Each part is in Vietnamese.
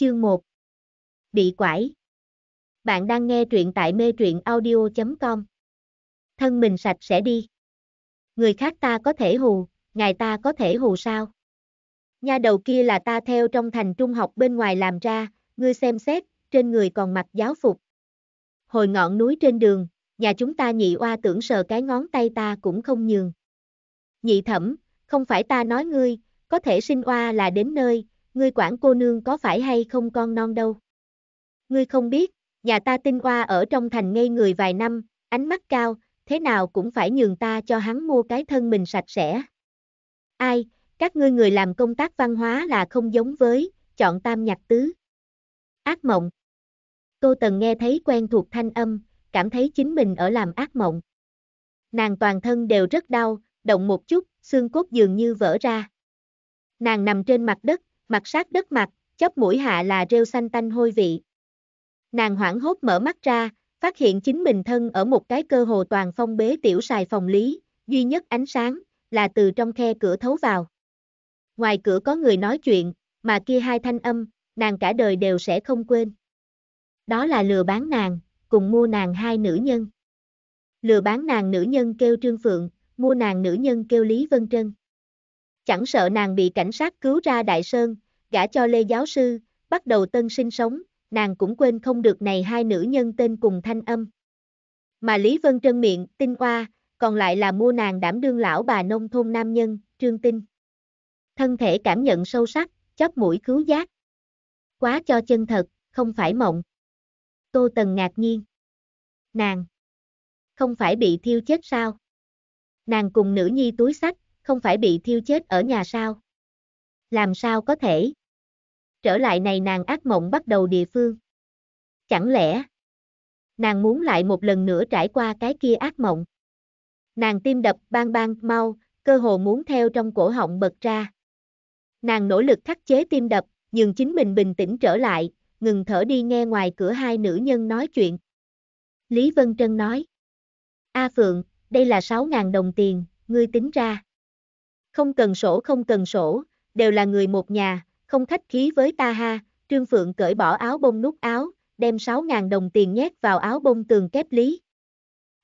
Chương 1 Bị quải Bạn đang nghe truyện tại mê truyện audio.com Thân mình sạch sẽ đi Người khác ta có thể hù, ngài ta có thể hù sao? Nha đầu kia là ta theo trong thành trung học bên ngoài làm ra, ngươi xem xét, trên người còn mặc giáo phục. Hồi ngọn núi trên đường, nhà chúng ta nhị oa tưởng sờ cái ngón tay ta cũng không nhường. Nhị thẩm, không phải ta nói ngươi, có thể sinh oa là đến nơi, ngươi quản cô nương có phải hay không con non đâu. Ngươi không biết, nhà ta tinh hoa ở trong thành ngây người vài năm, ánh mắt cao, thế nào cũng phải nhường ta cho hắn mua cái thân mình sạch sẽ. Ai, các ngươi người làm công tác văn hóa là không giống với, chọn tam nhạc tứ. Ác mộng. Cô Tần nghe thấy quen thuộc thanh âm, cảm thấy chính mình ở làm ác mộng. Nàng toàn thân đều rất đau, động một chút, xương cốt dường như vỡ ra. Nàng nằm trên mặt đất, mặt sát đất mặt, chóp mũi hạ là rêu xanh tanh hôi vị. Nàng hoảng hốt mở mắt ra, phát hiện chính mình thân ở một cái cơ hồ toàn phong bế tiểu xài phòng lý, duy nhất ánh sáng, là từ trong khe cửa thấu vào. Ngoài cửa có người nói chuyện, mà kia hai thanh âm, nàng cả đời đều sẽ không quên. Đó là lừa bán nàng, cùng mua nàng hai nữ nhân. Lừa bán nàng nữ nhân kêu Trương Phượng, mua nàng nữ nhân kêu Lý Vân Trân chẳng sợ nàng bị cảnh sát cứu ra Đại Sơn, gả cho Lê Giáo Sư, bắt đầu tân sinh sống, nàng cũng quên không được này hai nữ nhân tên cùng thanh âm. Mà Lý Vân Trân miệng, tinh oa, còn lại là mua nàng đảm đương lão bà nông thôn nam nhân, trương tinh. Thân thể cảm nhận sâu sắc, chóp mũi cứu giác. Quá cho chân thật, không phải mộng. Tô Tần ngạc nhiên. Nàng! Không phải bị thiêu chết sao? Nàng cùng nữ nhi túi sách, không phải bị thiêu chết ở nhà sao? Làm sao có thể? Trở lại này nàng ác mộng bắt đầu địa phương. Chẳng lẽ nàng muốn lại một lần nữa trải qua cái kia ác mộng? Nàng tim đập bang bang mau, cơ hồ muốn theo trong cổ họng bật ra. Nàng nỗ lực khắc chế tim đập, nhưng chính mình bình tĩnh trở lại, ngừng thở đi nghe ngoài cửa hai nữ nhân nói chuyện. Lý Vân Trân nói. A Phượng, đây là 6.000 đồng tiền, ngươi tính ra không cần sổ không cần sổ, đều là người một nhà, không khách khí với ta ha, Trương Phượng cởi bỏ áo bông nút áo, đem 6.000 đồng tiền nhét vào áo bông tường kép Lý.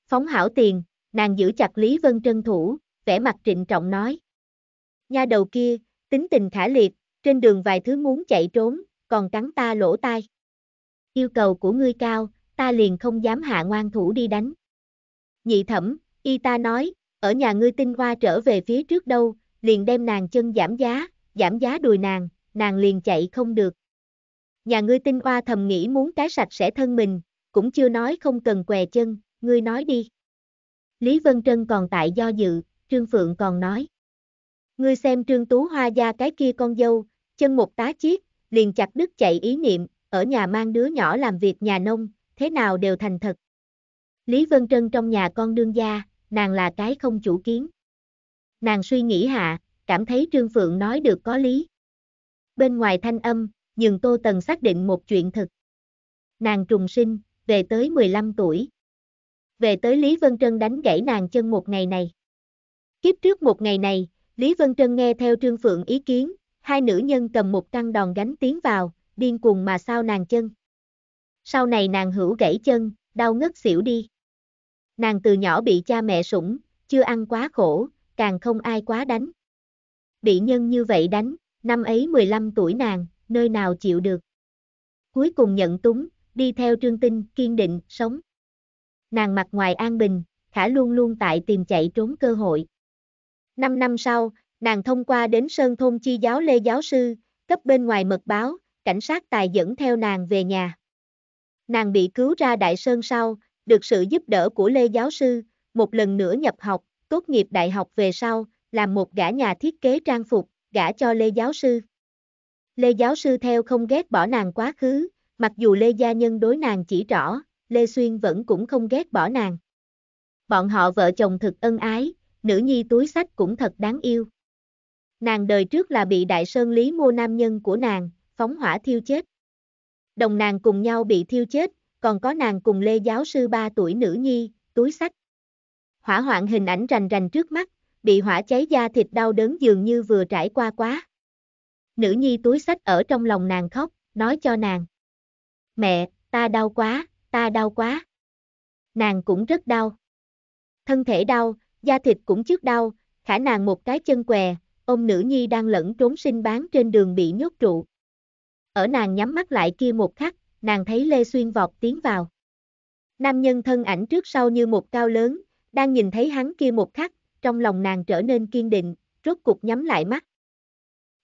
Phóng hảo tiền, nàng giữ chặt Lý Vân Trân thủ, vẻ mặt trịnh trọng nói. Nha đầu kia, tính tình khả liệt, trên đường vài thứ muốn chạy trốn, còn cắn ta lỗ tai. Yêu cầu của ngươi cao, ta liền không dám hạ ngoan thủ đi đánh. Nhị thẩm, y ta nói, ở nhà ngươi tinh hoa trở về phía trước đâu, liền đem nàng chân giảm giá, giảm giá đùi nàng, nàng liền chạy không được. Nhà ngươi tinh oa thầm nghĩ muốn cái sạch sẽ thân mình, cũng chưa nói không cần què chân, ngươi nói đi. Lý Vân Trân còn tại do dự, Trương Phượng còn nói. Ngươi xem Trương Tú Hoa gia cái kia con dâu, chân một tá chiếc, liền chặt đứt chạy ý niệm, ở nhà mang đứa nhỏ làm việc nhà nông, thế nào đều thành thật. Lý Vân Trân trong nhà con đương gia, nàng là cái không chủ kiến nàng suy nghĩ hạ, cảm thấy Trương Phượng nói được có lý. Bên ngoài thanh âm, nhưng Tô Tần xác định một chuyện thực. Nàng trùng sinh, về tới 15 tuổi. Về tới Lý Vân Trân đánh gãy nàng chân một ngày này. Kiếp trước một ngày này, Lý Vân Trân nghe theo Trương Phượng ý kiến, hai nữ nhân cầm một căn đòn gánh tiến vào, điên cuồng mà sao nàng chân. Sau này nàng hữu gãy chân, đau ngất xỉu đi. Nàng từ nhỏ bị cha mẹ sủng, chưa ăn quá khổ, càng không ai quá đánh. Bị nhân như vậy đánh, năm ấy 15 tuổi nàng, nơi nào chịu được. Cuối cùng nhận túng, đi theo trương tinh, kiên định, sống. Nàng mặt ngoài an bình, khả luôn luôn tại tìm chạy trốn cơ hội. Năm năm sau, nàng thông qua đến Sơn Thôn Chi giáo Lê Giáo Sư, cấp bên ngoài mật báo, cảnh sát tài dẫn theo nàng về nhà. Nàng bị cứu ra Đại Sơn sau, được sự giúp đỡ của Lê Giáo Sư, một lần nữa nhập học, tốt nghiệp đại học về sau, làm một gã nhà thiết kế trang phục, gã cho Lê giáo sư. Lê giáo sư theo không ghét bỏ nàng quá khứ, mặc dù Lê gia nhân đối nàng chỉ rõ, Lê Xuyên vẫn cũng không ghét bỏ nàng. Bọn họ vợ chồng thực ân ái, nữ nhi túi sách cũng thật đáng yêu. Nàng đời trước là bị Đại Sơn Lý mua nam nhân của nàng, phóng hỏa thiêu chết. Đồng nàng cùng nhau bị thiêu chết, còn có nàng cùng Lê giáo sư 3 tuổi nữ nhi, túi sách hỏa hoạn hình ảnh rành rành trước mắt, bị hỏa cháy da thịt đau đớn dường như vừa trải qua quá. Nữ nhi túi sách ở trong lòng nàng khóc, nói cho nàng. Mẹ, ta đau quá, ta đau quá. Nàng cũng rất đau. Thân thể đau, da thịt cũng trước đau, khả nàng một cái chân què, ông nữ nhi đang lẫn trốn sinh bán trên đường bị nhốt trụ. Ở nàng nhắm mắt lại kia một khắc, nàng thấy Lê Xuyên vọt tiến vào. Nam nhân thân ảnh trước sau như một cao lớn, đang nhìn thấy hắn kia một khắc, trong lòng nàng trở nên kiên định, rốt cục nhắm lại mắt.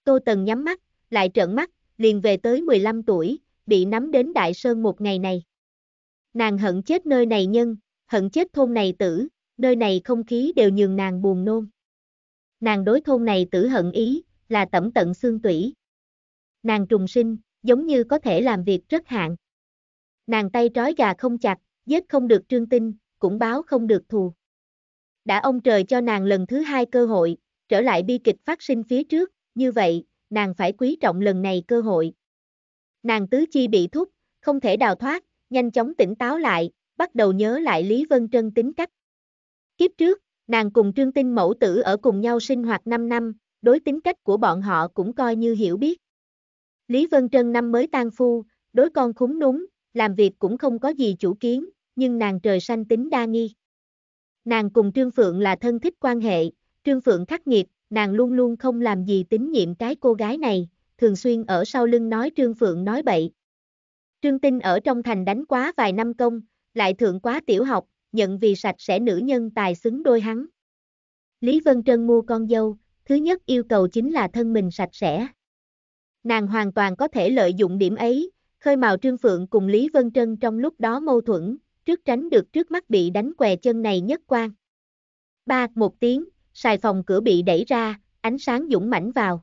Tô Tần nhắm mắt, lại trợn mắt, liền về tới 15 tuổi, bị nắm đến Đại Sơn một ngày này. Nàng hận chết nơi này nhân, hận chết thôn này tử, nơi này không khí đều nhường nàng buồn nôn. Nàng đối thôn này tử hận ý, là tẩm tận xương tủy. Nàng trùng sinh, giống như có thể làm việc rất hạn. Nàng tay trói gà không chặt, giết không được trương tinh, cũng báo không được thù. Đã ông trời cho nàng lần thứ hai cơ hội, trở lại bi kịch phát sinh phía trước, như vậy, nàng phải quý trọng lần này cơ hội. Nàng tứ chi bị thúc, không thể đào thoát, nhanh chóng tỉnh táo lại, bắt đầu nhớ lại Lý Vân Trân tính cách. Kiếp trước, nàng cùng Trương Tinh mẫu tử ở cùng nhau sinh hoạt 5 năm, đối tính cách của bọn họ cũng coi như hiểu biết. Lý Vân Trân năm mới tan phu, đối con khúng núng, làm việc cũng không có gì chủ kiến, nhưng nàng trời sanh tính đa nghi. Nàng cùng Trương Phượng là thân thích quan hệ, Trương Phượng khắc nghiệt, nàng luôn luôn không làm gì tín nhiệm cái cô gái này, thường xuyên ở sau lưng nói Trương Phượng nói bậy. Trương Tinh ở trong thành đánh quá vài năm công, lại thượng quá tiểu học, nhận vì sạch sẽ nữ nhân tài xứng đôi hắn. Lý Vân Trân mua con dâu, thứ nhất yêu cầu chính là thân mình sạch sẽ. Nàng hoàn toàn có thể lợi dụng điểm ấy, khơi mào Trương Phượng cùng Lý Vân Trân trong lúc đó mâu thuẫn, trước tránh được trước mắt bị đánh què chân này nhất quan. Ba, một tiếng, xài phòng cửa bị đẩy ra, ánh sáng dũng mãnh vào.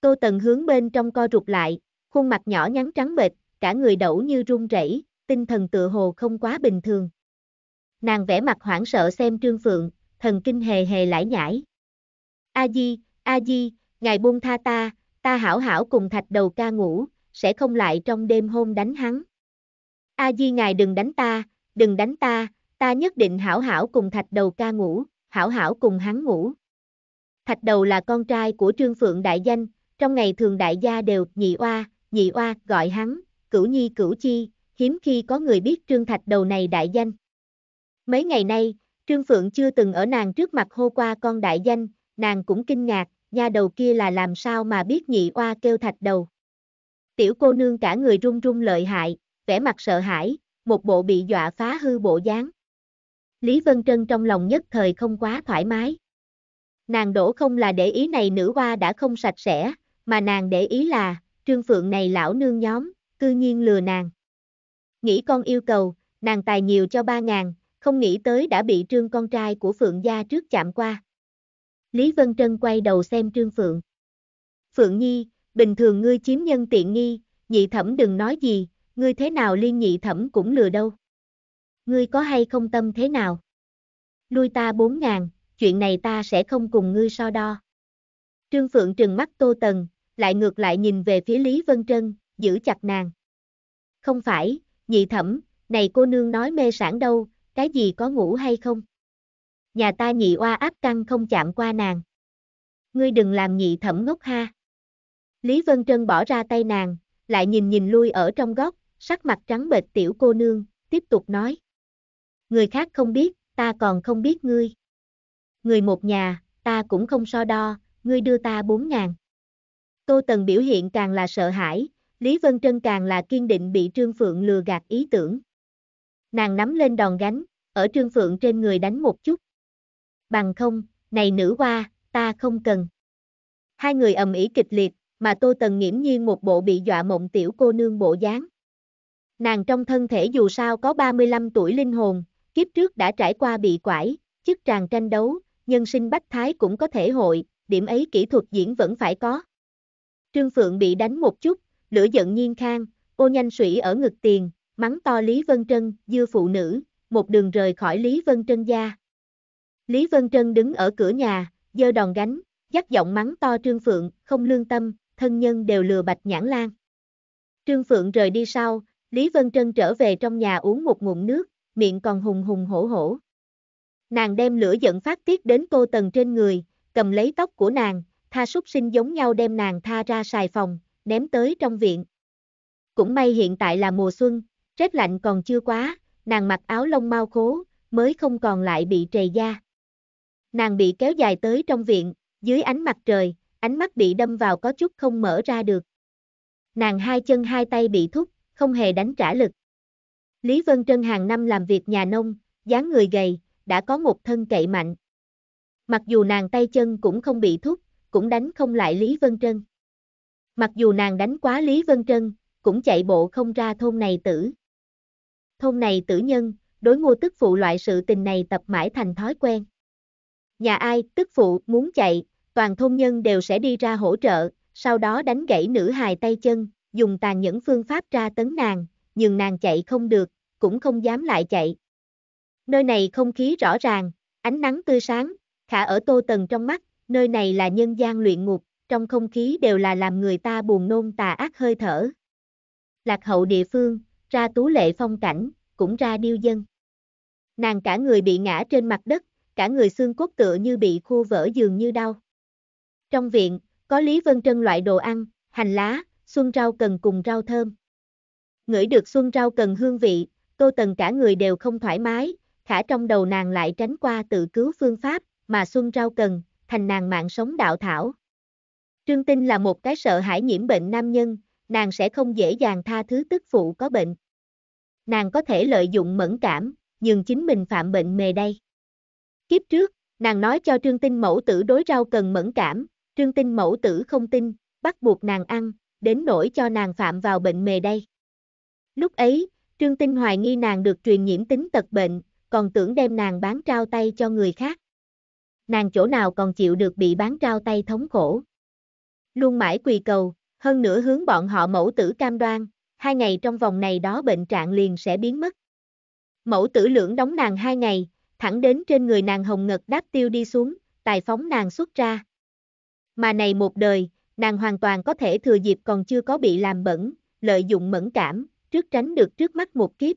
Tô Tần hướng bên trong co rụt lại, khuôn mặt nhỏ nhắn trắng bệch, cả người đẩu như run rẩy, tinh thần tựa hồ không quá bình thường. Nàng vẽ mặt hoảng sợ xem Trương Phượng, thần kinh hề hề lải nhải. A Di, A Di, ngài buông tha ta, ta hảo hảo cùng thạch đầu ca ngủ, sẽ không lại trong đêm hôm đánh hắn. A Di ngài đừng đánh ta, đừng đánh ta, ta nhất định hảo hảo cùng thạch đầu ca ngủ, hảo hảo cùng hắn ngủ. Thạch đầu là con trai của Trương Phượng Đại Danh, trong ngày thường đại gia đều nhị oa, nhị oa gọi hắn, cửu nhi cửu chi, hiếm khi có người biết Trương Thạch đầu này đại danh. Mấy ngày nay, Trương Phượng chưa từng ở nàng trước mặt hô qua con đại danh, nàng cũng kinh ngạc, nha đầu kia là làm sao mà biết nhị oa kêu thạch đầu. Tiểu cô nương cả người run run lợi hại, vẻ mặt sợ hãi, một bộ bị dọa phá hư bộ dáng. Lý Vân Trân trong lòng nhất thời không quá thoải mái. Nàng đổ không là để ý này nữ hoa đã không sạch sẽ, mà nàng để ý là, trương phượng này lão nương nhóm, cư nhiên lừa nàng. Nghĩ con yêu cầu, nàng tài nhiều cho ba ngàn, không nghĩ tới đã bị trương con trai của phượng gia trước chạm qua. Lý Vân Trân quay đầu xem trương phượng. Phượng Nhi, bình thường ngươi chiếm nhân tiện nghi, nhị thẩm đừng nói gì, ngươi thế nào liên nhị thẩm cũng lừa đâu. Ngươi có hay không tâm thế nào? Lui ta bốn ngàn, chuyện này ta sẽ không cùng ngươi so đo. Trương Phượng trừng mắt Tô Tần, lại ngược lại nhìn về phía Lý Vân Trân, giữ chặt nàng. Không phải, nhị thẩm, này cô nương nói mê sản đâu, cái gì có ngủ hay không? Nhà ta nhị oa áp căng không chạm qua nàng. Ngươi đừng làm nhị thẩm ngốc ha. Lý Vân Trân bỏ ra tay nàng, lại nhìn nhìn lui ở trong góc, sắc mặt trắng bệch tiểu cô nương, tiếp tục nói. Người khác không biết, ta còn không biết ngươi. Người một nhà, ta cũng không so đo, ngươi đưa ta bốn ngàn. Tô Tần biểu hiện càng là sợ hãi, Lý Vân Trân càng là kiên định bị Trương Phượng lừa gạt ý tưởng. Nàng nắm lên đòn gánh, ở Trương Phượng trên người đánh một chút. Bằng không, này nữ hoa, ta không cần. Hai người ầm ĩ kịch liệt, mà Tô Tần nghiễm nhiên một bộ bị dọa mộng tiểu cô nương bộ dáng. Nàng trong thân thể dù sao có 35 tuổi linh hồn, kiếp trước đã trải qua bị quải, chức tràng tranh đấu, nhân sinh bách thái cũng có thể hội, điểm ấy kỹ thuật diễn vẫn phải có. Trương Phượng bị đánh một chút, lửa giận nhiên khang, cô nhanh sủy ở ngực tiền, mắng to Lý Vân Trân, dư phụ nữ, một đường rời khỏi Lý Vân Trân gia. Lý Vân Trân đứng ở cửa nhà, dơ đòn gánh, dắt giọng mắng to Trương Phượng, không lương tâm, thân nhân đều lừa bạch nhãn lan. Trương Phượng rời đi sau, Lý Vân Trân trở về trong nhà uống một ngụm nước, miệng còn hùng hùng hổ hổ. Nàng đem lửa giận phát tiết đến cô tần trên người, cầm lấy tóc của nàng, tha súc sinh giống nhau đem nàng tha ra xài phòng, ném tới trong viện. Cũng may hiện tại là mùa xuân, rét lạnh còn chưa quá, nàng mặc áo lông mau khố, mới không còn lại bị trầy da. Nàng bị kéo dài tới trong viện, dưới ánh mặt trời, ánh mắt bị đâm vào có chút không mở ra được. Nàng hai chân hai tay bị thúc, không hề đánh trả lực. Lý Vân Trân hàng năm làm việc nhà nông, dáng người gầy, đã có một thân cậy mạnh. Mặc dù nàng tay chân cũng không bị thúc, cũng đánh không lại Lý Vân Trân. Mặc dù nàng đánh quá Lý Vân Trân, cũng chạy bộ không ra thôn này tử. Thôn này tử nhân, đối ngô tức phụ loại sự tình này tập mãi thành thói quen. Nhà ai, tức phụ, muốn chạy, toàn thôn nhân đều sẽ đi ra hỗ trợ, sau đó đánh gãy nữ hài tay chân, dùng tàn nhẫn phương pháp tra tấn nàng, nhưng nàng chạy không được, cũng không dám lại chạy. Nơi này không khí rõ ràng, ánh nắng tươi sáng, khả ở tô tầng trong mắt, nơi này là nhân gian luyện ngục, trong không khí đều là làm người ta buồn nôn tà ác hơi thở. Lạc hậu địa phương, ra tú lệ phong cảnh, cũng ra điêu dân. Nàng cả người bị ngã trên mặt đất, cả người xương cốt tựa như bị khô vỡ dường như đau. Trong viện, có Lý Vân Trân loại đồ ăn, hành lá, xuân rau cần cùng rau thơm. Ngửi được xuân rau cần hương vị, Tô Tần cả người đều không thoải mái, khả trong đầu nàng lại tránh qua tự cứu phương pháp, mà xuân rau cần, thành nàng mạng sống đạo thảo. Trương Tinh là một cái sợ hãi nhiễm bệnh nam nhân, nàng sẽ không dễ dàng tha thứ tức phụ có bệnh. Nàng có thể lợi dụng mẫn cảm, nhưng chính mình phạm bệnh mề đây. Kiếp trước, nàng nói cho Trương Tinh mẫu tử đối rau cần mẫn cảm, Trương Tinh mẫu tử không tin, bắt buộc nàng ăn, đến nỗi cho nàng phạm vào bệnh mề đây. Lúc ấy, Trương Tinh hoài nghi nàng được truyền nhiễm tính tật bệnh, còn tưởng đem nàng bán trao tay cho người khác. Nàng chỗ nào còn chịu được bị bán trao tay thống khổ. Luôn mãi quỳ cầu, hơn nữa hướng bọn họ mẫu tử cam đoan, hai ngày trong vòng này đó bệnh trạng liền sẽ biến mất. Mẫu tử lưỡng đóng nàng hai ngày, thẳng đến trên người nàng hồng ngật đáp tiêu đi xuống, tài phóng nàng xuất ra. Mà này một đời, nàng hoàn toàn có thể thừa dịp còn chưa có bị làm bẩn, lợi dụng mẫn cảm, trước tránh được trước mắt một kiếp.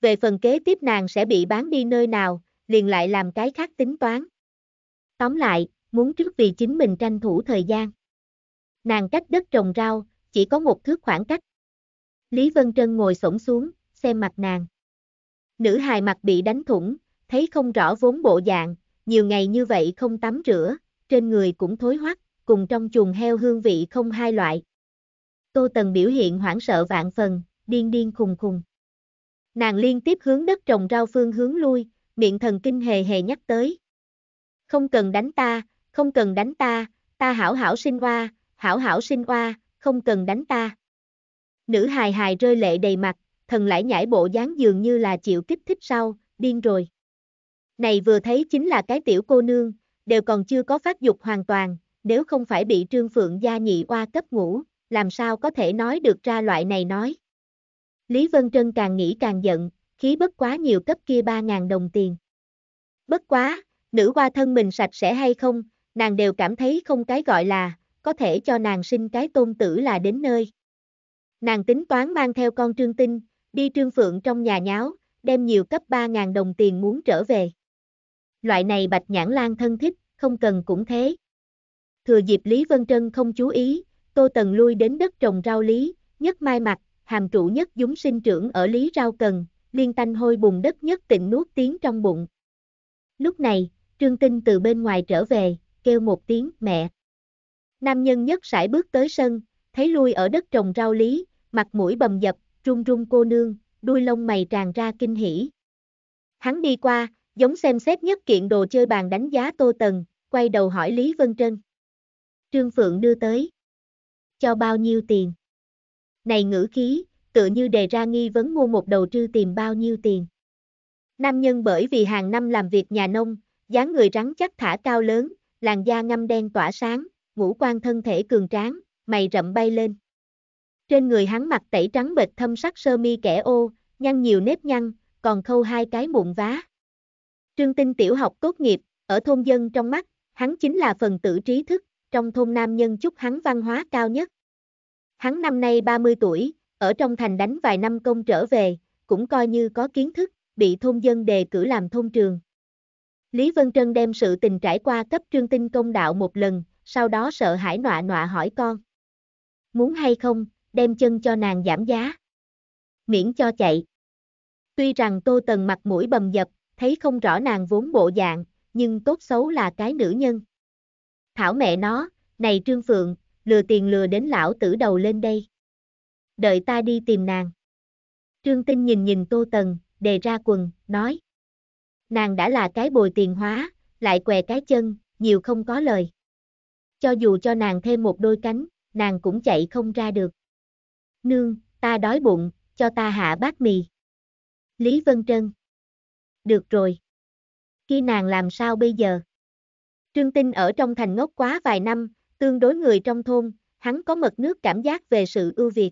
Về phần kế tiếp nàng sẽ bị bán đi nơi nào, liền lại làm cái khác tính toán. Tóm lại, muốn trước vì chính mình tranh thủ thời gian. Nàng cách đất trồng rau, chỉ có một thước khoảng cách. Lý Vân Trân ngồi xổm xuống, xem mặt nàng. Nữ hài mặt bị đánh thủng, thấy không rõ vốn bộ dạng, nhiều ngày như vậy không tắm rửa, trên người cũng thối hoắc cùng trong chuồng heo hương vị không hai loại. Tô Tần biểu hiện hoảng sợ vạn phần, điên điên khùng khùng. Nàng liên tiếp hướng đất trồng rau phương hướng lui, miệng thần kinh hề hề nhắc tới. Không cần đánh ta, không cần đánh ta, ta hảo hảo sinh hoa, hảo hảo sinh hoa, không cần đánh ta. Nữ hài hài rơi lệ đầy mặt, thần lại nhảy bộ dáng dường như là chịu kích thích sau, điên rồi. Này vừa thấy chính là cái tiểu cô nương, đều còn chưa có phát dục hoàn toàn, nếu không phải bị Trương Phượng Gia nhị qua cấp ngủ, làm sao có thể nói được ra loại này nói. Lý Vân Trân càng nghĩ càng giận, khí bất quá nhiều cấp kia 3.000 đồng tiền. Bất quá, nữ qua thân mình sạch sẽ hay không, nàng đều cảm thấy không cái gọi là, có thể cho nàng sinh cái tôn tử là đến nơi. Nàng tính toán mang theo con Trương Tinh, đi Trương Phượng trong nhà nháo, đem nhiều cấp 3.000 đồng tiền muốn trở về. Loại này bạch nhãn lan thân thích, không cần cũng thế thừa dịp Lý Vân Trân không chú ý, Tô Tần lui đến đất trồng rau lý, nhất mai mặt, hàm trụ nhất dúng sinh trưởng ở lý rau cần, liên tanh hôi bùn đất nhất tịnh nuốt tiếng trong bụng. Lúc này, Trương Tinh từ bên ngoài trở về, kêu một tiếng mẹ. Nam nhân nhất sải bước tới sân, thấy lui ở đất trồng rau lý, mặt mũi bầm dập, run run cô nương, đuôi lông mày tràn ra kinh hỉ. Hắn đi qua, giống xem xét nhất kiện đồ chơi bàn đánh giá Tô Tần, quay đầu hỏi Lý Vân Trân. Trương Phượng đưa tới. Cho bao nhiêu tiền? Này ngữ khí, tựa như đề ra nghi vấn mua một đầu trư tìm bao nhiêu tiền. Nam nhân bởi vì hàng năm làm việc nhà nông, dáng người rắn chắc thả cao lớn, làn da ngăm đen tỏa sáng, ngũ quan thân thể cường tráng, mày rậm bay lên. Trên người hắn mặc tẩy trắng bệt thâm sắc sơ mi kẻ ô, nhăn nhiều nếp nhăn, còn khâu hai cái mụn vá. Trương Tinh tiểu học tốt nghiệp, ở thôn dân trong mắt, hắn chính là phần tử trí thức, trong thôn nam nhân chúc hắn văn hóa cao nhất. Hắn năm nay 30 tuổi, ở trong thành đánh vài năm công trở về, cũng coi như có kiến thức, bị thôn dân đề cử làm thôn trường. Lý Vân Trân đem sự tình trải qua cấp trương tinh công đạo một lần, sau đó sợ hãi nọa nọa hỏi con. Muốn hay không, đem chân cho nàng giảm giá. Miễn cho chạy. Tuy rằng Tô Tần mặt mũi bầm dập, thấy không rõ nàng vốn bộ dạng, nhưng tốt xấu là cái nữ nhân. Thảo mẹ nó, này Trương Phượng, lừa tiền lừa đến lão tử đầu lên đây. Đợi ta đi tìm nàng. Trương Tinh nhìn nhìn Tô Tần, đề ra quần, nói. Nàng đã là cái bồi tiền hóa, lại què cái chân, nhiều không có lời. Cho dù cho nàng thêm một đôi cánh, nàng cũng chạy không ra được. Nương, ta đói bụng, cho ta hạ bát mì. Lý Vân Trân. Được rồi. Khi nàng làm sao bây giờ? Trương Tinh ở trong thành ngốc quá vài năm, tương đối người trong thôn, hắn có mật nước cảm giác về sự ưu việt.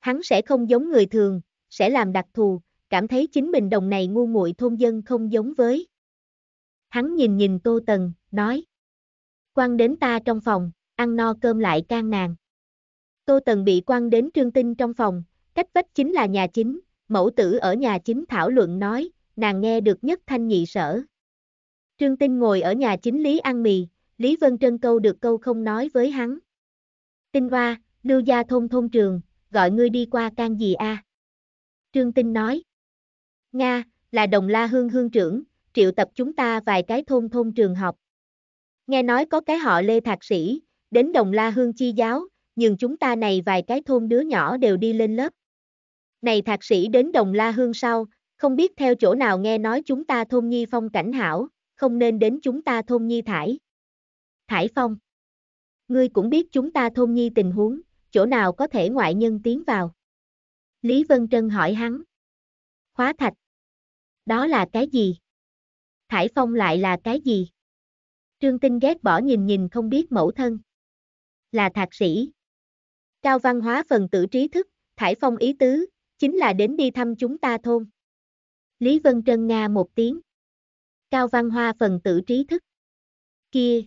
Hắn sẽ không giống người thường, sẽ làm đặc thù, cảm thấy chính mình đồng này ngu muội thôn dân không giống với. Hắn nhìn nhìn Tô Tần, nói. Quang đến ta trong phòng, ăn no cơm lại can nàng. Tô Tần bị quăng đến trương tinh trong phòng, cách vách chính là nhà chính, mẫu tử ở nhà chính thảo luận nói, nàng nghe được nhất thanh nhị sở. Trương Tinh ngồi ở nhà chính Lý ăn mì, Lý Vân Trân câu được câu không nói với hắn. Tinh hoa, lưu gia thôn thôn trường, gọi ngươi đi qua can gì a? À? Trương Tinh nói. Nga, là đồng la hương hương trưởng, triệu tập chúng ta vài cái thôn thôn trường học. Nghe nói có cái họ Lê Thạc Sĩ, đến đồng la hương chi giáo, nhưng chúng ta này vài cái thôn đứa nhỏ đều đi lên lớp. Này Thạc Sĩ đến đồng la hương sau, không biết theo chỗ nào nghe nói chúng ta thôn nhi phong cảnh hảo, không nên đến chúng ta thôn nhi thải. Thải Phong. Ngươi cũng biết chúng ta thôn nhi tình huống, chỗ nào có thể ngoại nhân tiến vào. Lý Vân Trân hỏi hắn. Khóa thạch. Đó là cái gì? Thải Phong lại là cái gì? Trương Tinh ghét bỏ nhìn nhìn không biết mẫu thân. Là thạc sĩ. Cao văn hóa phần tử trí thức, Thải Phong ý tứ, chính là đến đi thăm chúng ta thôn. Lý Vân Trân Nga một tiếng cao văn hoa phần tử trí thức. Kia!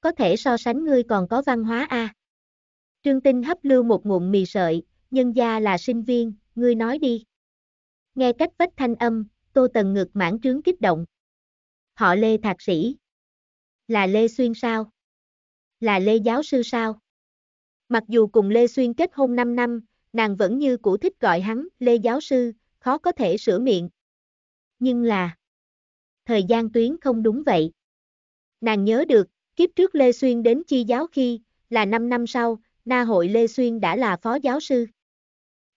Có thể so sánh ngươi còn có văn hóa a. À? Trương Tinh hấp lưu một ngụm mì sợi, nhân gia là sinh viên, ngươi nói đi. Nghe cách vách thanh âm, Tô Tần ngược mãn trướng kích động. Họ Lê Thạc Sĩ. Là Lê Xuyên sao? Là Lê Giáo Sư sao? Mặc dù cùng Lê Xuyên kết hôn 5 năm, nàng vẫn như cũ thích gọi hắn Lê Giáo Sư, khó có thể sửa miệng. Nhưng là thời gian tuyến không đúng vậy. Nàng nhớ được, kiếp trước Lê Xuyên đến chi giáo khi, là 5 năm sau, Na hội Lê Xuyên đã là phó giáo sư.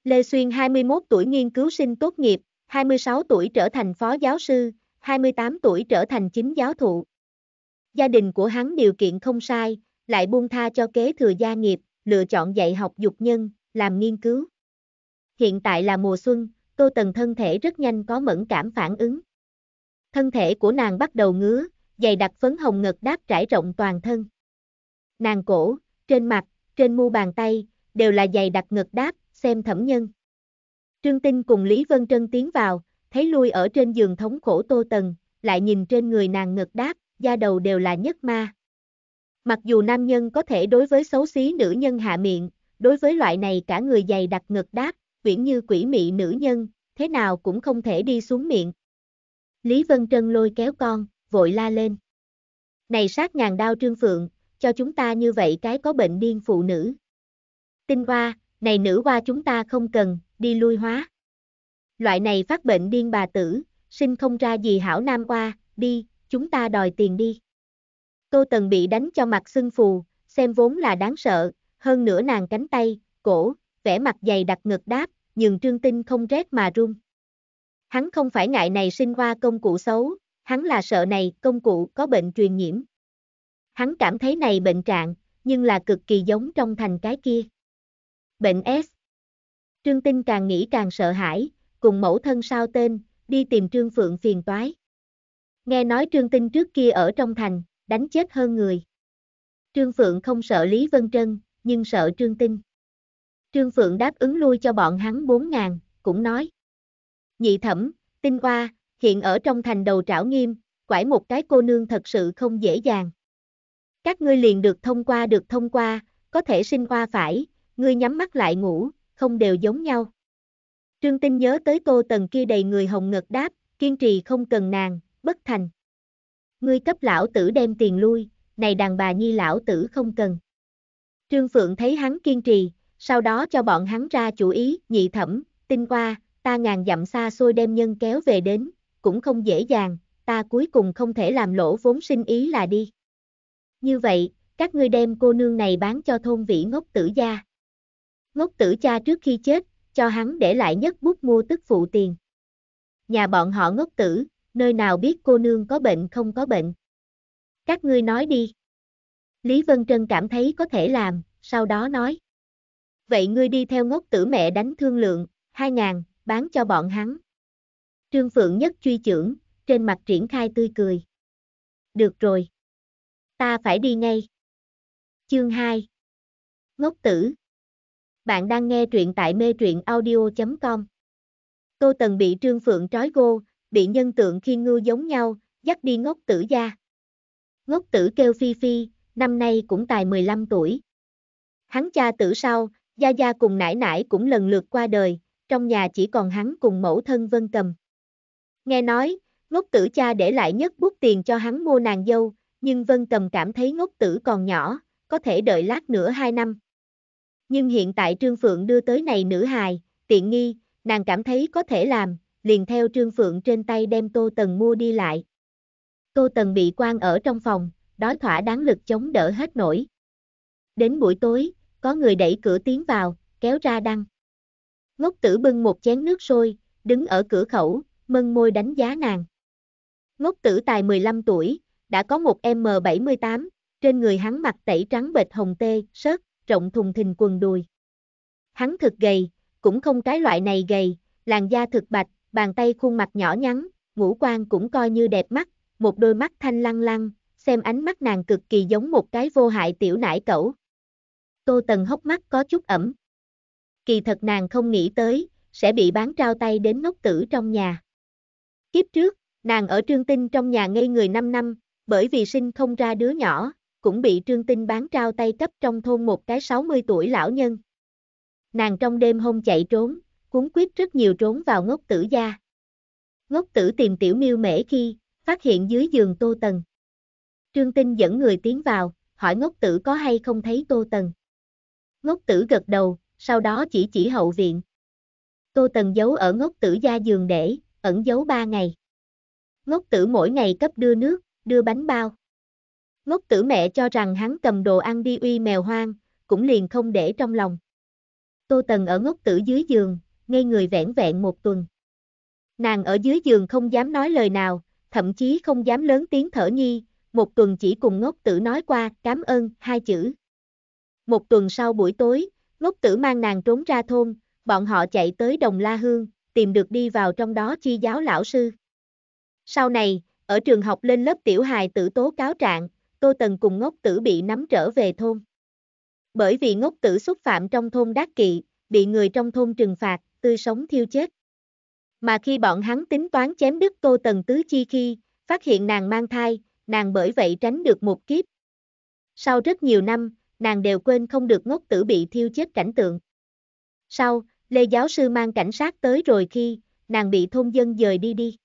Lê Xuyên 21 tuổi nghiên cứu sinh tốt nghiệp, 26 tuổi trở thành phó giáo sư, 28 tuổi trở thành chính giáo thụ. Gia đình của hắn điều kiện không sai, lại buông tha cho kế thừa gia nghiệp, lựa chọn dạy học dục nhân, làm nghiên cứu. Hiện tại là mùa xuân, Tô Tần thân thể rất nhanh có mẫn cảm phản ứng thân thể của nàng bắt đầu ngứa, dày đặc phấn hồng ngực đáp trải rộng toàn thân. Nàng cổ, trên mặt, trên mu bàn tay, đều là dày đặc ngực đáp, xem thẩm nhân. Trương Tinh cùng Lý Vân Trân tiến vào, thấy lui ở trên giường thống khổ tô tần, lại nhìn trên người nàng ngực đáp, da đầu đều là nhất ma. Mặc dù nam nhân có thể đối với xấu xí nữ nhân hạ miệng, đối với loại này cả người dày đặc ngực đáp, viễn như quỷ mị nữ nhân, thế nào cũng không thể đi xuống miệng, Lý Vân Trân lôi kéo con, vội la lên. Này sát ngàn đao trương phượng, cho chúng ta như vậy cái có bệnh điên phụ nữ. Tinh hoa, này nữ hoa chúng ta không cần, đi lui hóa. Loại này phát bệnh điên bà tử, sinh không ra gì hảo nam hoa, đi, chúng ta đòi tiền đi. Tô Tần bị đánh cho mặt xưng phù, xem vốn là đáng sợ, hơn nữa nàng cánh tay, cổ, vẻ mặt dày đặc ngực đáp, nhường trương tinh không rét mà run. Hắn không phải ngại này sinh qua công cụ xấu, hắn là sợ này công cụ có bệnh truyền nhiễm. Hắn cảm thấy này bệnh trạng, nhưng là cực kỳ giống trong thành cái kia. Bệnh S Trương Tinh càng nghĩ càng sợ hãi, cùng mẫu thân sao tên, đi tìm Trương Phượng phiền toái. Nghe nói Trương Tinh trước kia ở trong thành, đánh chết hơn người. Trương Phượng không sợ Lý Vân Trân, nhưng sợ Trương Tinh. Trương Phượng đáp ứng lui cho bọn hắn 4 ngàn, cũng nói. Nhị thẩm, tinh qua, hiện ở trong thành đầu trảo nghiêm, quải một cái cô nương thật sự không dễ dàng. Các ngươi liền được thông qua được thông qua, có thể sinh qua phải, ngươi nhắm mắt lại ngủ, không đều giống nhau. Trương Tinh nhớ tới cô tần kia đầy người hồng ngực đáp, kiên trì không cần nàng, bất thành. Ngươi cấp lão tử đem tiền lui, này đàn bà nhi lão tử không cần. Trương Phượng thấy hắn kiên trì, sau đó cho bọn hắn ra chủ ý, nhị thẩm, tinh qua, ta ngàn dặm xa xôi đem nhân kéo về đến, cũng không dễ dàng, ta cuối cùng không thể làm lỗ vốn sinh ý là đi. Như vậy, các ngươi đem cô nương này bán cho thôn vĩ ngốc tử gia. Ngốc tử cha trước khi chết, cho hắn để lại nhất bút mua tức phụ tiền. Nhà bọn họ ngốc tử, nơi nào biết cô nương có bệnh không có bệnh. Các ngươi nói đi. Lý Vân Trân cảm thấy có thể làm, sau đó nói. Vậy ngươi đi theo ngốc tử mẹ đánh thương lượng, hai ngàn, bán cho bọn hắn. Trương Phượng Nhất truy trưởng, trên mặt triển khai tươi cười. Được rồi. Ta phải đi ngay. Chương 2 Ngốc tử Bạn đang nghe truyện tại mê truyện audio.com Cô Tần bị Trương Phượng trói gô, bị nhân tượng khi ngư giống nhau, dắt đi ngốc tử gia. Ngốc tử kêu Phi Phi, năm nay cũng tài 15 tuổi. Hắn cha tử sau, Gia Gia cùng nãi nãi cũng lần lượt qua đời, trong nhà chỉ còn hắn cùng mẫu thân Vân Cầm. Nghe nói, ngốc tử cha để lại nhất bút tiền cho hắn mua nàng dâu, nhưng Vân Cầm cảm thấy ngốc tử còn nhỏ, có thể đợi lát nữa hai năm. Nhưng hiện tại Trương Phượng đưa tới này nữ hài, tiện nghi, nàng cảm thấy có thể làm, liền theo Trương Phượng trên tay đem Tô Tần mua đi lại. Tô Tần bị quan ở trong phòng, đói thỏa đáng lực chống đỡ hết nổi. Đến buổi tối, có người đẩy cửa tiến vào, kéo ra đăng. Ngốc tử bưng một chén nước sôi, đứng ở cửa khẩu, mân môi đánh giá nàng. Ngốc tử tài 15 tuổi, đã có một M78, trên người hắn mặc tẩy trắng bệt hồng tê, sớt, rộng thùng thình quần đùi. Hắn thực gầy, cũng không cái loại này gầy, làn da thực bạch, bàn tay khuôn mặt nhỏ nhắn, ngũ quan cũng coi như đẹp mắt, một đôi mắt thanh lăng lăng, xem ánh mắt nàng cực kỳ giống một cái vô hại tiểu nải cẩu. Tô Tần hốc mắt có chút ẩm kỳ thật nàng không nghĩ tới, sẽ bị bán trao tay đến ngốc tử trong nhà. Kiếp trước, nàng ở Trương Tinh trong nhà ngây người 5 năm, bởi vì sinh không ra đứa nhỏ, cũng bị Trương Tinh bán trao tay cấp trong thôn một cái 60 tuổi lão nhân. Nàng trong đêm hôm chạy trốn, cuốn quyết rất nhiều trốn vào ngốc tử gia. Ngốc tử tìm tiểu miêu mễ khi, phát hiện dưới giường Tô Tần. Trương Tinh dẫn người tiến vào, hỏi ngốc tử có hay không thấy Tô Tần. Ngốc tử gật đầu, sau đó chỉ chỉ hậu viện. Tô Tần giấu ở ngốc tử gia giường để, ẩn giấu ba ngày. Ngốc tử mỗi ngày cấp đưa nước, đưa bánh bao. Ngốc tử mẹ cho rằng hắn cầm đồ ăn đi uy mèo hoang, cũng liền không để trong lòng. Tô Tần ở ngốc tử dưới giường, ngây người vẻn vẹn một tuần. Nàng ở dưới giường không dám nói lời nào, thậm chí không dám lớn tiếng thở nhi, một tuần chỉ cùng ngốc tử nói qua, cảm ơn, hai chữ. Một tuần sau buổi tối, ngốc tử mang nàng trốn ra thôn, bọn họ chạy tới đồng La Hương, tìm được đi vào trong đó chi giáo lão sư. Sau này, ở trường học lên lớp tiểu hài tử tố cáo trạng, Tô Tần cùng ngốc tử bị nắm trở về thôn. Bởi vì ngốc tử xúc phạm trong thôn đắc kỵ, bị người trong thôn trừng phạt, tươi sống thiêu chết. Mà khi bọn hắn tính toán chém đứt Tô Tần tứ chi khi, phát hiện nàng mang thai, nàng bởi vậy tránh được một kiếp. Sau rất nhiều năm, nàng đều quên không được ngốc tử bị thiêu chết cảnh tượng. Sau, Lê giáo sư mang cảnh sát tới rồi khi, nàng bị thôn dân dời đi đi.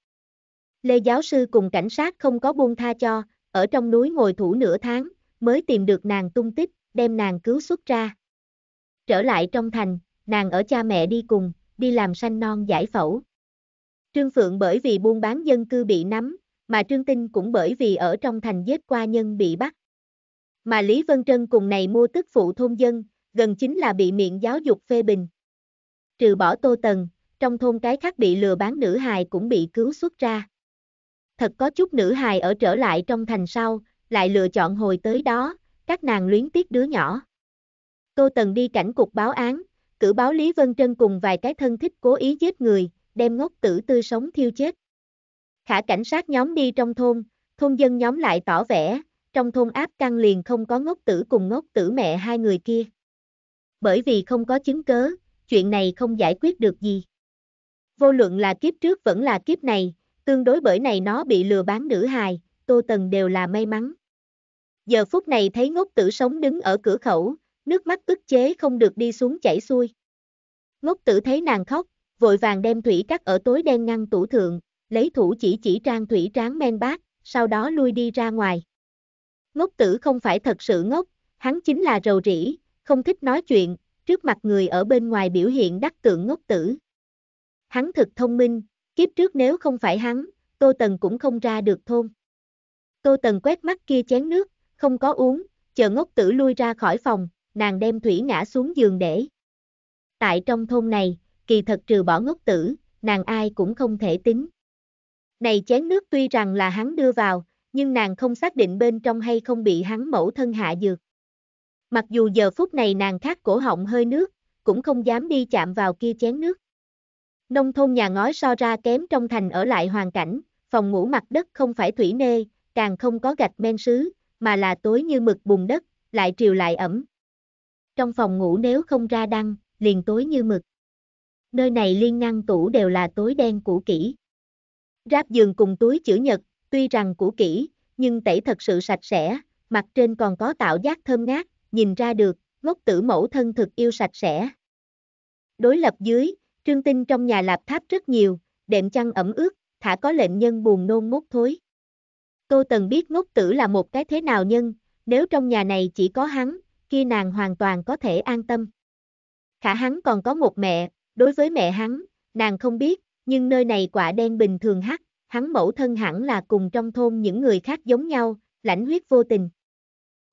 Lê giáo sư cùng cảnh sát không có buông tha cho, ở trong núi ngồi thủ nửa tháng, mới tìm được nàng tung tích, đem nàng cứu xuất ra. Trở lại trong thành, nàng ở cha mẹ đi cùng, đi làm sanh non giải phẫu. Trương Phượng bởi vì buôn bán dân cư bị nắm, mà Trương Tinh cũng bởi vì ở trong thành giết qua nhân bị bắt mà Lý Vân Trân cùng này mua tức phụ thôn dân, gần chính là bị miệng giáo dục phê bình. Trừ bỏ Tô Tần, trong thôn cái khác bị lừa bán nữ hài cũng bị cứu xuất ra. Thật có chút nữ hài ở trở lại trong thành sau, lại lựa chọn hồi tới đó, các nàng luyến tiếc đứa nhỏ. Tô Tần đi cảnh cục báo án, cử báo Lý Vân Trân cùng vài cái thân thích cố ý giết người, đem ngốc tử tươi sống thiêu chết. Khả cảnh sát nhóm đi trong thôn, thôn dân nhóm lại tỏ vẻ, trong thôn áp căn liền không có ngốc tử cùng ngốc tử mẹ hai người kia. Bởi vì không có chứng cớ, chuyện này không giải quyết được gì. Vô luận là kiếp trước vẫn là kiếp này, tương đối bởi này nó bị lừa bán nữ hài, Tô Tần đều là may mắn. Giờ phút này thấy ngốc tử sống đứng ở cửa khẩu, nước mắt ức chế không được đi xuống chảy xuôi. Ngốc tử thấy nàng khóc, vội vàng đem thủy cắt ở tối đen ngăn tủ thượng, lấy thủ chỉ chỉ trang thủy tráng men bát, sau đó lui đi ra ngoài. Ngốc tử không phải thật sự ngốc, hắn chính là rầu rĩ, không thích nói chuyện, trước mặt người ở bên ngoài biểu hiện đắc tượng ngốc tử. Hắn thực thông minh, kiếp trước nếu không phải hắn, Tô Tần cũng không ra được thôn. Tô Tần quét mắt kia chén nước, không có uống, chờ ngốc tử lui ra khỏi phòng, nàng đem thủy ngã xuống giường để. Tại trong thôn này, kỳ thật trừ bỏ ngốc tử, nàng ai cũng không thể tính. Này chén nước tuy rằng là hắn đưa vào, nhưng nàng không xác định bên trong hay không bị hắn mẫu thân hạ dược. Mặc dù giờ phút này nàng khát cổ họng hơi nước, cũng không dám đi chạm vào kia chén nước. Nông thôn nhà ngói so ra kém trong thành ở lại hoàn cảnh, phòng ngủ mặt đất không phải thủy nê, càng không có gạch men sứ, mà là tối như mực bùn đất, lại triều lại ẩm. Trong phòng ngủ nếu không ra đăng, liền tối như mực. Nơi này liên ngăn tủ đều là tối đen cũ kỹ. Ráp giường cùng túi chữ nhật, tuy rằng cũ kỹ, nhưng tẩy thật sự sạch sẽ, mặt trên còn có tạo giác thơm ngát, nhìn ra được, ngốc tử mẫu thân thực yêu sạch sẽ. Đối lập dưới, trương tinh trong nhà lạp tháp rất nhiều, đệm chăn ẩm ướt, thả có lệnh nhân buồn nôn ngốc thối. Tô Tần biết ngốc tử là một cái thế nào nhân, nếu trong nhà này chỉ có hắn, kia nàng hoàn toàn có thể an tâm. Khả hắn còn có một mẹ, đối với mẹ hắn, nàng không biết, nhưng nơi này quả đen bình thường hắc, hắn mẫu thân hẳn là cùng trong thôn những người khác giống nhau, lãnh huyết vô tình.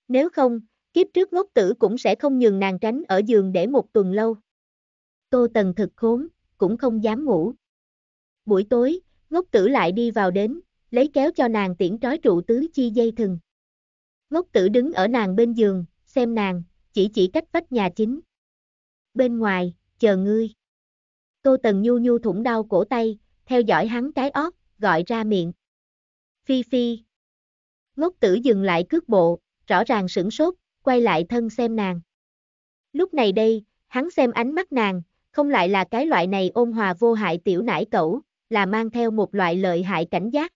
Nếu không, kiếp trước ngốc tử cũng sẽ không nhường nàng tránh ở giường để một tuần lâu. Tô Tần thực khốn, cũng không dám ngủ. Buổi tối, ngốc tử lại đi vào đến, lấy kéo cho nàng tiễn trói trụ tứ chi dây thừng. Ngốc tử đứng ở nàng bên giường, xem nàng, chỉ chỉ cách vách nhà chính. Bên ngoài, chờ ngươi. Tô Tần nhu nhu thủng đau cổ tay, theo dõi hắn cái óc gọi ra miệng. Phi Phi. Ngốc tử dừng lại cước bộ, rõ ràng sửng sốt, quay lại thân xem nàng. Lúc này đây, hắn xem ánh mắt nàng, không lại là cái loại này ôn hòa vô hại tiểu nải cẩu, là mang theo một loại lợi hại cảnh giác.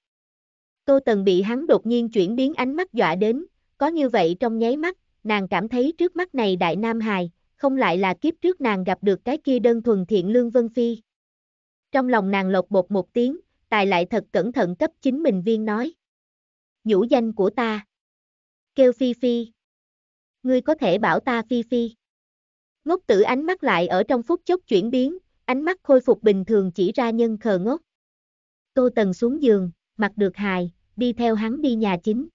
Tô Tần bị hắn đột nhiên chuyển biến ánh mắt dọa đến, có như vậy trong nháy mắt, nàng cảm thấy trước mắt này đại nam hài, không lại là kiếp trước nàng gặp được cái kia đơn thuần thiện lương vân phi. Trong lòng nàng lột bột một tiếng, Tài lại thật cẩn thận cấp chính mình viên nói. Nhũ danh của ta. Kêu Phi Phi. Ngươi có thể bảo ta Phi Phi. Ngốc tử ánh mắt lại ở trong phút chốc chuyển biến, ánh mắt khôi phục bình thường chỉ ra nhân khờ ngốc. Tô Tần xuống giường, mặc được hài, đi theo hắn đi nhà chính.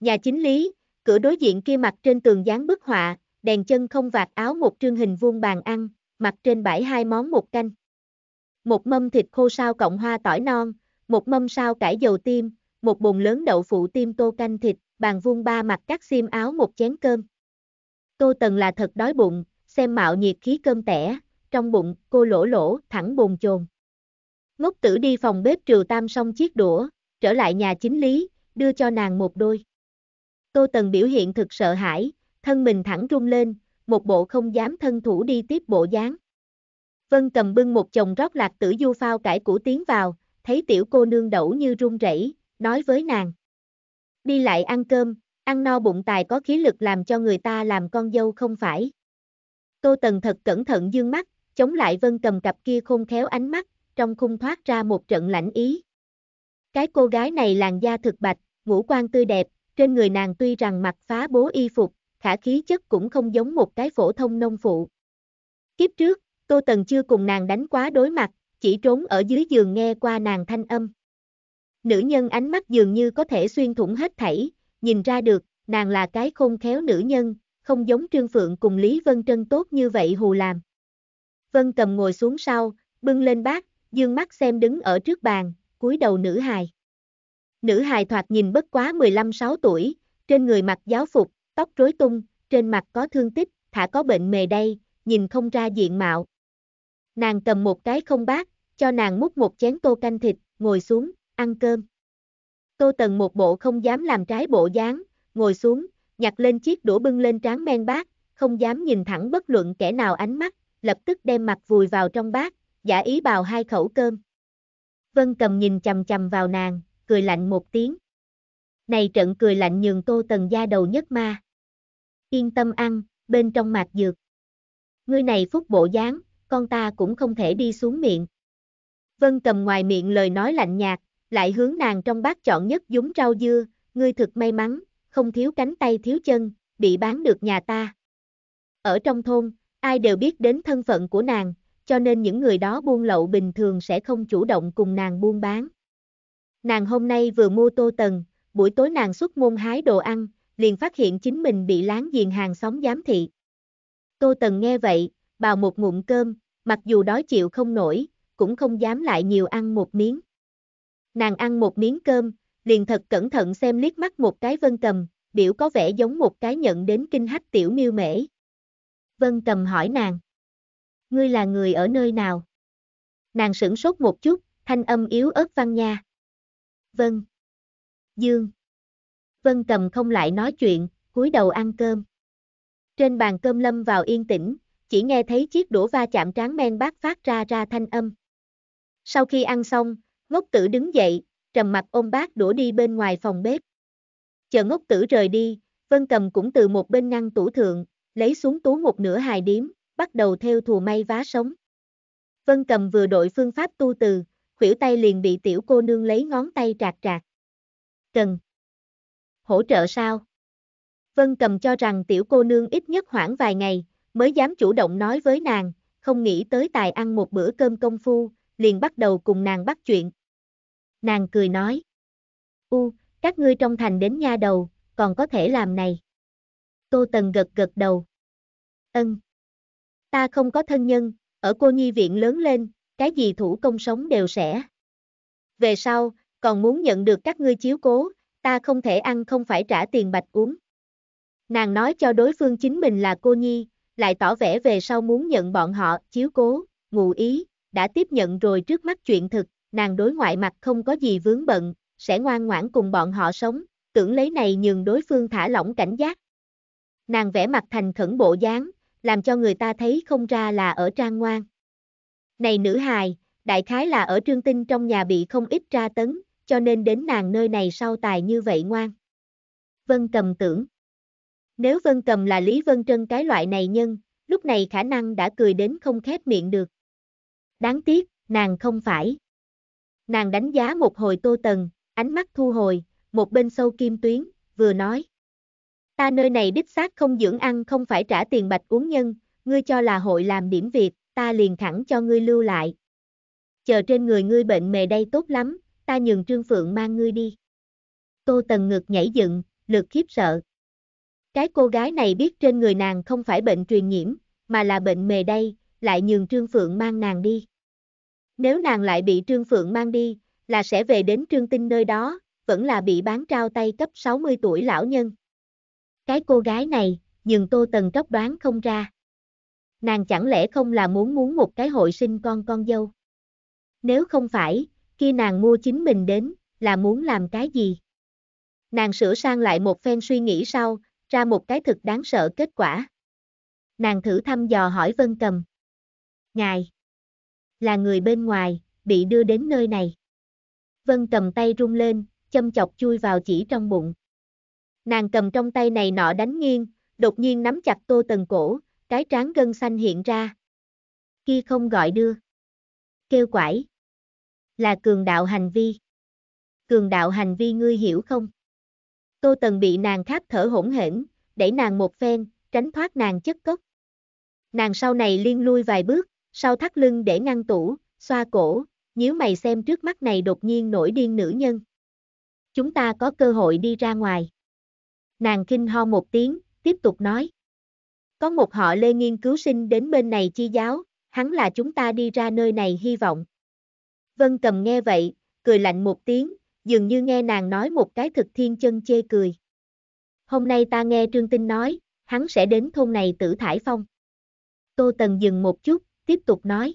Nhà chính lý, cửa đối diện kia mặt trên tường dán bức họa, đèn chân không vạt áo một trương hình vuông bàn ăn, mặt trên bãi hai món một canh một mâm thịt khô sao cộng hoa tỏi non, một mâm sao cải dầu tim, một bồn lớn đậu phụ tim tô canh thịt, bàn vuông ba mặt cắt xiêm áo một chén cơm. Tô Tần là thật đói bụng, xem mạo nhiệt khí cơm tẻ, trong bụng cô lỗ lỗ thẳng bồn chồn. Ngốc tử đi phòng bếp trừ tam xong chiếc đũa, trở lại nhà chính lý, đưa cho nàng một đôi. Tô Tần biểu hiện thực sợ hãi, thân mình thẳng rung lên, một bộ không dám thân thủ đi tiếp bộ dáng. Vân cầm bưng một chồng rót lạc tử du phao cải củ tiến vào, thấy tiểu cô nương đẩu như run rẩy, nói với nàng. Đi lại ăn cơm, ăn no bụng tài có khí lực làm cho người ta làm con dâu không phải. Tô Tần thật cẩn thận dương mắt, chống lại vân cầm cặp kia khôn khéo ánh mắt, trong khung thoát ra một trận lãnh ý. Cái cô gái này làn da thực bạch, ngũ quan tươi đẹp, trên người nàng tuy rằng mặc phá bố y phục, khả khí chất cũng không giống một cái phổ thông nông phụ. Kiếp trước, Tô Tần chưa cùng nàng đánh quá đối mặt, chỉ trốn ở dưới giường nghe qua nàng thanh âm. Nữ nhân ánh mắt dường như có thể xuyên thủng hết thảy, nhìn ra được, nàng là cái khôn khéo nữ nhân, không giống Trương Phượng cùng Lý Vân Trân tốt như vậy hù làm. Vân cầm ngồi xuống sau, bưng lên bát, dương mắt xem đứng ở trước bàn, cúi đầu nữ hài. Nữ hài thoạt nhìn bất quá 15-6 tuổi, trên người mặc giáo phục, tóc rối tung, trên mặt có thương tích, thả có bệnh mề đây, nhìn không ra diện mạo, Nàng cầm một cái không bát, cho nàng múc một chén tô canh thịt, ngồi xuống, ăn cơm. Tô Tần một bộ không dám làm trái bộ dáng, ngồi xuống, nhặt lên chiếc đũa bưng lên tráng men bát, không dám nhìn thẳng bất luận kẻ nào ánh mắt, lập tức đem mặt vùi vào trong bát, giả ý bào hai khẩu cơm. Vân cầm nhìn chầm chầm vào nàng, cười lạnh một tiếng. Này trận cười lạnh nhường Tô Tần da đầu nhất ma. Yên tâm ăn, bên trong mạc dược. Ngươi này phúc bộ dáng, con ta cũng không thể đi xuống miệng. Vân cầm ngoài miệng lời nói lạnh nhạt, lại hướng nàng trong bát chọn nhất dúng rau dưa, ngươi thực may mắn, không thiếu cánh tay thiếu chân, bị bán được nhà ta. Ở trong thôn, ai đều biết đến thân phận của nàng, cho nên những người đó buôn lậu bình thường sẽ không chủ động cùng nàng buôn bán. Nàng hôm nay vừa mua tô tần, buổi tối nàng xuất môn hái đồ ăn, liền phát hiện chính mình bị láng giềng hàng xóm giám thị. Tô Tần nghe vậy, bào một ngụm cơm, mặc dù đói chịu không nổi, cũng không dám lại nhiều ăn một miếng. Nàng ăn một miếng cơm, liền thật cẩn thận xem liếc mắt một cái vân cầm, biểu có vẻ giống một cái nhận đến kinh hách tiểu miêu mễ. Vân cầm hỏi nàng. Ngươi là người ở nơi nào? Nàng sửng sốt một chút, thanh âm yếu ớt vang nha. Vân, Dương. Vân cầm không lại nói chuyện, cúi đầu ăn cơm. Trên bàn cơm lâm vào yên tĩnh, chỉ nghe thấy chiếc đũa va chạm tráng men bát phát ra ra thanh âm. Sau khi ăn xong, ngốc tử đứng dậy, trầm mặt ôm bát đũa đi bên ngoài phòng bếp. Chờ ngốc tử rời đi, Vân Cầm cũng từ một bên ngăn tủ thượng, lấy xuống tú một nửa hài điếm, bắt đầu theo thù may vá sống. Vân Cầm vừa đổi phương pháp tu từ, khuỷu tay liền bị tiểu cô nương lấy ngón tay trạc trạc. Cần. Hỗ trợ sao? Vân Cầm cho rằng tiểu cô nương ít nhất khoảng vài ngày, mới dám chủ động nói với nàng, không nghĩ tới tài ăn một bữa cơm công phu, liền bắt đầu cùng nàng bắt chuyện. Nàng cười nói, U, các ngươi trong thành đến nha đầu, còn có thể làm này. Tô Tần gật gật đầu. Ân. Ta không có thân nhân, ở cô nhi viện lớn lên, cái gì thủ công sống đều sẽ. Về sau, còn muốn nhận được các ngươi chiếu cố, ta không thể ăn không phải trả tiền bạch uống. Nàng nói cho đối phương chính mình là cô nhi, lại tỏ vẻ về sau muốn nhận bọn họ, chiếu cố, ngụ ý, đã tiếp nhận rồi trước mắt chuyện thực, nàng đối ngoại mặt không có gì vướng bận, sẽ ngoan ngoãn cùng bọn họ sống, tưởng lấy này nhường đối phương thả lỏng cảnh giác. Nàng vẽ mặt thành khẩn bộ dáng, làm cho người ta thấy không ra là ở trang ngoan. Này nữ hài, đại khái là ở trương tinh trong nhà bị không ít tra tấn, cho nên đến nàng nơi này sau tài như vậy ngoan. Vân cầm tưởng. Nếu Vân Cầm là Lý Vân Trân cái loại này nhân, lúc này khả năng đã cười đến không khép miệng được. Đáng tiếc, nàng không phải. Nàng đánh giá một hồi Tô Tần, ánh mắt thu hồi, một bên sâu kim tuyến, vừa nói. Ta nơi này đích xác không dưỡng ăn không phải trả tiền bạch uống nhân, ngươi cho là hội làm điểm việc, ta liền thẳng cho ngươi lưu lại. Chờ trên người ngươi bệnh mề đây tốt lắm, ta nhường Trương Phượng mang ngươi đi. Tô Tần ngực nhảy dựng, lực khiếp sợ. Cái cô gái này biết trên người nàng không phải bệnh truyền nhiễm, mà là bệnh mề đây, lại nhường Trương Phượng mang nàng đi. Nếu nàng lại bị Trương Phượng mang đi, là sẽ về đến Trương Tinh nơi đó, vẫn là bị bán trao tay cấp 60 tuổi lão nhân. Cái cô gái này, nhường Tô Tần cấp đoán không ra. Nàng chẳng lẽ không là muốn muốn một cái hội sinh con con dâu? Nếu không phải, khi nàng mua chính mình đến, là muốn làm cái gì? Nàng sửa sang lại một phen suy nghĩ sau, ra một cái thực đáng sợ kết quả. Nàng thử thăm dò hỏi Vân Cầm. Ngài, là người bên ngoài, bị đưa đến nơi này. Vân Cầm tay rung lên, châm chọc chui vào chỉ trong bụng. Nàng cầm trong tay này nọ đánh nghiêng, đột nhiên nắm chặt tô tần cổ, cái trán gân xanh hiện ra. Kia không gọi đưa. Kêu quải. Là cường đạo hành vi. Cường đạo hành vi ngươi hiểu không? Tô Tần bị nàng khát thở hỗn hển, đẩy nàng một phen, tránh thoát nàng chất cốc. Nàng sau này liên lui vài bước, sau thắt lưng để ngăn tủ, xoa cổ, nhíu mày xem trước mắt này đột nhiên nổi điên nữ nhân. Chúng ta có cơ hội đi ra ngoài. Nàng kinh ho một tiếng, tiếp tục nói. Có một họ lê nghiên cứu sinh đến bên này chi giáo, hắn là chúng ta đi ra nơi này hy vọng. Vân cầm nghe vậy, cười lạnh một tiếng, dường như nghe nàng nói một cái thực thiên chân chê cười. Hôm nay ta nghe Trương Tinh nói, hắn sẽ đến thôn này tử thải phong. Tô Tần dừng một chút, tiếp tục nói.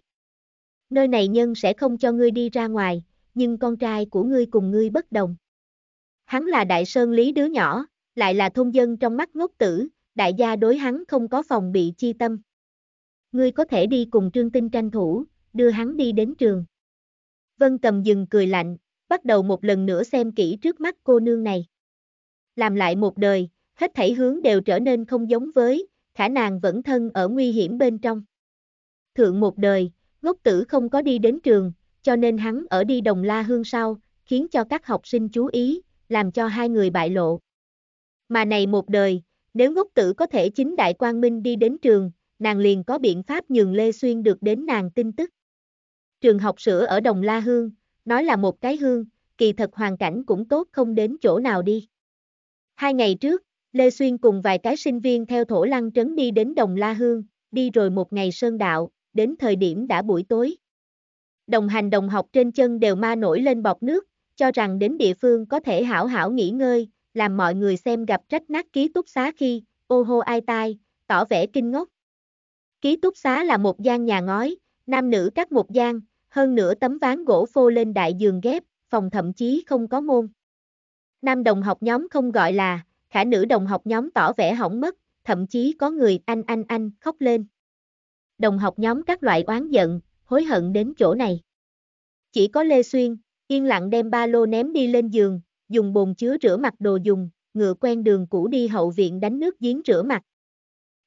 Nơi này nhân sẽ không cho ngươi đi ra ngoài, nhưng con trai của ngươi cùng ngươi bất đồng. Hắn là đại sơn lý đứa nhỏ, lại là thôn dân trong mắt ngốc tử, đại gia đối hắn không có phòng bị chi tâm. Ngươi có thể đi cùng Trương Tinh tranh thủ, đưa hắn đi đến trường. Vân Cầm dừng cười lạnh, bắt đầu một lần nữa xem kỹ trước mắt cô nương này. Làm lại một đời, hết thảy hướng đều trở nên không giống với, khả nàng vẫn thân ở nguy hiểm bên trong. Thượng một đời, gốc tử không có đi đến trường, cho nên hắn ở đi đồng la hương sau, khiến cho các học sinh chú ý, làm cho hai người bại lộ. Mà này một đời, nếu gốc tử có thể chính đại quang minh đi đến trường, nàng liền có biện pháp nhường Lê Xuyên được đến nàng tin tức. Trường học sửa ở Đồng La Hương, Nói là một cái hương, kỳ thật hoàn cảnh cũng tốt không đến chỗ nào đi. Hai ngày trước, Lê Xuyên cùng vài cái sinh viên theo thổ lăng trấn đi đến Đồng La Hương, đi rồi một ngày sơn đạo, đến thời điểm đã buổi tối. Đồng hành đồng học trên chân đều ma nổi lên bọt nước, cho rằng đến địa phương có thể hảo hảo nghỉ ngơi, làm mọi người xem gặp trách nát ký túc xá khi, ô hô ai tai, tỏ vẻ kinh ngốc. Ký túc xá là một gian nhà ngói, nam nữ các một gian, hơn nữa tấm ván gỗ phô lên đại giường ghép, phòng thậm chí không có môn. Nam đồng học nhóm không gọi là, khả nữ đồng học nhóm tỏ vẻ hỏng mất, thậm chí có người anh anh anh khóc lên. Đồng học nhóm các loại oán giận, hối hận đến chỗ này. Chỉ có Lê Xuyên, yên lặng đem ba lô ném đi lên giường, dùng bồn chứa rửa mặt đồ dùng, ngựa quen đường cũ đi hậu viện đánh nước giếng rửa mặt.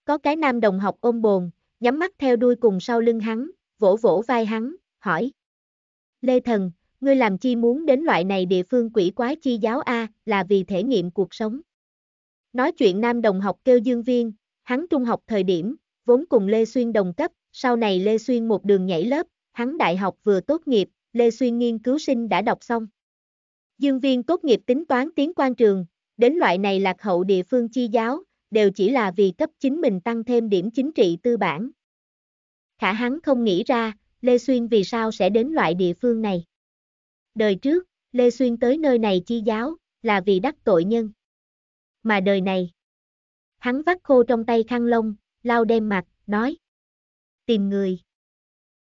Có cái nam đồng học ôm bồn, nhắm mắt theo đuôi cùng sau lưng hắn, vỗ vỗ vai hắn, hỏi. Lê Thần, ngươi làm chi muốn đến loại này địa phương quỷ quái chi giáo A, là vì thể nghiệm cuộc sống. Nói chuyện nam đồng học kêu dương viên, hắn trung học thời điểm, vốn cùng Lê Xuyên đồng cấp, sau này Lê Xuyên một đường nhảy lớp, hắn đại học vừa tốt nghiệp, Lê Xuyên nghiên cứu sinh đã đọc xong. Dương viên tốt nghiệp tính toán tiến quan trường, đến loại này lạc hậu địa phương chi giáo, đều chỉ là vì cấp chính mình tăng thêm điểm chính trị tư bản. Khả hắn không nghĩ ra, Lê Xuyên vì sao sẽ đến loại địa phương này. Đời trước, Lê Xuyên tới nơi này chi giáo, là vì đắc tội nhân. Mà đời này, hắn vắt khô trong tay khăn lông, lau đem mặt, nói. Tìm người.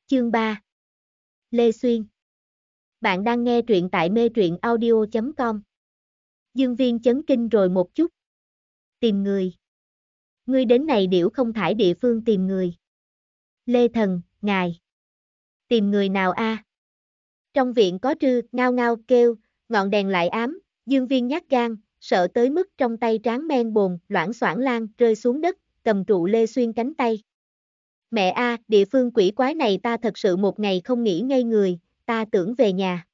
Chương 3 Lê Xuyên Bạn đang nghe truyện tại mê truyện audio.com Dương viên chấn kinh rồi một chút. Tìm người. Ngươi đến này điểu không thải địa phương tìm người. Lê Thần, Ngài tìm người nào a? À? Trong viện có trư, ngao ngao kêu, ngọn đèn lại ám, dương viên nhát gan, sợ tới mức trong tay tráng men bồn, loãng xoảng lan, rơi xuống đất, cầm trụ lê xuyên cánh tay. Mẹ a, à, địa phương quỷ quái này ta thật sự một ngày không nghĩ ngay người, ta tưởng về nhà.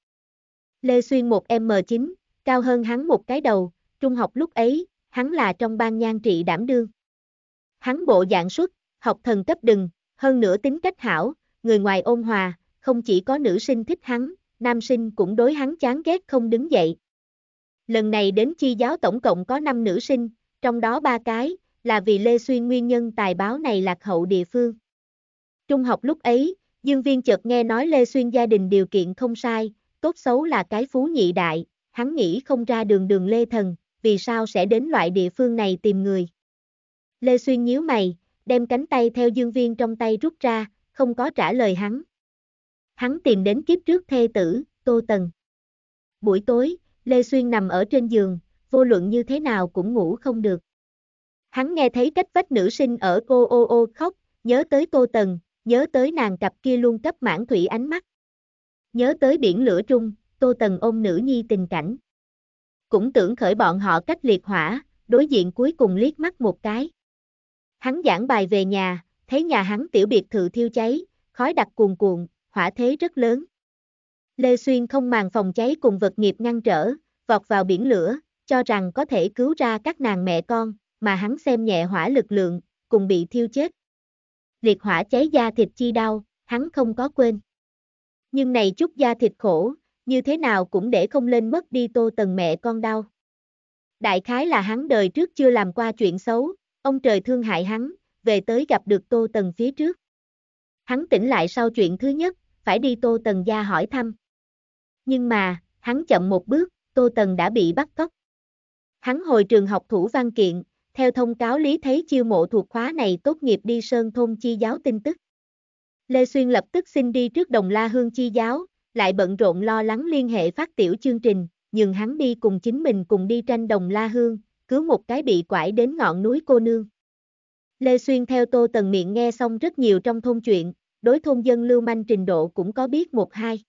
Lê Xuyên một M9, cao hơn hắn một cái đầu, trung học lúc ấy, hắn là trong ban nhan trị đảm đương. Hắn bộ dạng xuất, học thần cấp đừng, hơn nữa tính cách hảo, người ngoài ôn hòa, không chỉ có nữ sinh thích hắn, nam sinh cũng đối hắn chán ghét không đứng dậy. Lần này đến chi giáo tổng cộng có 5 nữ sinh, trong đó ba cái, là vì Lê Xuyên nguyên nhân tài báo này lạc hậu địa phương. Trung học lúc ấy, Dương Viên chợt nghe nói Lê Xuyên gia đình điều kiện không sai, tốt xấu là cái phú nhị đại, hắn nghĩ không ra đường đường Lê Thần, vì sao sẽ đến loại địa phương này tìm người. Lê Xuyên nhíu mày, đem cánh tay theo Dương Viên trong tay rút ra, không có trả lời hắn. Hắn tìm đến kiếp trước thê tử, Tô Tần. Buổi tối, Lê Xuyên nằm ở trên giường, vô luận như thế nào cũng ngủ không được. Hắn nghe thấy cách vách nữ sinh ở cô ô ô khóc, nhớ tới Tô Tần, nhớ tới nàng cặp kia luôn cấp mãn thủy ánh mắt. Nhớ tới biển lửa trung, Tô Tần ôm nữ nhi tình cảnh. Cũng tưởng khởi bọn họ cách liệt hỏa, đối diện cuối cùng liếc mắt một cái. Hắn giảng bài về nhà, thấy nhà hắn tiểu biệt thự thiêu cháy, khói đặc cuồn cuộn, hỏa thế rất lớn. Lê Xuyên không màng phòng cháy cùng vật nghiệp ngăn trở, vọt vào biển lửa, cho rằng có thể cứu ra các nàng mẹ con, mà hắn xem nhẹ hỏa lực lượng, cùng bị thiêu chết. Liệt hỏa cháy da thịt chi đau, hắn không có quên. Nhưng này chút da thịt khổ, như thế nào cũng để không lên mất đi tô tần mẹ con đau. Đại khái là hắn đời trước chưa làm qua chuyện xấu, ông trời thương hại hắn, về tới gặp được Tô Tần phía trước. Hắn tỉnh lại sau chuyện thứ nhất, phải đi Tô Tần gia hỏi thăm. Nhưng mà, hắn chậm một bước, Tô Tần đã bị bắt cóc. Hắn hồi trường học thủ văn kiện, theo thông cáo lý thấy chiêu mộ thuộc khóa này tốt nghiệp đi sơn thôn chi giáo tin tức. Lê Xuyên lập tức xin đi trước đồng la hương chi giáo, lại bận rộn lo lắng liên hệ phát tiểu chương trình, nhưng hắn đi cùng chính mình cùng đi tranh đồng la hương, cứu một cái bị quải đến ngọn núi cô nương. Lê Xuyên theo Tô Tần Miệng nghe xong rất nhiều trong thôn chuyện, đối thôn dân lưu manh trình độ cũng có biết một hai.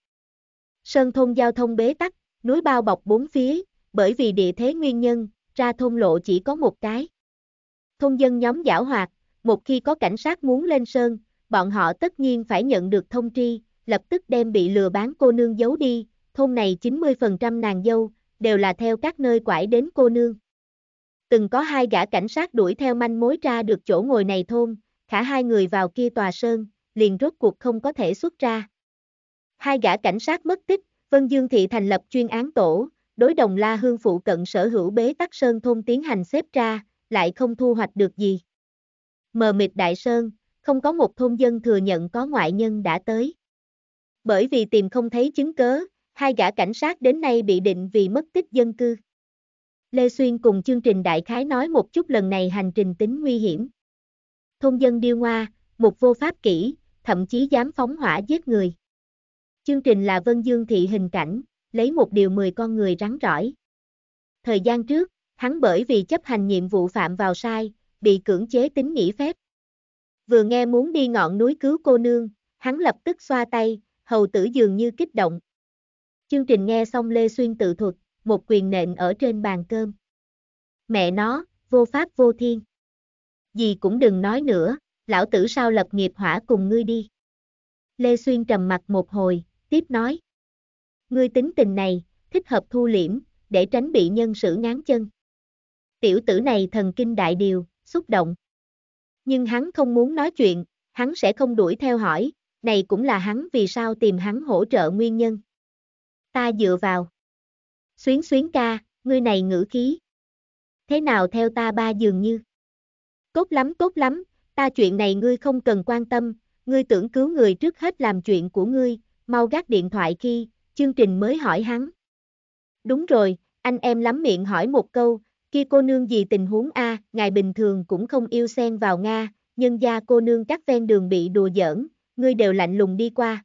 Sơn thôn giao thông bế tắc, núi bao bọc bốn phía, bởi vì địa thế nguyên nhân, ra thôn lộ chỉ có một cái. Thôn dân nhóm giảo hoạt, một khi có cảnh sát muốn lên sơn, bọn họ tất nhiên phải nhận được thông tri, lập tức đem bị lừa bán cô nương giấu đi, thôn này 90% nàng dâu, đều là theo các nơi quải đến cô nương. Từng có hai gã cảnh sát đuổi theo manh mối ra được chỗ ngồi này thôn, khả hai người vào kia tòa sơn, liền rốt cuộc không có thể xuất ra. Hai gã cảnh sát mất tích, Vân Dương Thị thành lập chuyên án tổ, đối đồng La Hương phụ cận sở hữu bế tắc sơn thôn tiến hành xếp ra, lại không thu hoạch được gì. Mờ mịt đại sơn, không có một thôn dân thừa nhận có ngoại nhân đã tới. Bởi vì tìm không thấy chứng cớ, hai gã cảnh sát đến nay bị định vì mất tích dân cư. Lê Xuyên cùng chương trình đại khái nói một chút lần này hành trình tính nguy hiểm. Thôn dân điêu ngoa, một vô pháp kỹ, thậm chí dám phóng hỏa giết người. Chương trình là Vân Dương thị hình cảnh, lấy một điều 10 con người rắn rỏi. Thời gian trước, hắn bởi vì chấp hành nhiệm vụ phạm vào sai, bị cưỡng chế tính nghỉ phép. Vừa nghe muốn đi ngọn núi cứu cô nương, hắn lập tức xoa tay, hầu tử dường như kích động. Chương trình nghe xong Lê Xuyên tự thuật, một quyền nện ở trên bàn cơm. Mẹ nó, vô pháp vô thiên. Dì cũng đừng nói nữa, lão tử sao lập nghiệp hỏa cùng ngươi đi. Lê Xuyên trầm mặt một hồi, tiếp nói. Ngươi tính tình này, thích hợp thu liễm, để tránh bị nhân sự ngán chân. Tiểu tử này thần kinh đại điều, xúc động. Nhưng hắn không muốn nói chuyện, hắn sẽ không đuổi theo hỏi, này cũng là hắn vì sao tìm hắn hỗ trợ nguyên nhân. Ta dựa vào. Xuyến xuyến ca, ngươi này ngữ khí. Thế nào theo ta ba dường như? cốt lắm cốt lắm, ta chuyện này ngươi không cần quan tâm, ngươi tưởng cứu người trước hết làm chuyện của ngươi, mau gác điện thoại khi, chương trình mới hỏi hắn. Đúng rồi, anh em lắm miệng hỏi một câu, kia cô nương gì tình huống a, ngài bình thường cũng không yêu xen vào Nga, nhân gia cô nương các ven đường bị đùa giỡn, ngươi đều lạnh lùng đi qua.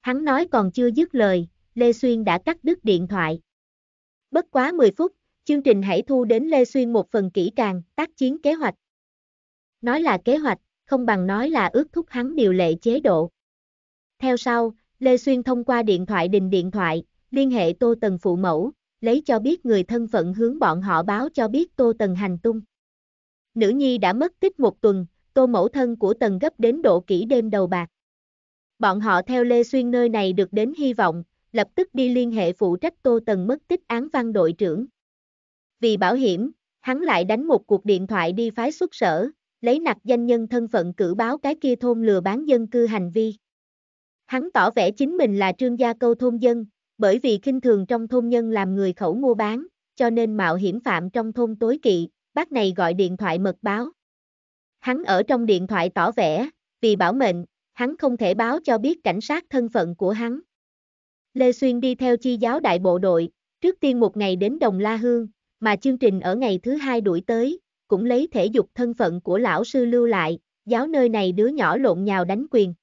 Hắn nói còn chưa dứt lời, Lê Xuyên đã cắt đứt điện thoại. Bất quá 10 phút, chương trình hãy thu đến Lê Xuyên một phần kỹ càng, tác chiến kế hoạch. Nói là kế hoạch, không bằng nói là ước thúc hắn điều lệ chế độ. Theo sau, Lê Xuyên thông qua điện thoại đình điện thoại, liên hệ Tô Tần phụ mẫu, lấy cho biết người thân phận hướng bọn họ báo cho biết Tô Tần hành tung. Nữ nhi đã mất tích một tuần, Tô mẫu thân của Tần gấp đến độ kỹ đêm đầu bạc. Bọn họ theo Lê Xuyên nơi này được đến hy vọng, lập tức đi liên hệ phụ trách Tô Tần mất tích án văn đội trưởng. Vì bảo hiểm, hắn lại đánh một cuộc điện thoại đi phái xuất sở, lấy nặc danh nhân thân phận cử báo cái kia thôn lừa bán dân cư hành vi. Hắn tỏ vẻ chính mình là trương gia câu thôn dân, bởi vì khinh thường trong thôn nhân làm người khẩu mua bán, cho nên mạo hiểm phạm trong thôn tối kỵ, bác này gọi điện thoại mật báo. Hắn ở trong điện thoại tỏ vẻ, vì bảo mệnh, hắn không thể báo cho biết cảnh sát thân phận của hắn. Lê Xuyên đi theo chi giáo đại bộ đội, trước tiên một ngày đến Đồng La Hương, mà chương trình ở ngày thứ hai đuổi tới, cũng lấy thể dục thân phận của lão sư lưu lại, giáo nơi này đứa nhỏ lộn nhào đánh quyền.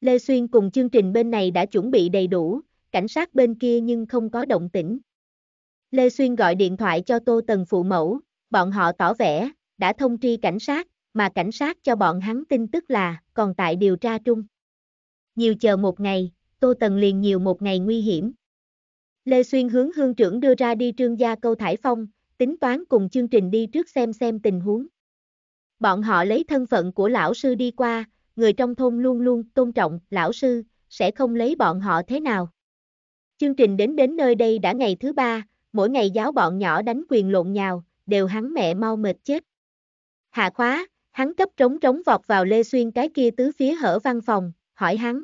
Lê Xuyên cùng chương trình bên này đã chuẩn bị đầy đủ, cảnh sát bên kia nhưng không có động tĩnh. Lê Xuyên gọi điện thoại cho Tô Tần phụ mẫu, bọn họ tỏ vẻ, đã thông tri cảnh sát, mà cảnh sát cho bọn hắn tin tức là, còn tại điều tra trung. Nhiều chờ một ngày, Tô Tần liền nhiều một ngày nguy hiểm. Lê Xuyên hướng hương trưởng đưa ra đi trương gia câu thải phong, tính toán cùng chương trình đi trước xem xem tình huống. Bọn họ lấy thân phận của lão sư đi qua, người trong thôn luôn luôn tôn trọng lão sư, sẽ không lấy bọn họ thế nào. Chương trình đến đến nơi đây đã ngày thứ ba, mỗi ngày giáo bọn nhỏ đánh quyền lộn nhào, đều hắn mẹ mau mệt chết. Hạ khóa, hắn cấp trống trống vọt vào Lê Xuyên cái kia tứ phía hở văn phòng, hỏi hắn,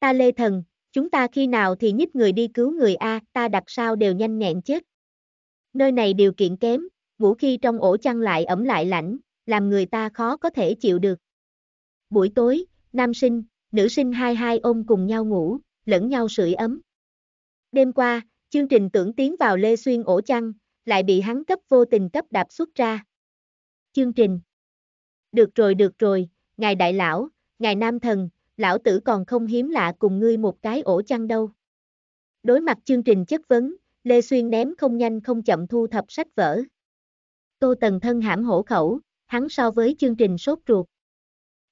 Ta lê thần, chúng ta khi nào thì nhích người đi cứu người A, ta đặt sao đều nhanh nhẹn chết. Nơi này điều kiện kém, vũ khi trong ổ chăn lại ẩm lại lạnh, làm người ta khó có thể chịu được. Buổi tối, nam sinh, nữ sinh hai hai ôm cùng nhau ngủ, lẫn nhau sưởi ấm. Đêm qua, chương trình tưởng tiến vào Lê Xuyên ổ chăn, lại bị hắn cấp vô tình cấp đạp xuất ra. Chương trình Được rồi được rồi, ngài đại lão, ngài nam thần, lão tử còn không hiếm lạ cùng ngươi một cái ổ chăn đâu. Đối mặt chương trình chất vấn, Lê Xuyên ném không nhanh không chậm thu thập sách vở. Tô Tần thân hãm hổ khẩu, hắn so với chương trình sốt ruột.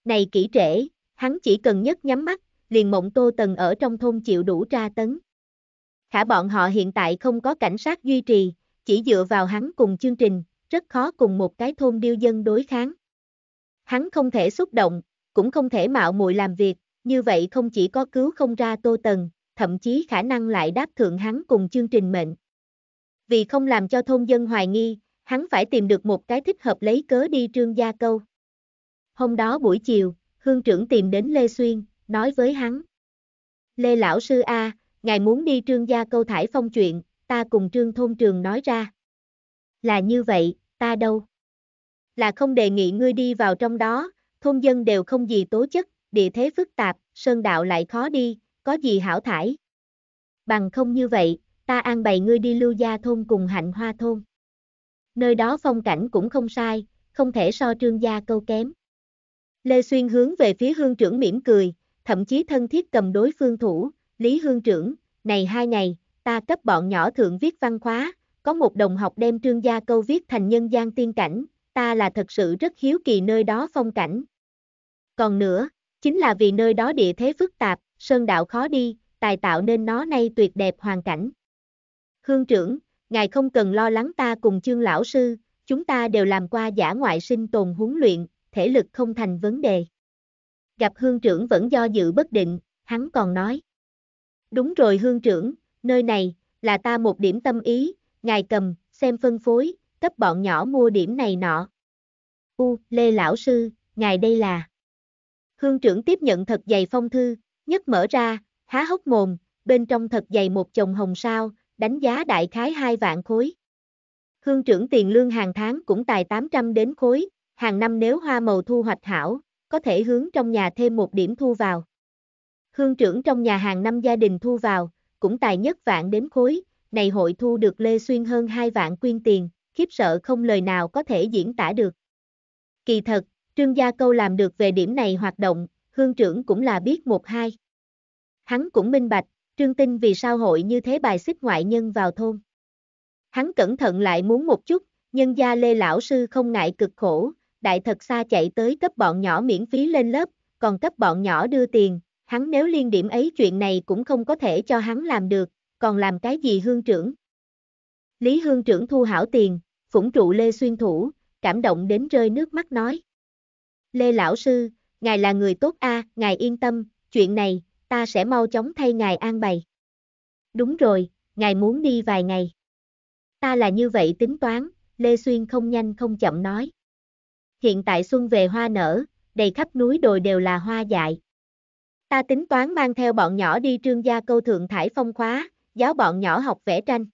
Này kỹ trễ, hắn chỉ cần nhất nhắm mắt, liền mộng Tô Tần ở trong thôn chịu đủ tra tấn. Khả bọn họ hiện tại không có cảnh sát duy trì, chỉ dựa vào hắn cùng chương trình, rất khó cùng một cái thôn điêu dân đối kháng. Hắn không thể xúc động, cũng không thể mạo muội làm việc, như vậy không chỉ có cứu không ra Tô Tần, thậm chí khả năng lại đáp thượng hắn cùng chương trình mệnh. Vì không làm cho thôn dân hoài nghi, hắn phải tìm được một cái thích hợp lấy cớ đi trương gia câu. Hôm đó buổi chiều, hương trưởng tìm đến Lê Xuyên, nói với hắn. Lê Lão Sư A, ngài muốn đi trương gia câu thải phong chuyện, ta cùng trương thôn trường nói ra. Là như vậy, ta đâu? Là không đề nghị ngươi đi vào trong đó, thôn dân đều không gì tố chất, địa thế phức tạp, sơn đạo lại khó đi, có gì hảo thải. Bằng không như vậy, ta an bày ngươi đi lưu gia thôn cùng hạnh hoa thôn. Nơi đó phong cảnh cũng không sai, không thể so trương gia câu kém. Lê Xuyên hướng về phía hương trưởng mỉm cười, thậm chí thân thiết cầm đối phương thủ, Lý Hương trưởng, này hai ngày, ta cấp bọn nhỏ thượng viết văn khóa, có một đồng học đem trương gia câu viết thành nhân gian tiên cảnh, ta là thật sự rất hiếu kỳ nơi đó phong cảnh, còn nữa, chính là vì nơi đó địa thế phức tạp, sơn đạo khó đi, tài tạo nên nó nay tuyệt đẹp hoàn cảnh. Hương trưởng, ngài không cần lo lắng ta cùng chương lão sư, chúng ta đều làm qua giả ngoại sinh tồn huấn luyện, thể lực không thành vấn đề. Gặp hương trưởng vẫn do dự bất định, hắn còn nói. Đúng rồi hương trưởng, nơi này, là ta một điểm tâm ý, ngài cầm, xem phân phối, cấp bọn nhỏ mua điểm này nọ. U, Lê Lão Sư, ngài đây là. Hương trưởng tiếp nhận thật dày phong thư, nhất mở ra, há hốc mồm, bên trong thật dày một chồng hồng sao, đánh giá đại khái hai vạn khối. Hương trưởng tiền lương hàng tháng cũng tài 800 đến khối, hàng năm nếu hoa màu thu hoạch hảo, có thể hướng trong nhà thêm một điểm thu vào. Hương trưởng trong nhà hàng năm gia đình thu vào, cũng tài nhất vạn đến khối, này hội thu được Lê Xuyên hơn 2 vạn quyên tiền, khiếp sợ không lời nào có thể diễn tả được. Kỳ thật, Trương Gia Câu làm được về điểm này hoạt động, hương trưởng cũng là biết một hai. Hắn cũng minh bạch, Trương Tinh vì sao hội như thế bài xích ngoại nhân vào thôn. Hắn cẩn thận lại muốn một chút, nhân gia Lê Lão Sư không ngại cực khổ, đại thật xa chạy tới cấp bọn nhỏ miễn phí lên lớp, còn cấp bọn nhỏ đưa tiền, hắn nếu liên điểm ấy chuyện này cũng không có thể cho hắn làm được, còn làm cái gì hương trưởng. Lý hương trưởng thu hảo tiền, phủng trụ Lê Xuyên Thủ, cảm động đến rơi nước mắt nói. Lê Lão Sư, ngài là người tốt a, à, ngài yên tâm, chuyện này, ta sẽ mau chóng thay ngài an bày. Đúng rồi, ngài muốn đi vài ngày. Ta là như vậy tính toán, Lê Xuyên không nhanh không chậm nói. Hiện tại xuân về hoa nở, đầy khắp núi đồi đều là hoa dại. Ta tính toán mang theo bọn nhỏ đi trương gia câu thượng thải phong khóa, giáo bọn nhỏ học vẽ tranh.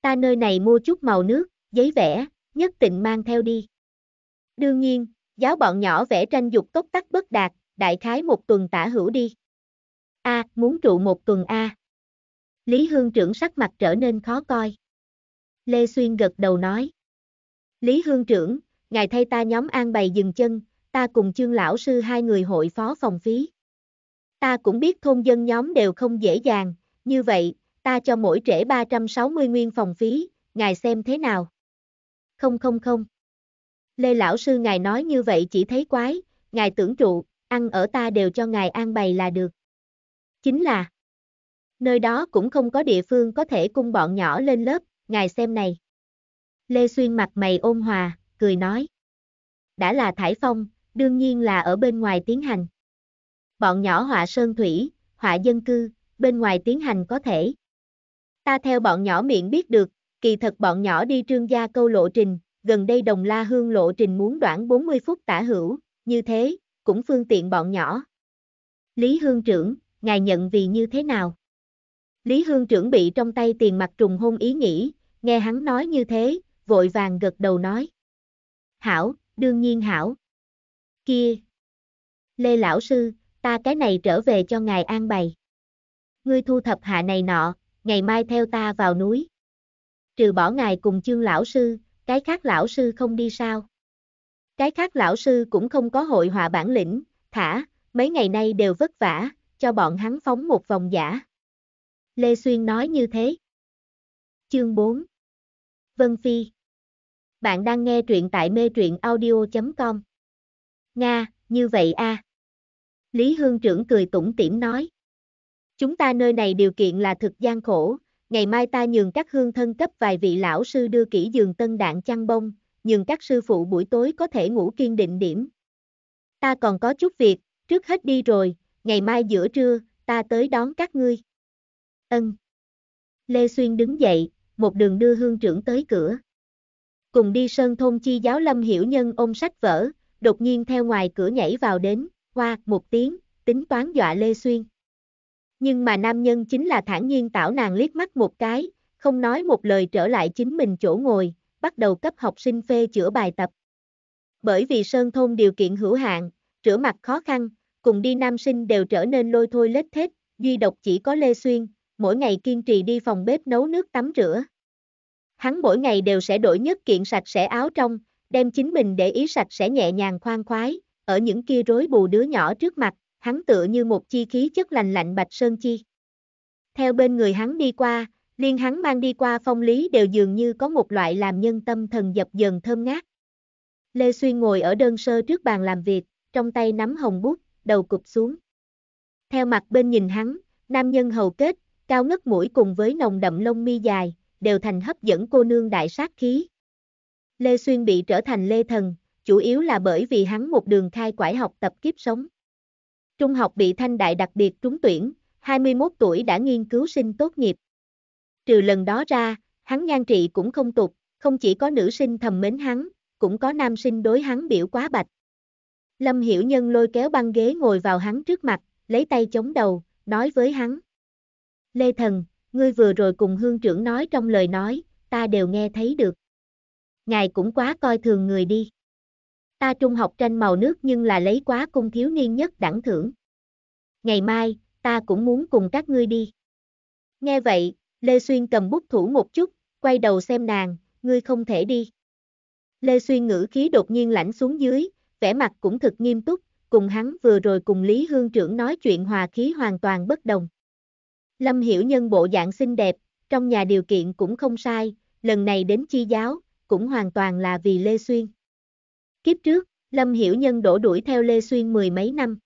Ta nơi này mua chút màu nước, giấy vẽ, nhất định mang theo đi. Đương nhiên, Giáo bọn nhỏ vẽ tranh dục tốt tắc bất đạt, đại khái một tuần tả hữu đi. A, à, muốn trụ một tuần A. Lý Hương trưởng sắc mặt trở nên khó coi. Lê Xuyên gật đầu nói. Lý Hương trưởng, ngài thay ta nhóm an bày dừng chân, ta cùng chương lão sư hai người hội phó phòng phí. Ta cũng biết thôn dân nhóm đều không dễ dàng, như vậy, ta cho mỗi trễ 360 nguyên phòng phí, ngài xem thế nào? Không không không. Lê lão sư ngài nói như vậy chỉ thấy quái, ngài tưởng trụ, ăn ở ta đều cho ngài an bày là được. Chính là, nơi đó cũng không có địa phương có thể cung bọn nhỏ lên lớp, ngài xem này. Lê Xuyên mặt mày ôn hòa, cười nói. Đã là thải phong, đương nhiên là ở bên ngoài tiến hành. Bọn nhỏ họa sơn thủy, họa dân cư, bên ngoài tiến hành có thể. Ta theo bọn nhỏ miệng biết được, kỳ thật bọn nhỏ đi trương gia câu lộ trình, gần đây đồng la hương lộ trình muốn đoạn 40 phút tả hữu, như thế, cũng phương tiện bọn nhỏ. Lý Hương trưởng, ngài nhận vì như thế nào? Lý Hương trưởng bị trong tay tiền mặt trùng hôn ý nghĩ, nghe hắn nói như thế, vội vàng gật đầu nói. Hảo, đương nhiên hảo. Kia. Lê lão sư, ta cái này trở về cho ngài an bày. Ngươi thu thập hạ này nọ, ngày mai theo ta vào núi. Trừ bỏ ngài cùng chương lão sư, cái khác lão sư không đi sao. Cái khác lão sư cũng không có hội họa bản lĩnh, thả, mấy ngày nay đều vất vả, cho bọn hắn phóng một vòng giả. Lê Xuyên nói như thế. Chương 4 Vân Phi Bạn đang nghe truyện tại mê truyện audio.com Nga, như vậy a à. Lý Hương trưởng cười tủm tỉm nói. Chúng ta nơi này điều kiện là thực gian khổ, ngày mai ta nhường các hương thân cấp vài vị lão sư đưa kỹ giường tân đạn chăn bông, nhường các sư phụ buổi tối có thể ngủ kiên định điểm. Ta còn có chút việc, trước hết đi rồi, ngày mai giữa trưa, ta tới đón các ngươi. Ân. Lê Xuyên đứng dậy, một đường đưa hương trưởng tới cửa. Cùng đi sơn thôn chi giáo lâm hiểu nhân ôm sách vở, đột nhiên theo ngoài cửa nhảy vào đến, hoa, một tiếng, tính toán dọa Lê Xuyên. Nhưng mà nam nhân chính là thản nhiên tảo nàng liếc mắt một cái, không nói một lời trở lại chính mình chỗ ngồi, bắt đầu cấp học sinh phê chữa bài tập. Bởi vì sơn thôn điều kiện hữu hạn, rửa mặt khó khăn, cùng đi nam sinh đều trở nên lôi thôi lết thết, duy độc chỉ có Lê Xuyên, mỗi ngày kiên trì đi phòng bếp nấu nước tắm rửa. Hắn mỗi ngày đều sẽ đổi nhất kiện sạch sẽ áo trong, đem chính mình để ý sạch sẽ nhẹ nhàng khoan khoái, ở những kia rối bù đứa nhỏ trước mặt, hắn tựa như một chi khí chất lành lạnh bạch sơn chi. Theo bên người hắn đi qua, liên hắn mang đi qua phong lý đều dường như có một loại làm nhân tâm thần dập dần thơm ngát. Lê Xuyên ngồi ở đơn sơ trước bàn làm việc, trong tay nắm hồng bút, đầu cụp xuống. Theo mặt bên nhìn hắn, nam nhân hầu kết, cao ngất mũi cùng với nồng đậm lông mi dài, đều thành hấp dẫn cô nương đại sát khí. Lê Xuyên bị trở thành Lê Thần, chủ yếu là bởi vì hắn một đường khai quải học tập kiếp sống. Trung học bị Thanh Đại đặc biệt trúng tuyển, 21 tuổi đã nghiên cứu sinh tốt nghiệp. Trừ lần đó ra, hắn nhan trị cũng không tục, không chỉ có nữ sinh thầm mến hắn, cũng có nam sinh đối hắn biểu quá bạch. Lâm Hiểu Nhân lôi kéo băng ghế ngồi vào hắn trước mặt, lấy tay chống đầu, nói với hắn. Lê Thần, ngươi vừa rồi cùng hương trưởng nói trong lời nói, ta đều nghe thấy được. Ngài cũng quá coi thường người đi. Ta trung học tranh màu nước nhưng là lấy quá cung thiếu niên nhất đẳng thưởng. Ngày mai, ta cũng muốn cùng các ngươi đi. Nghe vậy, Lê Xuyên cầm bút thủ một chút, quay đầu xem nàng, ngươi không thể đi. Lê Xuyên ngữ khí đột nhiên lãnh xuống dưới, vẻ mặt cũng thực nghiêm túc, cùng hắn vừa rồi cùng Lý Hương trưởng nói chuyện hòa khí hoàn toàn bất đồng. Lâm Hiểu Nhân bộ dạng xinh đẹp, trong nhà điều kiện cũng không sai, lần này đến chi giáo, cũng hoàn toàn là vì Lê Xuyên. Kiếp trước, Lâm Hiểu Nhân đổ đuổi theo Lê Xuyên mười mấy năm.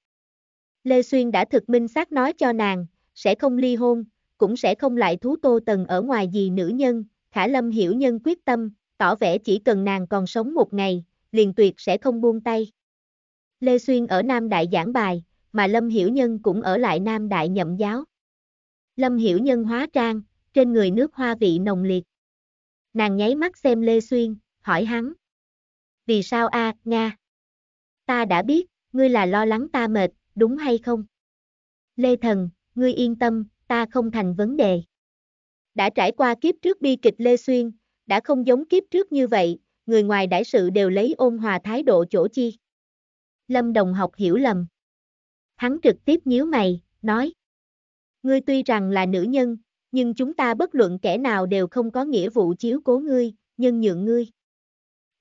Lê Xuyên đã thực minh xác nói cho nàng, sẽ không ly hôn, cũng sẽ không lại thú tô tần ở ngoài gì nữ nhân, khả Lâm Hiểu Nhân quyết tâm, tỏ vẻ chỉ cần nàng còn sống một ngày, liền tuyệt sẽ không buông tay. Lê Xuyên ở Nam Đại giảng bài, mà Lâm Hiểu Nhân cũng ở lại Nam Đại nhậm giáo. Lâm Hiểu Nhân hóa trang, trên người nước hoa vị nồng liệt. Nàng nháy mắt xem Lê Xuyên, hỏi hắn vì sao a, à, Nga? Ta đã biết, ngươi là lo lắng ta mệt, đúng hay không? Lê Thần, ngươi yên tâm, ta không thành vấn đề. Đã trải qua kiếp trước bi kịch Lê Xuyên, đã không giống kiếp trước như vậy, người ngoài đại sự đều lấy ôn hòa thái độ chỗ chi. Lâm Đồng học hiểu lầm. Hắn trực tiếp nhíu mày, nói. Ngươi tuy rằng là nữ nhân, nhưng chúng ta bất luận kẻ nào đều không có nghĩa vụ chiếu cố ngươi, nhân nhượng ngươi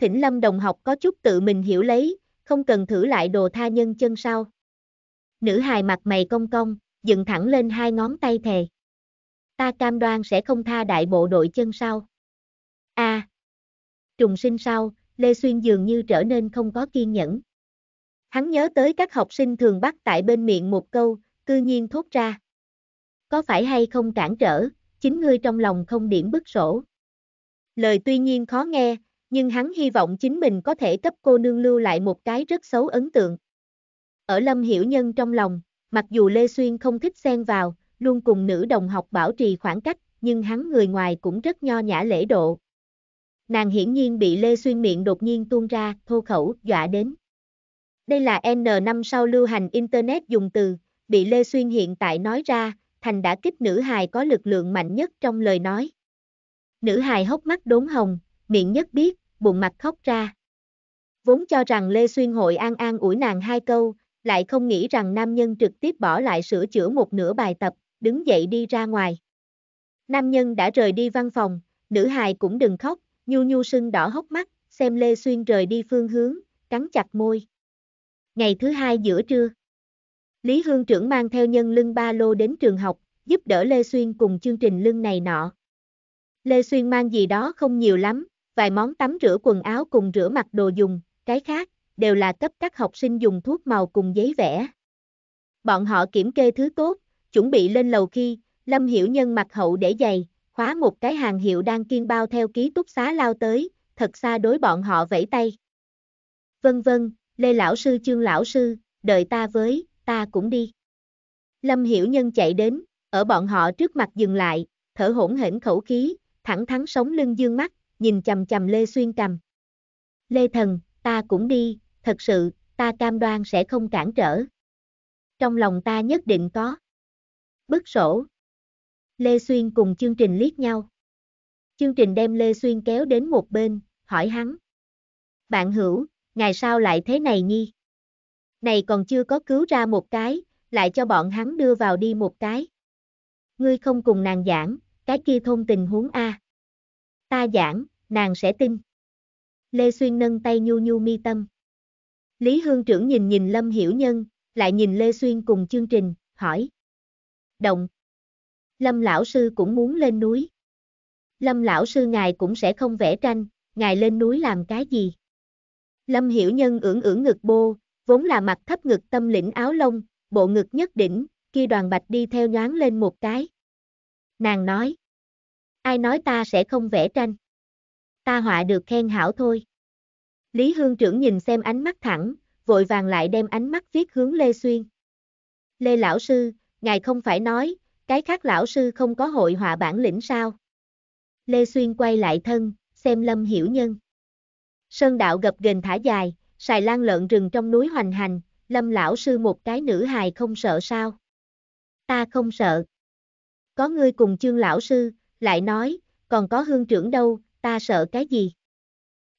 thỉnh lâm đồng học có chút tự mình hiểu lấy, không cần thử lại đồ tha nhân chân sau. Nữ hài mặt mày cong cong, dựng thẳng lên hai ngón tay thề. Ta cam đoan sẽ không tha đại bộ đội chân sau. A. À, trùng sinh sau, Lê Xuyên dường như trở nên không có kiên nhẫn. Hắn nhớ tới các học sinh thường bắt tại bên miệng một câu, cư nhiên thốt ra. Có phải hay không cản trở, chính ngươi trong lòng không điểm bức sổ. Lời tuy nhiên khó nghe, nhưng hắn hy vọng chính mình có thể cấp cô nương lưu lại một cái rất xấu ấn tượng. Ở Lâm Hiểu Nhân trong lòng, mặc dù Lê Xuyên không thích xen vào, luôn cùng nữ đồng học bảo trì khoảng cách, nhưng hắn người ngoài cũng rất nho nhã lễ độ. Nàng hiển nhiên bị Lê Xuyên miệng đột nhiên tuôn ra, thô khẩu, dọa đến. Đây là N năm sau lưu hành Internet dùng từ, bị Lê Xuyên hiện tại nói ra, thành đã kích nữ hài có lực lượng mạnh nhất trong lời nói. Nữ hài hốc mắt đốn hồng, miệng nhất biết, bụng mặt khóc ra. Vốn cho rằng Lê Xuyên hội an an ủi nàng hai câu, lại không nghĩ rằng nam nhân trực tiếp bỏ lại sửa chữa một nửa bài tập, đứng dậy đi ra ngoài. Nam nhân đã rời đi văn phòng, nữ hài cũng đừng khóc, nhu nhu sưng đỏ hốc mắt, xem Lê Xuyên rời đi phương hướng, cắn chặt môi. Ngày thứ hai giữa trưa, Lý Hương trưởng mang theo nhân lưng ba lô đến trường học, giúp đỡ Lê Xuyên cùng chương trình lưng này nọ. Lê Xuyên mang gì đó không nhiều lắm, vài món tắm rửa quần áo cùng rửa mặt đồ dùng, cái khác, đều là cấp các học sinh dùng thuốc màu cùng giấy vẽ. Bọn họ kiểm kê thứ tốt, chuẩn bị lên lầu khi, Lâm Hiểu Nhân mặc hậu để giày, khóa một cái hàng hiệu đang kiên bao theo ký túc xá lao tới, thật xa đối bọn họ vẫy tay. Vân vân, Lê Lão Sư trương Lão Sư, đợi ta với, ta cũng đi. Lâm Hiểu Nhân chạy đến, ở bọn họ trước mặt dừng lại, thở hổn hển khẩu khí, thẳng thắn sống lưng dương mắt, nhìn chầm chầm Lê Xuyên cầm. Lê Thần, ta cũng đi, thật sự, ta cam đoan sẽ không cản trở. Trong lòng ta nhất định có. Bức sổ. Lê Xuyên cùng chương trình liếc nhau. Chương trình đem Lê Xuyên kéo đến một bên, hỏi hắn. Bạn hữu, ngày sao lại thế này nhi? Này còn chưa có cứu ra một cái, lại cho bọn hắn đưa vào đi một cái. Ngươi không cùng nàng giảng, cái kia thôn tình huống A. Ta giảng nàng sẽ tin. Lê Xuyên nâng tay nhu nhu mi tâm. Lý Hương trưởng nhìn nhìn Lâm Hiểu Nhân, lại nhìn Lê Xuyên cùng chương trình, hỏi. Động. Lâm lão sư cũng muốn lên núi. Lâm lão sư ngài cũng sẽ không vẽ tranh, ngài lên núi làm cái gì? Lâm Hiểu Nhân ưỡng ưỡng ngực bô, vốn là mặt thấp ngực tâm lĩnh áo lông, bộ ngực nhất đỉnh, kia đoàn bạch đi theo nhoáng lên một cái. Nàng nói. Ai nói ta sẽ không vẽ tranh? ta họa được khen hảo thôi. Lý Hương trưởng nhìn xem ánh mắt thẳng, vội vàng lại đem ánh mắt viết hướng Lê Xuyên. Lê lão sư, ngài không phải nói, cái khác lão sư không có hội họa bản lĩnh sao? Lê Xuyên quay lại thân, xem Lâm Hiểu Nhân. Sơn đạo gập ghềnh thả dài, xài lan lợn rừng trong núi hoành hành, Lâm lão sư một cái nữ hài không sợ sao? Ta không sợ. Có ngươi cùng chương lão sư, lại nói, còn có hương trưởng đâu, ta sợ cái gì?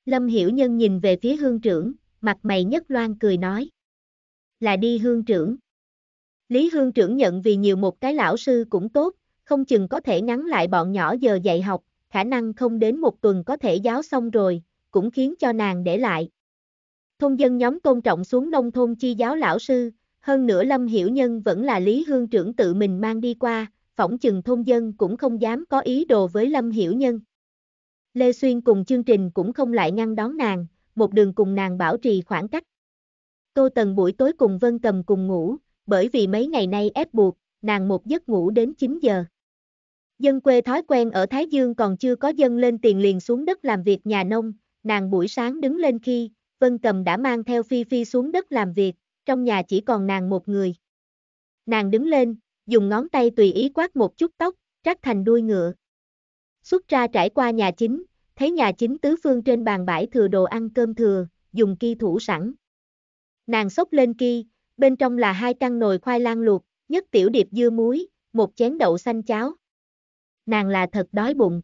Lâm Hiểu Nhân nhìn về phía hương trưởng, mặt mày nhất loan cười nói. Là đi hương trưởng. Lý hương trưởng nhận vì nhiều một cái lão sư cũng tốt, không chừng có thể ngắn lại bọn nhỏ giờ dạy học, khả năng không đến một tuần có thể giáo xong rồi, cũng khiến cho nàng để lại. Thôn dân nhóm tôn trọng xuống nông thôn chi giáo lão sư, hơn nữa Lâm Hiểu Nhân vẫn là Lý Hương trưởng tự mình mang đi qua, phỏng chừng thôn dân cũng không dám có ý đồ với Lâm Hiểu Nhân. Lê Xuyên cùng chương trình cũng không lại ngăn đón nàng, một đường cùng nàng bảo trì khoảng cách. Tô Tần buổi tối cùng Vân Tầm cùng ngủ, bởi vì mấy ngày nay ép buộc, nàng một giấc ngủ đến 9 giờ. Dân quê thói quen ở Thái Dương còn chưa có dân lên tiền liền xuống đất làm việc nhà nông, nàng buổi sáng đứng lên khi, Vân Tầm đã mang theo Phi Phi xuống đất làm việc, trong nhà chỉ còn nàng một người. Nàng đứng lên, dùng ngón tay tùy ý quát một chút tóc, rắc thành đuôi ngựa, Xuất ra trải qua nhà chính, thấy nhà chính tứ phương trên bàn bãi thừa đồ ăn cơm thừa, dùng ki thủ sẵn. Nàng xốc lên ki, bên trong là hai căn nồi khoai lang luộc, nhất tiểu điệp dưa muối, một chén đậu xanh cháo. Nàng là thật đói bụng.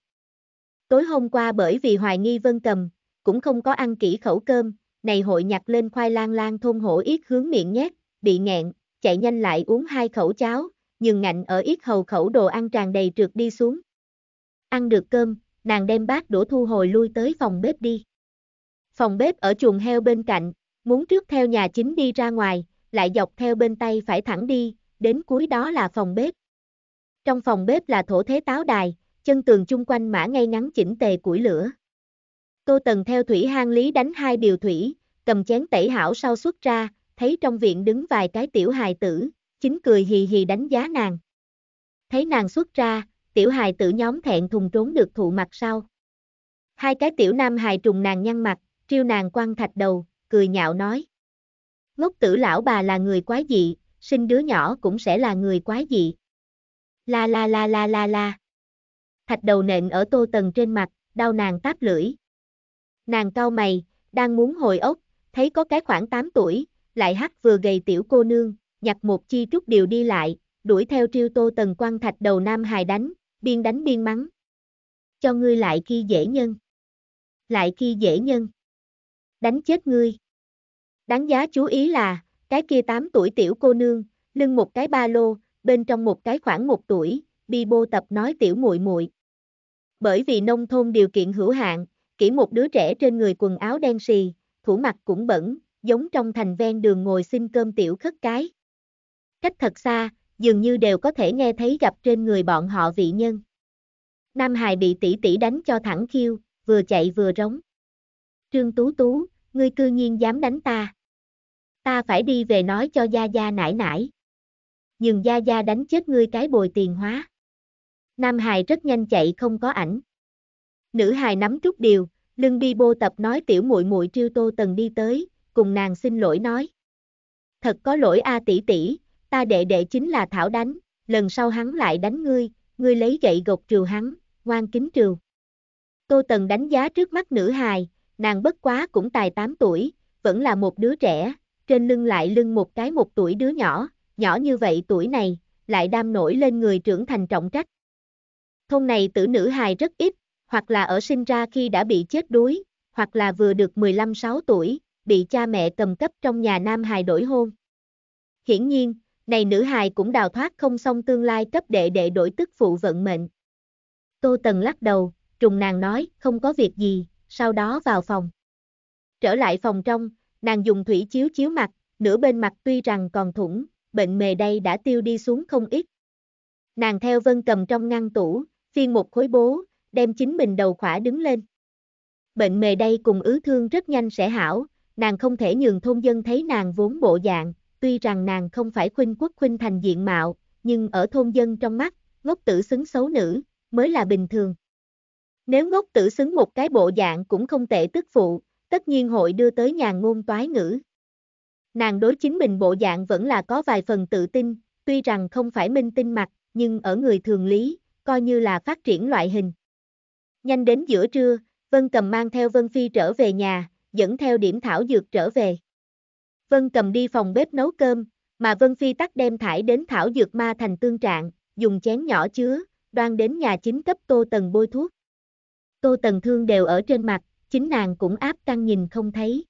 Tối hôm qua bởi vì hoài nghi vân cầm, cũng không có ăn kỹ khẩu cơm, này hội nhặt lên khoai lang lang thôn hổ ít hướng miệng nhét, bị nghẹn, chạy nhanh lại uống hai khẩu cháo, nhưng ngạnh ở ít hầu khẩu đồ ăn tràn đầy trượt đi xuống. Ăn được cơm, nàng đem bát đũa thu hồi lui tới phòng bếp đi. Phòng bếp ở chuồng heo bên cạnh, muốn trước theo nhà chính đi ra ngoài, lại dọc theo bên tay phải thẳng đi, đến cuối đó là phòng bếp. Trong phòng bếp là thổ thế táo đài, chân tường chung quanh mã ngay ngắn chỉnh tề củi lửa. Tô Tần theo thủy hang lý đánh hai điều thủy, cầm chén tẩy hảo sau xuất ra, thấy trong viện đứng vài cái tiểu hài tử, chính cười hì hì đánh giá nàng. Thấy nàng xuất ra, tiểu hài tử nhóm thẹn thùng trốn được thụ mặt sau. Hai cái tiểu nam hài trùng nàng nhăn mặt, triêu nàng quăng thạch đầu, cười nhạo nói. Ngốc tử lão bà là người quái dị, sinh đứa nhỏ cũng sẽ là người quái dị. La la la la la la. Thạch đầu nện ở tô tần trên mặt, đau nàng táp lưỡi. Nàng cau mày, đang muốn hồi ốc, thấy có cái khoảng 8 tuổi, lại hắc vừa gầy tiểu cô nương, nhặt một chi trúc điều đi lại, đuổi theo triêu tô tần quan thạch đầu nam hài đánh, biên đánh biên mắng. Cho ngươi lại khi dễ nhân. Lại khi dễ nhân. Đánh chết ngươi. Đáng giá chú ý là, cái kia 8 tuổi tiểu cô nương, lưng một cái ba lô, bên trong một cái khoảng một tuổi, bi bô tập nói tiểu muội muội. Bởi vì nông thôn điều kiện hữu hạn, kỹ một đứa trẻ trên người quần áo đen xì, thủ mặt cũng bẩn, giống trong thành ven đường ngồi xin cơm tiểu khất cái. Cách thật xa, dường như đều có thể nghe thấy gặp trên người bọn họ vị nhân. Nam Hải bị tỷ tỷ đánh cho thẳng khiêu, vừa chạy vừa rống. Trương Tú Tú, ngươi cư nhiên dám đánh ta. Ta phải đi về nói cho Gia Gia nải nải. Nhưng Gia Gia đánh chết ngươi cái bồi tiền hóa. Nam Hải rất nhanh chạy không có ảnh. Nữ hài nắm trúc điều, lưng bi bô tập nói tiểu muội muội triêu tô tần đi tới, cùng nàng xin lỗi nói. Thật có lỗi a tỷ tỷ, ta đệ đệ chính là Thảo đánh, lần sau hắn lại đánh ngươi, ngươi lấy gậy gộc trừ hắn, ngoan kính trừ. Tô Tần đánh giá trước mắt nữ hài, nàng bất quá cũng tài 8 tuổi, vẫn là một đứa trẻ, trên lưng lại lưng một cái một tuổi đứa nhỏ, nhỏ như vậy tuổi này, lại đam nổi lên người trưởng thành trọng trách. Thôn này tử nữ hài rất ít, hoặc là ở sinh ra khi đã bị chết đuối, hoặc là vừa được 15-6 tuổi, bị cha mẹ cầm cấp trong nhà nam hài đổi hôn. Hiển nhiên, này nữ hài cũng đào thoát không xong tương lai cấp đệ đệ đổi tức phụ vận mệnh. Tô Tần lắc đầu, trùng nàng nói, không có việc gì, sau đó vào phòng. Trở lại phòng trong, nàng dùng thủy chiếu chiếu mặt, nửa bên mặt tuy rằng còn thủng, bệnh mề đây đã tiêu đi xuống không ít. Nàng theo vân cầm trong ngăn tủ, phiên một khối bố, đem chính mình đầu khỏa đứng lên. Bệnh mề đây cùng ứ thương rất nhanh sẽ hảo, nàng không thể nhường thôn dân thấy nàng vốn bộ dạng tuy rằng nàng không phải khuynh quốc khuynh thành diện mạo, nhưng ở thôn dân trong mắt, ngốc tử xứng xấu nữ, mới là bình thường. Nếu ngốc tử xứng một cái bộ dạng cũng không tệ tức phụ, tất nhiên hội đưa tới nhà ngôn toái ngữ. Nàng đối chính mình bộ dạng vẫn là có vài phần tự tin, tuy rằng không phải minh tinh mặt, nhưng ở người thường lý, coi như là phát triển loại hình. Nhanh đến giữa trưa, Vân Cầm mang theo Vân Phi trở về nhà, dẫn theo điểm thảo dược trở về. Vân cầm đi phòng bếp nấu cơm, mà Vân Phi tắt đem thải đến thảo dược ma thành tương trạng, dùng chén nhỏ chứa, đoan đến nhà chính cấp Tô Tần bôi thuốc. Tô Tần thương đều ở trên mặt, chính nàng cũng áp căng nhìn không thấy.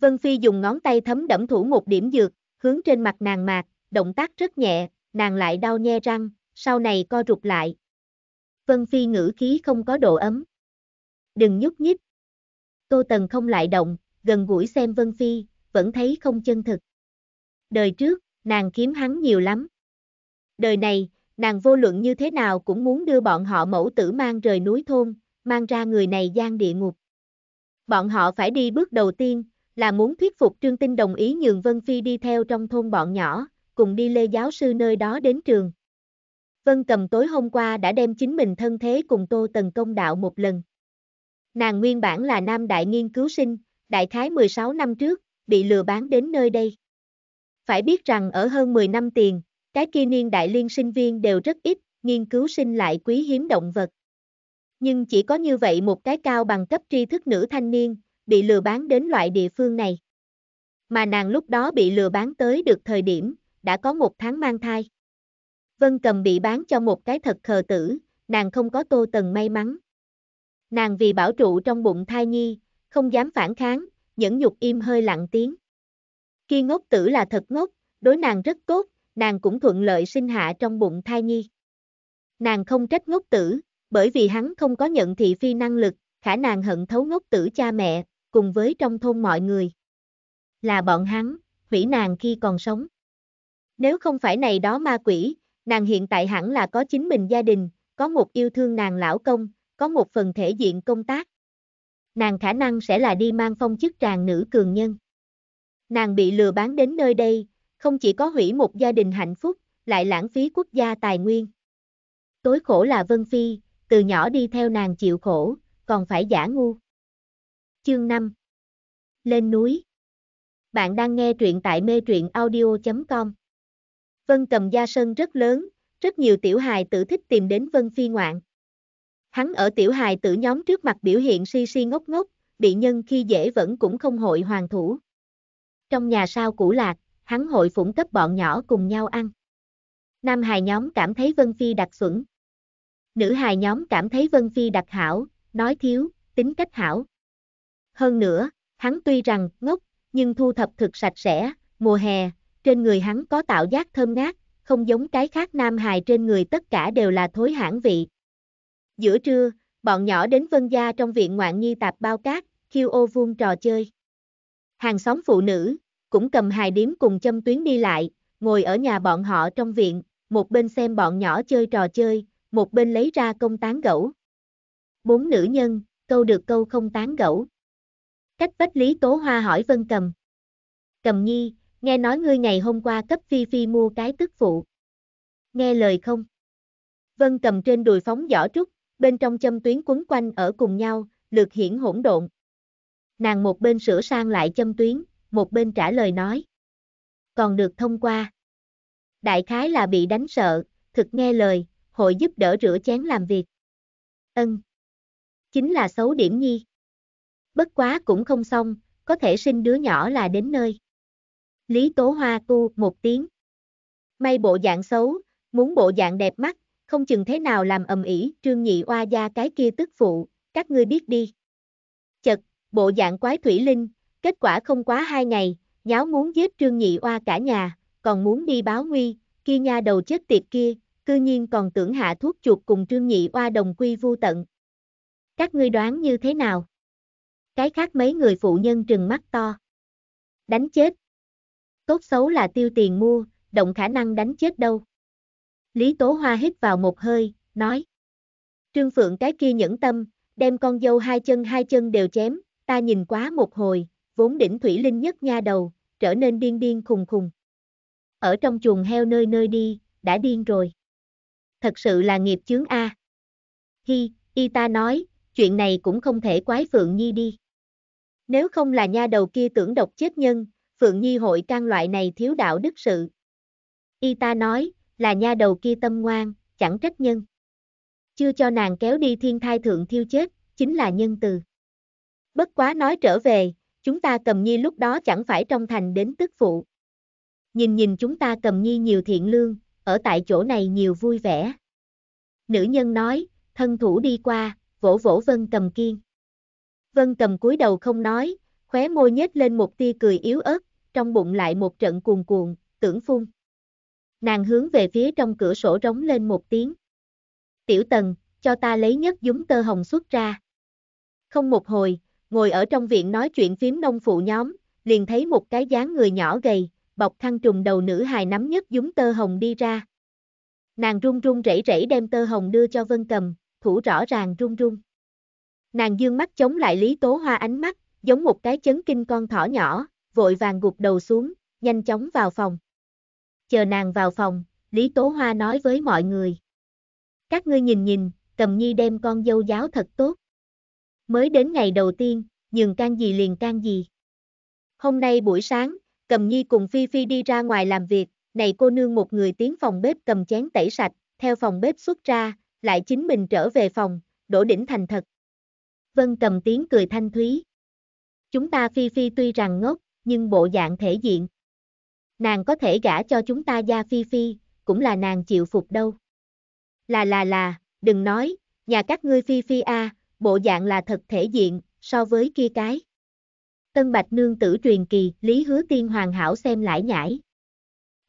Vân Phi dùng ngón tay thấm đẫm thủ một điểm dược, hướng trên mặt nàng mạc, động tác rất nhẹ, nàng lại đau nhe răng, sau này co rụt lại. Vân Phi ngữ khí không có độ ấm. Đừng nhúc nhích. Tô Tần không lại động, gần gũi xem Vân Phi, vẫn thấy không chân thực. Đời trước, nàng kiếm hắn nhiều lắm. Đời này, nàng vô luận như thế nào cũng muốn đưa bọn họ mẫu tử mang rời núi thôn, mang ra người này gian địa ngục. Bọn họ phải đi bước đầu tiên, là muốn thuyết phục Trương Tinh đồng ý nhường Vân Phi đi theo trong thôn bọn nhỏ, cùng đi lê giáo sư nơi đó đến trường. Vân cầm tối hôm qua đã đem chính mình thân thế cùng Tô Tần công đạo một lần. Nàng nguyên bản là nam đại nghiên cứu sinh, đại khái 16 năm trước, bị lừa bán đến nơi đây. Phải biết rằng ở hơn 10 năm tiền, cái kia niên đại liên sinh viên đều rất ít, nghiên cứu sinh lại quý hiếm động vật. Nhưng chỉ có như vậy một cái cao bằng cấp tri thức nữ thanh niên, bị lừa bán đến loại địa phương này. Mà nàng lúc đó bị lừa bán tới được thời điểm, đã có một tháng mang thai. Vân Cầm bị bán cho một cái thật khờ tử, nàng không có tô tần may mắn. Nàng vì bảo trụ trong bụng thai nhi, không dám phản kháng, nhẫn nhục im hơi lặng tiếng. Khi ngốc tử là thật ngốc, đối nàng rất tốt, nàng cũng thuận lợi sinh hạ trong bụng thai nhi. Nàng không trách ngốc tử, bởi vì hắn không có nhận thị phi năng lực, khả nàng hận thấu ngốc tử cha mẹ, cùng với trong thôn mọi người. Là bọn hắn, hủy nàng khi còn sống. Nếu không phải này đó ma quỷ, nàng hiện tại hẳn là có chính mình gia đình, có một yêu thương nàng lão công, có một phần thể diện công tác nàng khả năng sẽ là đi mang phong chức tràng nữ cường nhân. Nàng bị lừa bán đến nơi đây, không chỉ có hủy một gia đình hạnh phúc, lại lãng phí quốc gia tài nguyên. Tối khổ là Vân Phi, từ nhỏ đi theo nàng chịu khổ, còn phải giả ngu. Chương 5 Lên núi Bạn đang nghe truyện tại mê truyện audio.com Vân cầm gia sân rất lớn, rất nhiều tiểu hài tử thích tìm đến Vân Phi ngoạn. Hắn ở tiểu hài tử nhóm trước mặt biểu hiện si si ngốc ngốc, bị nhân khi dễ vẫn cũng không hội hoàng thủ. Trong nhà sao cũ lạc, hắn hội phủng cấp bọn nhỏ cùng nhau ăn. Nam hài nhóm cảm thấy Vân Phi đặc xuẩn. Nữ hài nhóm cảm thấy Vân Phi đặc hảo, nói thiếu, tính cách hảo. Hơn nữa, hắn tuy rằng ngốc, nhưng thu thập thực sạch sẽ, mùa hè, trên người hắn có tạo giác thơm ngát, không giống cái khác nam hài trên người tất cả đều là thối hãng vị. Giữa trưa, bọn nhỏ đến Vân Gia trong viện ngoạn nhi tạp bao cát, khiêu ô vuông trò chơi. Hàng xóm phụ nữ, cũng cầm hài điếm cùng châm tuyến đi lại, ngồi ở nhà bọn họ trong viện, một bên xem bọn nhỏ chơi trò chơi, một bên lấy ra công tán gẫu. Bốn nữ nhân, câu được câu không tán gẫu. Cách vách Lý Tố Hoa hỏi Vân Cầm. Cầm nhi, nghe nói ngươi ngày hôm qua cấp Phi Phi mua cái tức phụ. Nghe lời không? Vân Cầm trên đùi phóng giỏ trúc, bên trong châm tuyến quấn quanh ở cùng nhau, lược hiển hỗn độn. Nàng một bên sửa sang lại châm tuyến, một bên trả lời nói. Còn được thông qua. Đại khái là bị đánh sợ, thực nghe lời, hội giúp đỡ rửa chén làm việc. Ân. Chính là xấu điểm nhi. Bất quá cũng không xong, có thể sinh đứa nhỏ là đến nơi. Lý Tố Hoa tu một tiếng. May bộ dạng xấu, muốn bộ dạng đẹp mắt, không chừng thế nào làm ầm ĩ, trương nhị oa gia cái kia tức phụ, các ngươi biết đi. Chật, bộ dạng quái thủy linh, kết quả không quá hai ngày, nháo muốn giết trương nhị oa cả nhà, còn muốn đi báo nguy, kia nha đầu chết tiệt kia, cư nhiên còn tưởng hạ thuốc chuột cùng trương nhị oa đồng quy vu tận. Các ngươi đoán như thế nào? Cái khác mấy người phụ nhân trừng mắt to. Đánh chết. Tốt xấu là tiêu tiền mua, động khả năng đánh chết đâu. Lý Tố Hoa hít vào một hơi, nói. Trương Phượng cái kia nhẫn tâm, đem con dâu hai chân hai chân đều chém, ta nhìn quá một hồi, vốn đỉnh thủy linh nhất nha đầu, trở nên điên điên khùng khùng. Ở trong chuồng heo nơi nơi đi, đã điên rồi. Thật sự là nghiệp chướng A. Hi, y ta nói, chuyện này cũng không thể quái Phượng Nhi đi. Nếu không là nha đầu kia tưởng độc chết nhân, Phượng Nhi hội can loại này thiếu đạo đức sự. Y ta nói, là nha đầu kia tâm ngoan, chẳng trách nhân. Chưa cho nàng kéo đi thiên thai thượng thiêu chết, chính là nhân từ. Bất quá nói trở về, chúng ta cầm nhi lúc đó chẳng phải trong thành đến tức phụ. Nhìn nhìn chúng ta cầm nhi nhiều thiện lương, ở tại chỗ này nhiều vui vẻ. Nữ nhân nói, thân thủ đi qua, vỗ vỗ vân cầm kiên. Vân cầm cúi đầu không nói, khóe môi nhếch lên một tia cười yếu ớt, trong bụng lại một trận cuồn cuộn, tưởng phun nàng hướng về phía trong cửa sổ rống lên một tiếng. Tiểu tần, cho ta lấy nhất dúng tơ hồng xuất ra. Không một hồi, ngồi ở trong viện nói chuyện phím nông phụ nhóm, liền thấy một cái dáng người nhỏ gầy, bọc khăn trùng đầu nữ hài nắm nhất dúng tơ hồng đi ra. Nàng run run rẩy rẩy đem tơ hồng đưa cho Vân Cầm, thủ rõ ràng run run. Nàng dương mắt chống lại Lý Tố Hoa ánh mắt, giống một cái chấn kinh con thỏ nhỏ, vội vàng gục đầu xuống, nhanh chóng vào phòng chờ nàng vào phòng, Lý Tố Hoa nói với mọi người. Các ngươi nhìn nhìn, Cầm Nhi đem con dâu giáo thật tốt. Mới đến ngày đầu tiên, nhường can gì liền can gì. Hôm nay buổi sáng, Cầm Nhi cùng Phi Phi đi ra ngoài làm việc, này cô nương một người tiến phòng bếp cầm chén tẩy sạch, theo phòng bếp xuất ra, lại chính mình trở về phòng, đổ đỉnh thành thật. Vân cầm tiếng cười thanh thúy. Chúng ta Phi Phi tuy rằng ngốc, nhưng bộ dạng thể diện. Nàng có thể gả cho chúng ta gia phi phi, cũng là nàng chịu phục đâu. Là là là, đừng nói, nhà các ngươi phi phi a, bộ dạng là thật thể diện, so với kia cái. Tân Bạch Nương tử truyền kỳ, Lý Hứa Tiên hoàn hảo xem lại nhải.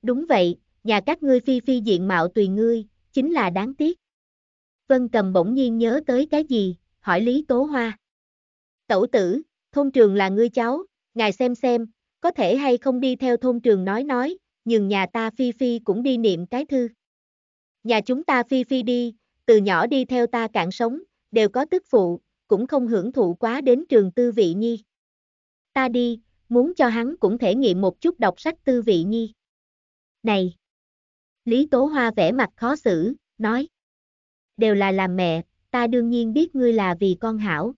Đúng vậy, nhà các ngươi phi phi diện mạo tùy ngươi, chính là đáng tiếc. Vân Cầm bỗng nhiên nhớ tới cái gì, hỏi Lý Tố Hoa. Tẩu tử, thôn trường là ngươi cháu, ngài xem xem, có thể hay không đi theo thôn trường nói nói, nhưng nhà ta Phi Phi cũng đi niệm cái thư. Nhà chúng ta Phi Phi đi, từ nhỏ đi theo ta cạn sống, đều có tức phụ, cũng không hưởng thụ quá đến trường tư vị nhi. Ta đi, muốn cho hắn cũng thể nghiệm một chút đọc sách tư vị nhi. Này! Lý Tố Hoa vẻ mặt khó xử, nói. Đều là làm mẹ, ta đương nhiên biết ngươi là vì con hảo.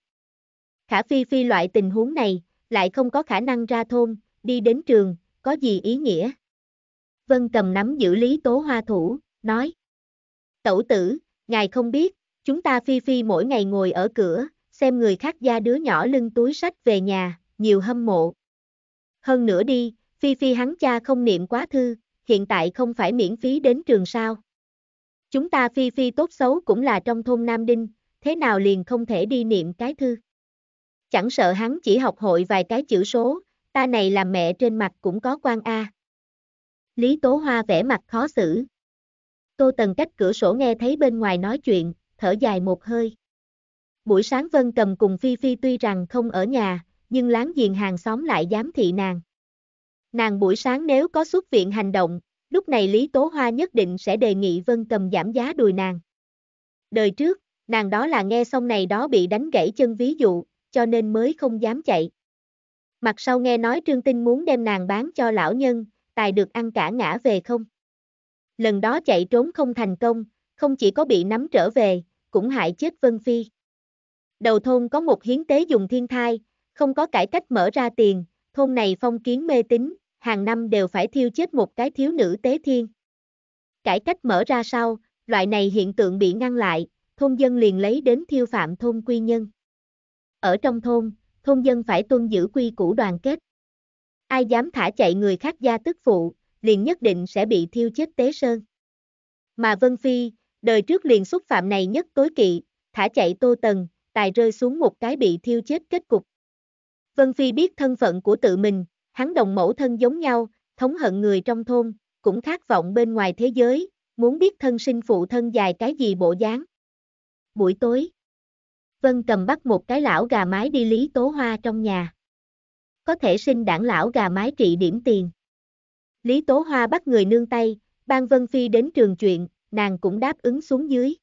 Khả Phi Phi loại tình huống này, lại không có khả năng ra thôn, đi đến trường, có gì ý nghĩa? Vân cầm nắm giữ Lý Tố Hoa thủ, nói. Tẩu tử, ngài không biết, chúng ta phi phi mỗi ngày ngồi ở cửa, xem người khác gia đứa nhỏ lưng túi sách về nhà, nhiều hâm mộ. Hơn nữa đi, phi phi hắn cha không niệm quá thư, hiện tại không phải miễn phí đến trường sao. Chúng ta phi phi tốt xấu cũng là trong thôn Nam Đinh, thế nào liền không thể đi niệm cái thư. Chẳng sợ hắn chỉ học hội vài cái chữ số, ta này làm mẹ trên mặt cũng có quan a. Lý Tố Hoa vẻ mặt khó xử. Tô Tần cách cửa sổ nghe thấy bên ngoài nói chuyện, thở dài một hơi. Buổi sáng Vân Cầm cùng Phi Phi tuy rằng không ở nhà, nhưng láng giềng hàng xóm lại dám thị nàng. Nàng buổi sáng nếu có xuất viện hành động, lúc này Lý Tố Hoa nhất định sẽ đề nghị Vân Cầm giảm giá đùi nàng. Đời trước, nàng đó là nghe xong này đó bị đánh gãy chân ví dụ, cho nên mới không dám chạy. Mặt sau nghe nói Trương Tinh muốn đem nàng bán cho lão nhân, tài được ăn cả ngã về không. Lần đó chạy trốn không thành công, không chỉ có bị nắm trở về, cũng hại chết Vân Phi. Đầu thôn có một hiến tế dùng thiên thai, không có cải cách mở ra tiền, thôn này phong kiến mê tín, hàng năm đều phải thiêu chết một cái thiếu nữ tế thiên. Cải cách mở ra sau, loại này hiện tượng bị ngăn lại, thôn dân liền lấy đến thiêu phạm thôn quy nhân. Ở trong thôn, thôn dân phải tuân giữ quy củ đoàn kết. Ai dám thả chạy người khác gia tức phụ, liền nhất định sẽ bị thiêu chết tế sơn. Mà Vân Phi, đời trước liền xúc phạm này nhất tối kỵ, thả chạy Tô Tần, tài rơi xuống một cái bị thiêu chết kết cục. Vân Phi biết thân phận của tự mình, hắn đồng mẫu thân giống nhau, thống hận người trong thôn, cũng khát vọng bên ngoài thế giới, muốn biết thân sinh phụ thân dài cái gì bộ dáng. Buổi tối Vân cầm bắt một cái lão gà mái đi Lý Tố Hoa trong nhà. Có thể sinh đảng lão gà mái trị điểm tiền. Lý Tố Hoa bắt người nương tay, ban Vân Phi đến trường chuyện, nàng cũng đáp ứng xuống dưới.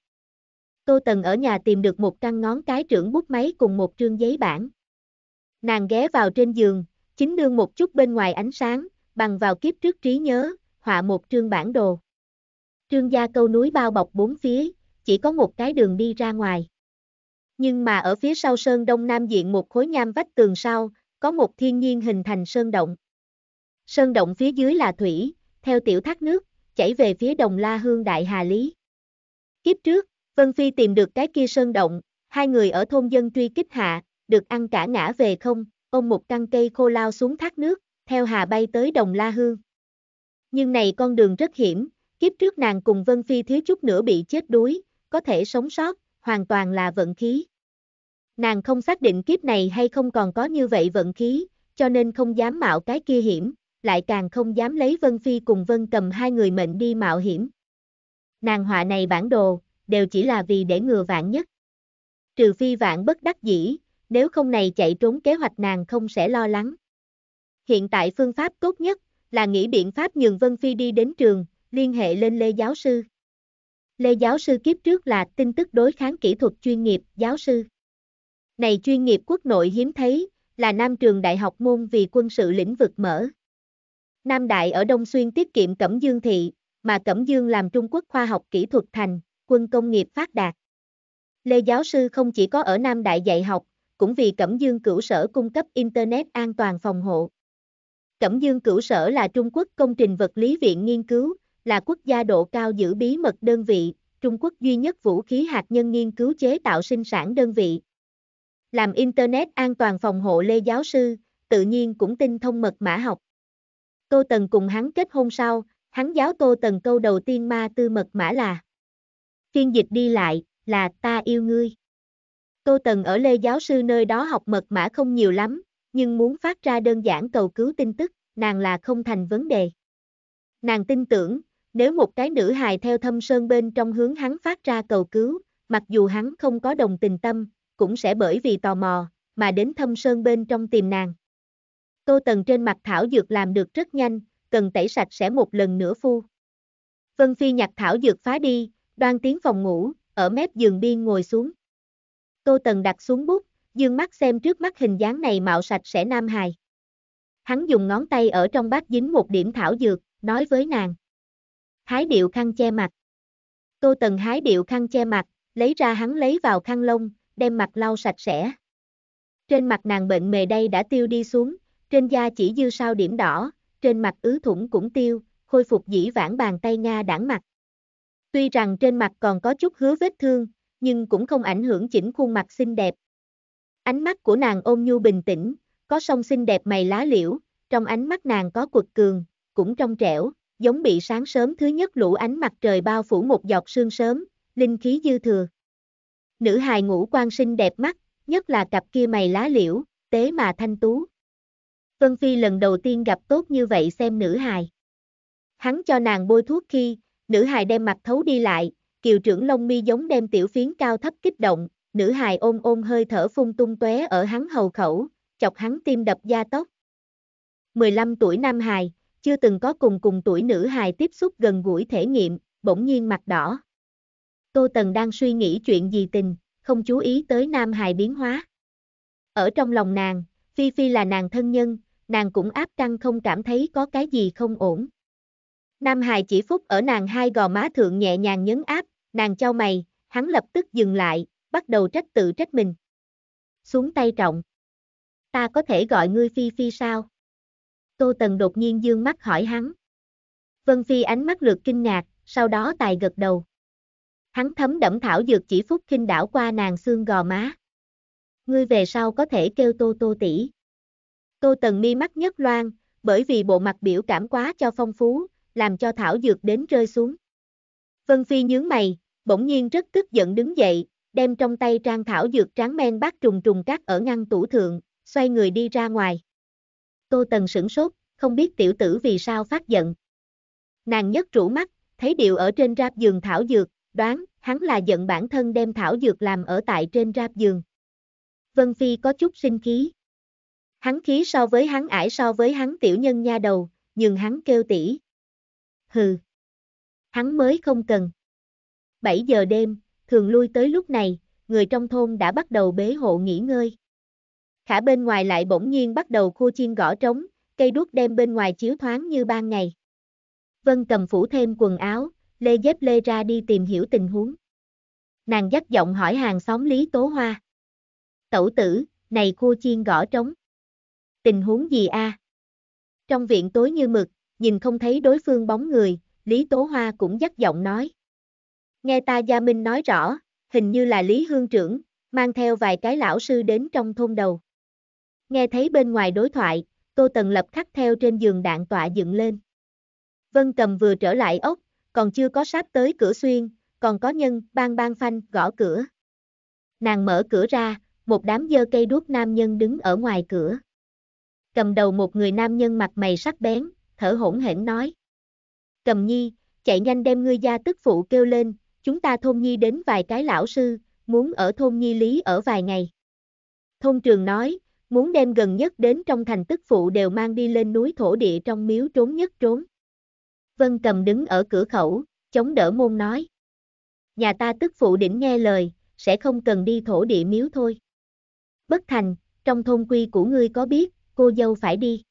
Tô Tần ở nhà tìm được một căn ngón cái trưởng bút máy cùng một trương giấy bản. Nàng ghé vào trên giường, chính đương một chút bên ngoài ánh sáng, bằng vào kiếp trước trí nhớ, họa một trương bản đồ. Trương gia câu núi bao bọc bốn phía, chỉ có một cái đường đi ra ngoài. Nhưng mà ở phía sau sơn đông nam diện một khối nham vách tường sau, có một thiên nhiên hình thành sơn động. Sơn động phía dưới là thủy, theo tiểu thác nước, chảy về phía đồng la hương đại hà lý. Kiếp trước, Vân Phi tìm được cái kia sơn động, hai người ở thôn dân truy kích hạ, được ăn cả ngã về không, ôm một căn cây khô lao xuống thác nước, theo hà bay tới đồng la hương. Nhưng này con đường rất hiểm, kiếp trước nàng cùng Vân Phi thiếu chút nữa bị chết đuối, có thể sống sót, hoàn toàn là vận khí. Nàng không xác định kiếp này hay không còn có như vậy vận khí, cho nên không dám mạo cái kia hiểm, lại càng không dám lấy Vân Phi cùng Vân cầm hai người mệnh đi mạo hiểm. Nàng họa này bản đồ, đều chỉ là vì để ngừa vạn nhất. Trừ phi vạn bất đắc dĩ, nếu không này chạy trốn kế hoạch nàng không sẽ lo lắng. Hiện tại phương pháp tốt nhất là nghĩ biện pháp nhường Vân Phi đi đến trường, liên hệ lên Lê Giáo sư. Lê giáo sư kiếp trước là tin tức đối kháng kỹ thuật chuyên nghiệp giáo sư. Này chuyên nghiệp quốc nội hiếm thấy, là Nam trường đại học môn vì quân sự lĩnh vực mở. Nam đại ở Đông Xuyên tiết kiệm Cẩm Dương thị, mà Cẩm Dương làm Trung Quốc khoa học kỹ thuật thành, quân công nghiệp phát đạt. Lê giáo sư không chỉ có ở Nam đại dạy học, cũng vì Cẩm Dương cửu sở cung cấp Internet an toàn phòng hộ. Cẩm Dương cửu sở là Trung Quốc công trình vật lý viện nghiên cứu, là quốc gia độ cao giữ bí mật đơn vị, Trung Quốc duy nhất vũ khí hạt nhân nghiên cứu chế tạo sinh sản đơn vị. Làm Internet an toàn phòng hộ Lê Giáo sư, tự nhiên cũng tin thông mật mã học. Tô Tần cùng hắn kết hôn sau, hắn giáo Tô Tần câu đầu tiên ma tư mật mã là Phiên dịch đi lại, là ta yêu ngươi. Tô Tần ở Lê Giáo sư nơi đó học mật mã không nhiều lắm, nhưng muốn phát ra đơn giản cầu cứu tin tức, nàng là không thành vấn đề. Nàng tin tưởng, nếu một cái nữ hài theo thâm sơn bên trong hướng hắn phát ra cầu cứu, mặc dù hắn không có đồng tình tâm, cũng sẽ bởi vì tò mò, mà đến thâm sơn bên trong tìm nàng. Tô Tần trên mặt thảo dược làm được rất nhanh, cần tẩy sạch sẽ một lần nữa phu. Vân Phi nhặt thảo dược phá đi, đoan tiếng phòng ngủ, ở mép giường biên ngồi xuống. Tô Tần đặt xuống bút, dương mắt xem trước mắt hình dáng này mạo sạch sẽ nam hài. Hắn dùng ngón tay ở trong bát dính một điểm thảo dược, nói với nàng hái điệu khăn che mặt. Tô Tần hái điệu khăn che mặt, lấy ra hắn lấy vào khăn lông, đem mặt lau sạch sẽ. Trên mặt nàng bệnh mề đây đã tiêu đi xuống, trên da chỉ dư sao điểm đỏ, trên mặt ứ thủng cũng tiêu, khôi phục dĩ vãng bàn tay Nga đảng mặt. Tuy rằng trên mặt còn có chút hứa vết thương, nhưng cũng không ảnh hưởng chỉnh khuôn mặt xinh đẹp. Ánh mắt của nàng ôm nhu bình tĩnh, có sông xinh đẹp mày lá liễu, trong ánh mắt nàng có quật cường, cũng trong trẻo, giống bị sáng sớm thứ nhất lũ ánh mặt trời bao phủ một giọt sương sớm, linh khí dư thừa. Nữ hài ngũ quan sinh đẹp mắt, nhất là cặp kia mày lá liễu, tế mà thanh tú. Vân Phi lần đầu tiên gặp tốt như vậy xem nữ hài. Hắn cho nàng bôi thuốc khi, nữ hài đem mặt thấu đi lại, kiều trưởng lông mi giống đem tiểu phiến cao thấp kích động, nữ hài ôm ôm hơi thở phun tung tóe ở hắn hầu khẩu, chọc hắn tim đập da tóc. 15 tuổi nam hài, chưa từng có cùng cùng tuổi nữ hài tiếp xúc gần gũi thể nghiệm, bỗng nhiên mặt đỏ. Tô Tần đang suy nghĩ chuyện gì tình, không chú ý tới nam hài biến hóa. Ở trong lòng nàng, Phi Phi là nàng thân nhân, nàng cũng áp căng không cảm thấy có cái gì không ổn. Nam hài chỉ phúc ở nàng hai gò má thượng nhẹ nhàng nhấn áp, nàng trao mày, hắn lập tức dừng lại, bắt đầu trách tự trách mình. Xuống tay trọng. Ta có thể gọi ngươi Phi Phi sao? Tô Tần đột nhiên dương mắt hỏi hắn. Vân Phi ánh mắt lượt kinh ngạc, sau đó tài gật đầu. Hắn thấm đẫm thảo dược chỉ phúc kinh đảo qua nàng xương gò má. Ngươi về sau có thể kêu Tô Tô tỷ. Tô Tần mi mắt nhất loan, bởi vì bộ mặt biểu cảm quá cho phong phú, làm cho thảo dược đến rơi xuống. Vân Phi nhướng mày, bỗng nhiên rất tức giận đứng dậy, đem trong tay trang thảo dược tráng men bát trùng trùng cắt ở ngăn tủ thượng, xoay người đi ra ngoài. Tô Tần sửng sốt, không biết tiểu tử vì sao phát giận. Nàng nhất rủ mắt, thấy điều ở trên ráp giường thảo dược, đoán, hắn là giận bản thân đem thảo dược làm ở tại trên ráp giường. Vân Phi có chút sinh khí. Hắn khí so với hắn ải so với hắn tiểu nhân nha đầu, nhưng hắn kêu tỷ. Hừ. Hắn mới không cần. 7 giờ đêm, thường lui tới lúc này, người trong thôn đã bắt đầu bế hộ nghỉ ngơi khả bên ngoài lại bỗng nhiên bắt đầu khua chiên gõ trống, cây đuốc đem bên ngoài chiếu thoáng như ban ngày. Vân cầm phủ thêm quần áo, lê dép lê ra đi tìm hiểu tình huống. Nàng dắt giọng hỏi hàng xóm Lý Tố Hoa. Tẩu tử, này khua chiên gõ trống. Tình huống gì a? À? Trong viện tối như mực, nhìn không thấy đối phương bóng người, Lý Tố Hoa cũng dắt giọng nói. Nghe ta Gia Minh nói rõ, hình như là Lý Hương trưởng, mang theo vài cái lão sư đến trong thôn đầu. Nghe thấy bên ngoài đối thoại, Tô Tần lập khắc theo trên giường đạn tọa dựng lên. Vân Cầm vừa trở lại ốc, còn chưa có sáp tới cửa xuyên, còn có nhân bang bang phanh gõ cửa. Nàng mở cửa ra, một đám dơ cây đuốc nam nhân đứng ở ngoài cửa. Cầm đầu một người nam nhân mặt mày sắc bén, thở hổn hển nói. Cầm nhi, chạy nhanh đem ngươi gia tức phụ kêu lên, chúng ta thôn nhi đến vài cái lão sư, muốn ở thôn nhi lý ở vài ngày. Thôn trường nói, muốn đem gần nhất đến trong thành tức phụ đều mang đi lên núi thổ địa trong miếu trốn nhất trốn. Vân cầm đứng ở cửa khẩu, chống đỡ môn nói. Nhà ta tức phụ đỉnh nghe lời, sẽ không cần đi thổ địa miếu thôi. Bất thành, trong thôn quy của ngươi có biết, cô dâu phải đi.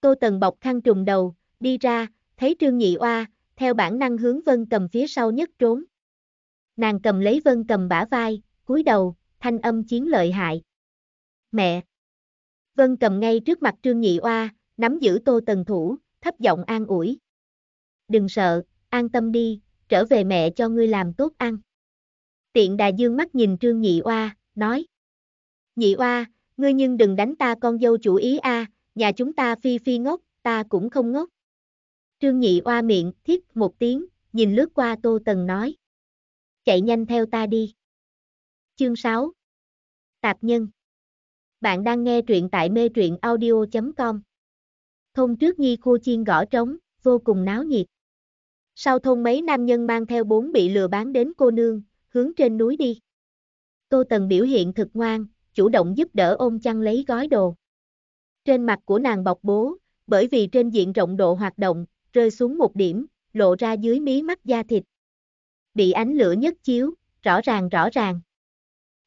Tô Tần bọc khăn trùng đầu, đi ra, thấy Trương Nhị Oa, theo bản năng hướng Vân Cầm phía sau nhất trốn. Nàng cầm lấy Vân Cầm bả vai, cúi đầu, thanh âm chiến lợi hại. Mẹ! Vân cầm ngay trước mặt Trương Nhị Oa, nắm giữ Tô Tần Thủ, thấp giọng an ủi. Đừng sợ, an tâm đi, trở về mẹ cho ngươi làm tốt ăn. Tiện đà dương mắt nhìn Trương Nhị Oa, nói. Nhị Oa, ngươi nhưng đừng đánh ta con dâu chủ ý a, à, nhà chúng ta phi phi ngốc, ta cũng không ngốc. Trương Nhị Oa miệng, thiết một tiếng, nhìn lướt qua Tô Tần nói. Chạy nhanh theo ta đi. Chương 6 Tạp nhân bạn đang nghe truyện tại mê truyện audio.com. Thôn trước nghi khu chiên gõ trống, vô cùng náo nhiệt. Sau thôn mấy nam nhân mang theo bốn bị lừa bán đến cô nương, hướng trên núi đi. Tô Tần biểu hiện thực ngoan, chủ động giúp đỡ ôm chăn lấy gói đồ. Trên mặt của nàng bọc bố, bởi vì trên diện rộng độ hoạt động, rơi xuống một điểm, lộ ra dưới mí mắt da thịt. Bị ánh lửa nhất chiếu, rõ ràng rõ ràng.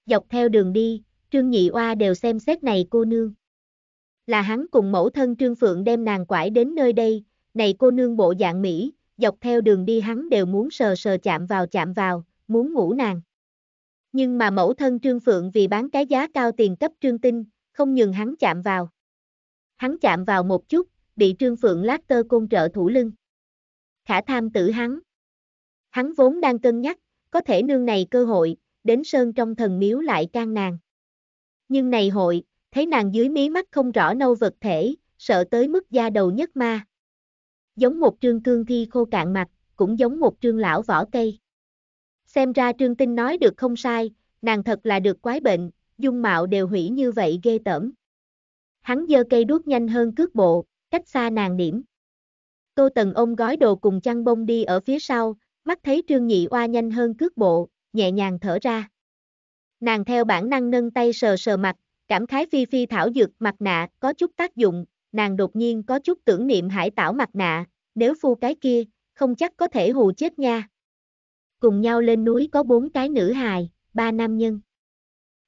Dọc theo đường đi, Trương Nhị Oa đều xem xét này cô nương. Là hắn cùng mẫu thân Trương Phượng đem nàng quải đến nơi đây, này cô nương bộ dạng Mỹ, dọc theo đường đi hắn đều muốn sờ sờ chạm vào chạm vào, muốn ngủ nàng. Nhưng mà mẫu thân Trương Phượng vì bán cái giá cao tiền cấp Trương Tinh, không nhường hắn chạm vào. Hắn chạm vào một chút, bị Trương Phượng lát tơ côn trợ thủ lưng. Khả tham tử hắn. Hắn vốn đang cân nhắc, có thể nương này cơ hội, đến sơn trong thần miếu lại can nàng. Nhưng này hội, thấy nàng dưới mí mắt không rõ nâu vật thể, sợ tới mức da đầu nhất ma. Giống một trương cương thi khô cạn mặt, cũng giống một trương lão vỏ cây. Xem ra trương tinh nói được không sai, nàng thật là được quái bệnh, dung mạo đều hủy như vậy ghê tởm. Hắn giơ cây đuốc nhanh hơn cước bộ, cách xa nàng điểm. Tô Tần ôm gói đồ cùng chăn bông đi ở phía sau, mắt thấy Trương Nhị Oa nhanh hơn cước bộ, nhẹ nhàng thở ra nàng theo bản năng nâng tay sờ sờ mặt, cảm khái phi phi thảo dược mặt nạ có chút tác dụng, nàng đột nhiên có chút tưởng niệm hải tảo mặt nạ, nếu phu cái kia, không chắc có thể hù chết nha. Cùng nhau lên núi có bốn cái nữ hài, ba nam nhân.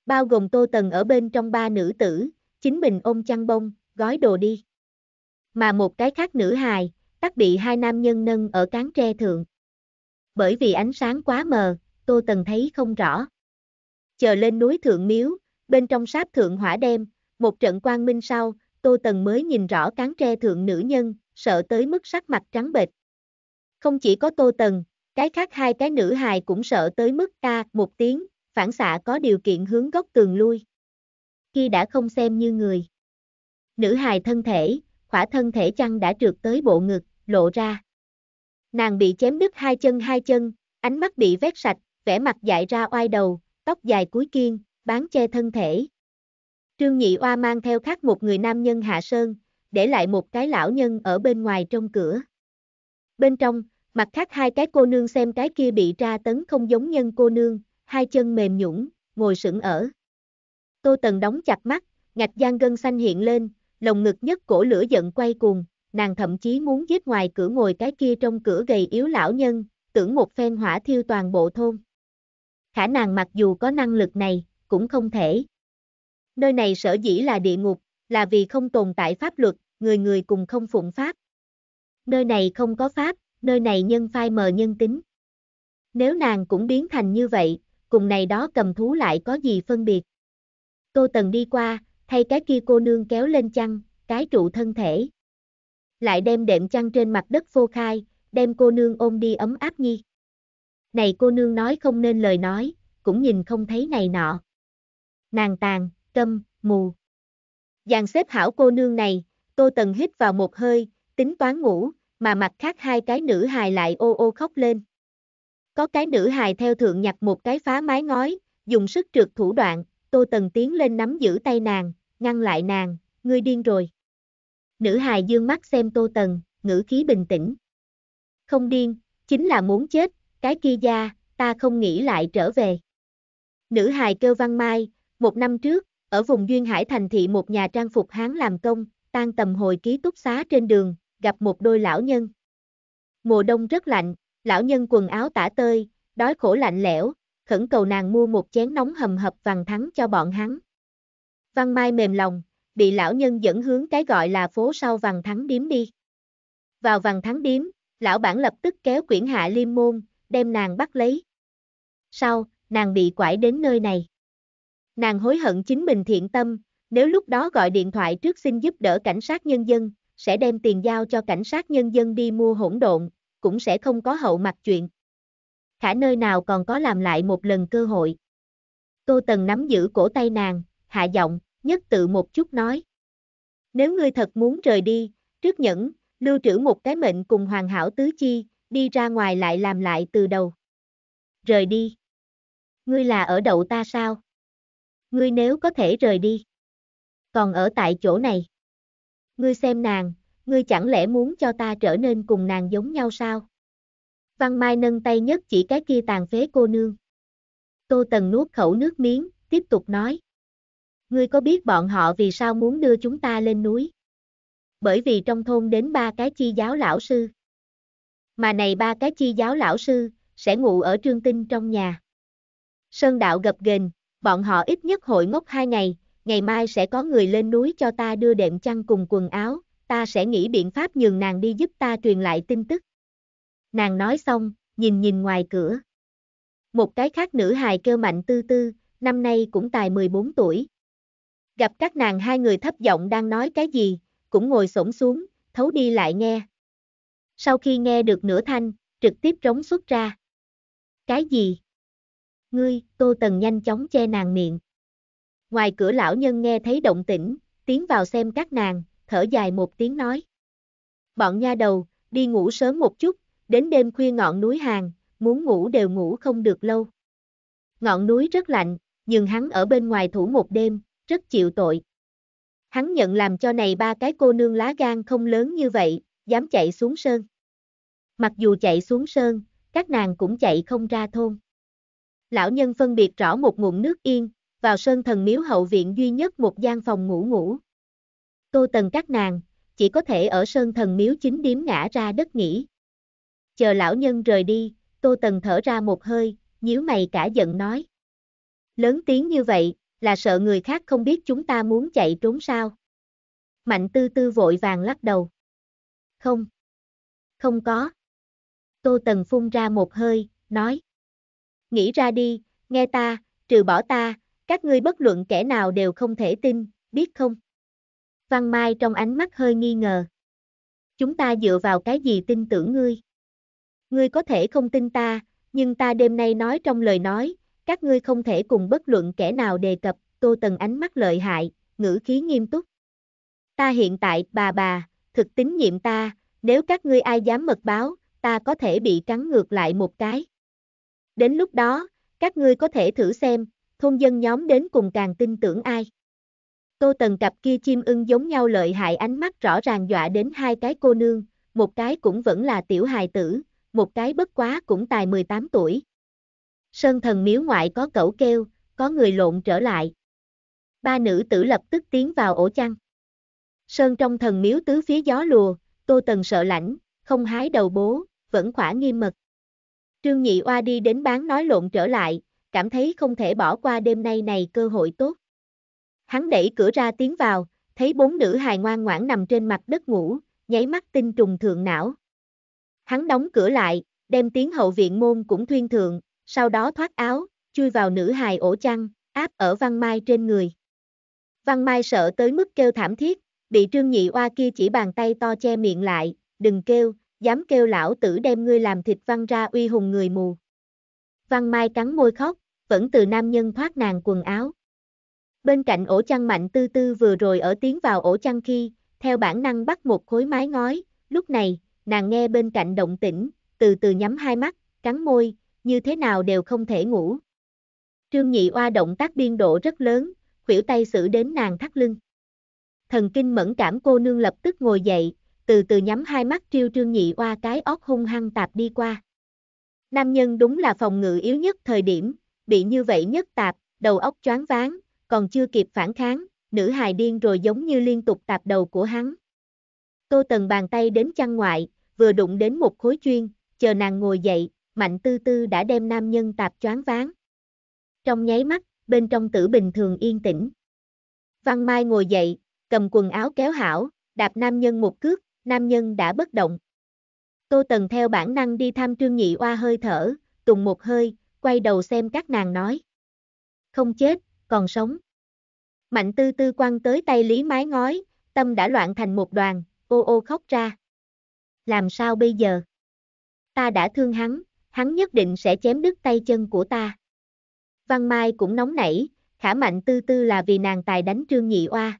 Bao gồm tô tần ở bên trong ba nữ tử, chính mình ôm chăn bông, gói đồ đi. Mà một cái khác nữ hài, tắc bị hai nam nhân nâng ở cán tre thượng. Bởi vì ánh sáng quá mờ, tô tần thấy không rõ chờ lên núi Thượng Miếu, bên trong sáp Thượng Hỏa Đem, một trận quang minh sau, Tô Tần mới nhìn rõ cán tre thượng nữ nhân, sợ tới mức sắc mặt trắng bệch. Không chỉ có Tô Tần, cái khác hai cái nữ hài cũng sợ tới mức ta một tiếng, phản xạ có điều kiện hướng góc tường lui. Khi đã không xem như người. Nữ hài thân thể, khỏa thân thể chăng đã trượt tới bộ ngực, lộ ra. Nàng bị chém đứt hai chân hai chân, ánh mắt bị vét sạch, vẻ mặt dại ra oai đầu, tóc dài cuối kiên, bán che thân thể. Trương Nhị Oa mang theo khác một người nam nhân hạ sơn, để lại một cái lão nhân ở bên ngoài trong cửa. Bên trong, mặt khác hai cái cô nương xem cái kia bị tra tấn không giống nhân cô nương, hai chân mềm nhũng, ngồi sững ở. Tô Tần đóng chặt mắt, ngạch gian gân xanh hiện lên, lồng ngực nhất cổ lửa giận quay cuồng, nàng thậm chí muốn giết ngoài cửa ngồi cái kia trong cửa gầy yếu lão nhân, tưởng một phen hỏa thiêu toàn bộ thôn khả nàng mặc dù có năng lực này, cũng không thể. Nơi này sở dĩ là địa ngục, là vì không tồn tại pháp luật, người người cùng không phụng pháp. Nơi này không có pháp, nơi này nhân phai mờ nhân tính. Nếu nàng cũng biến thành như vậy, cùng này đó cầm thú lại có gì phân biệt. Cô Tần đi qua, thay cái kia cô nương kéo lên chăn, cái trụ thân thể. Lại đem đệm chăn trên mặt đất phô khai, đem cô nương ôm đi ấm áp nhi này cô nương nói không nên lời nói, cũng nhìn không thấy này nọ. Nàng tàn, câm, mù. Dàn xếp hảo cô nương này, Tô Tần hít vào một hơi, tính toán ngủ, mà mặt khác hai cái nữ hài lại ô ô khóc lên. Có cái nữ hài theo thượng nhặt một cái phá mái ngói, dùng sức trượt thủ đoạn, Tô Tần tiến lên nắm giữ tay nàng, ngăn lại nàng, ngươi điên rồi. Nữ hài dương mắt xem Tô Tần, ngữ khí bình tĩnh. Không điên, chính là muốn chết, cái kia da, ta không nghĩ lại trở về. Nữ hài kêu Văn Mai, một năm trước, ở vùng Duyên Hải thành thị một nhà trang phục Hán làm công, tan tầm hồi ký túc xá trên đường, gặp một đôi lão nhân. Mùa đông rất lạnh, lão nhân quần áo tả tơi, đói khổ lạnh lẽo, khẩn cầu nàng mua một chén nóng hầm hập vàng thắng cho bọn hắn. Văn Mai mềm lòng, bị lão nhân dẫn hướng cái gọi là phố sau vàng thắng điếm đi. Vào vàng thắng điếm, lão bản lập tức kéo quyển hạ liêm môn, đem nàng bắt lấy. Sau, nàng bị quải đến nơi này. Nàng hối hận chính mình thiện tâm, nếu lúc đó gọi điện thoại trước xin giúp đỡ cảnh sát nhân dân, sẽ đem tiền giao cho cảnh sát nhân dân đi mua hỗn độn, cũng sẽ không có hậu mặt chuyện. Khả nơi nào còn có làm lại một lần cơ hội. Tô Tần nắm giữ cổ tay nàng, hạ giọng, nhất tự một chút nói. Nếu ngươi thật muốn rời đi, trước nhẫn, lưu trữ một cái mệnh cùng hoàn hảo tứ chi, đi ra ngoài lại làm lại từ đầu. Rời đi. Ngươi là ở đậu ta sao? Ngươi nếu có thể rời đi. Còn ở tại chỗ này. Ngươi xem nàng, ngươi chẳng lẽ muốn cho ta trở nên cùng nàng giống nhau sao? Văn Mai nâng tay nhất chỉ cái kia tàn phế cô nương. Tô Tần nuốt khẩu nước miếng, tiếp tục nói. Ngươi có biết bọn họ vì sao muốn đưa chúng ta lên núi? Bởi vì trong thôn đến ba cái chi giáo lão sư mà này ba cái chi giáo lão sư, sẽ ngủ ở trương tinh trong nhà. Sơn đạo gập ghềnh, bọn họ ít nhất hội ngốc hai ngày, ngày mai sẽ có người lên núi cho ta đưa đệm chăn cùng quần áo, ta sẽ nghĩ biện pháp nhường nàng đi giúp ta truyền lại tin tức. Nàng nói xong, nhìn nhìn ngoài cửa. Một cái khác nữ hài kêu mạnh tư tư, năm nay cũng tài 14 tuổi. Gặp các nàng hai người thấp giọng đang nói cái gì, cũng ngồi xổm xuống, thấu đi lại nghe sau khi nghe được nửa thanh, trực tiếp trống xuất ra. Cái gì? Ngươi, Tô Tần nhanh chóng che nàng miệng. Ngoài cửa lão nhân nghe thấy động tĩnh, tiến vào xem các nàng, thở dài một tiếng nói. Bọn nha đầu, đi ngủ sớm một chút, đến đêm khuya ngọn núi hàng, muốn ngủ đều ngủ không được lâu. Ngọn núi rất lạnh, nhưng hắn ở bên ngoài thủ một đêm, rất chịu tội. Hắn nhận làm cho này ba cái cô nương lá gan không lớn như vậy, dám chạy xuống sơn. Mặc dù chạy xuống sơn, các nàng cũng chạy không ra thôn. Lão nhân phân biệt rõ một nguồn nước yên, vào sơn thần miếu hậu viện duy nhất một gian phòng ngủ ngủ. Tô tần các nàng, chỉ có thể ở sơn thần miếu chính điếm ngã ra đất nghỉ. Chờ lão nhân rời đi, tô tần thở ra một hơi, nhíu mày cả giận nói. Lớn tiếng như vậy, là sợ người khác không biết chúng ta muốn chạy trốn sao. Mạnh tư tư vội vàng lắc đầu. Không. Không có. Tô Tần phun ra một hơi, nói. Nghĩ ra đi, nghe ta, trừ bỏ ta, các ngươi bất luận kẻ nào đều không thể tin, biết không? Văn Mai trong ánh mắt hơi nghi ngờ. Chúng ta dựa vào cái gì tin tưởng ngươi? Ngươi có thể không tin ta, nhưng ta đêm nay nói trong lời nói, các ngươi không thể cùng bất luận kẻ nào đề cập, Tô Tần ánh mắt lợi hại, ngữ khí nghiêm túc. Ta hiện tại, bà bà, thực tín nhiệm ta, nếu các ngươi ai dám mật báo, ta có thể bị cắn ngược lại một cái. Đến lúc đó, các ngươi có thể thử xem, thôn dân nhóm đến cùng càng tin tưởng ai. Tô Tần cặp kia chim ưng giống nhau lợi hại ánh mắt rõ ràng dọa đến hai cái cô nương, một cái cũng vẫn là tiểu hài tử, một cái bất quá cũng tài 18 tuổi. Sơn thần miếu ngoại có cẩu kêu, có người lộn trở lại. Ba nữ tử lập tức tiến vào ổ chăn. Sơn trong thần miếu tứ phía gió lùa, Tô Tần sợ lạnh, không hái đầu bố, vẫn khỏa nghiêm mật. Trương Nhị Oa đi đến bán nói lộn trở lại, cảm thấy không thể bỏ qua đêm nay này cơ hội tốt. Hắn đẩy cửa ra tiến vào, thấy bốn nữ hài ngoan ngoãn nằm trên mặt đất ngủ, nháy mắt tinh trùng thượng não. Hắn đóng cửa lại, đem tiếng hậu viện môn cũng thuyên thượng, sau đó thoát áo, chui vào nữ hài ổ chăn, áp ở văn mai trên người. Văn mai sợ tới mức kêu thảm thiết, bị trương nhị oa kia chỉ bàn tay to che miệng lại, đừng kêu, dám kêu lão tử đem ngươi làm thịt văn ra uy hùng người mù. Văn Mai cắn môi khóc, vẫn từ nam nhân thoát nàng quần áo. Bên cạnh ổ chăn mạnh tư tư vừa rồi ở tiến vào ổ chăn khi, theo bản năng bắt một khối mái ngói, lúc này, nàng nghe bên cạnh động tĩnh, từ từ nhắm hai mắt, cắn môi, như thế nào đều không thể ngủ. Trương nhị oa động tác biên độ rất lớn, khuỷu tay xử đến nàng thắt lưng thần kinh mẫn cảm cô nương lập tức ngồi dậy, từ từ nhắm hai mắt triêu trương nhị qua cái óc hung hăng tạp đi qua. Nam nhân đúng là phòng ngự yếu nhất thời điểm, bị như vậy nhất tạp, đầu óc choáng váng, còn chưa kịp phản kháng, nữ hài điên rồi giống như liên tục tạp đầu của hắn. Tô Tần bàn tay đến chăn ngoại, vừa đụng đến một khối chuyên, chờ nàng ngồi dậy, mạnh tư tư đã đem nam nhân tạp choáng váng. Trong nháy mắt, bên trong tử bình thường yên tĩnh. Văn Mai ngồi dậy, cầm quần áo kéo hảo, đạp nam nhân một cước, nam nhân đã bất động. Tô Tần theo bản năng đi thăm Trương Nhị Oa hơi thở, tùng một hơi, quay đầu xem các nàng nói. Không chết, còn sống. Mạnh tư tư quăng tới tay Lý Mái ngói, tâm đã loạn thành một đoàn, ô ô khóc ra. Làm sao bây giờ? Ta đã thương hắn, hắn nhất định sẽ chém đứt tay chân của ta. Văn Mai cũng nóng nảy, khả mạnh tư tư là vì nàng tài đánh Trương Nhị Oa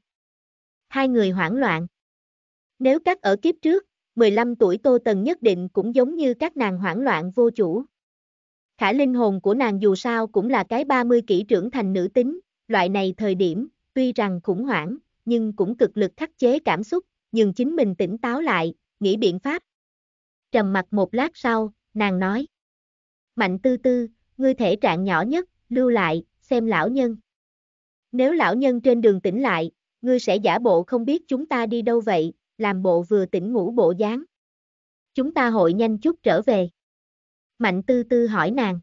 hai người hoảng loạn. Nếu các ở kiếp trước, 15 tuổi Tô Tần nhất định cũng giống như các nàng hoảng loạn vô chủ. Khả linh hồn của nàng dù sao cũng là cái 30 kỷ trưởng thành nữ tính, loại này thời điểm, tuy rằng khủng hoảng, nhưng cũng cực lực khắc chế cảm xúc, nhưng chính mình tỉnh táo lại, nghĩ biện pháp. Trầm mặt một lát sau, nàng nói. Mạnh tư tư, ngươi thể trạng nhỏ nhất, lưu lại, xem lão nhân. Nếu lão nhân trên đường tỉnh lại, ngươi sẽ giả bộ không biết chúng ta đi đâu vậy, làm bộ vừa tỉnh ngủ bộ dáng. Chúng ta hội nhanh chút trở về. Mạnh tư tư hỏi nàng.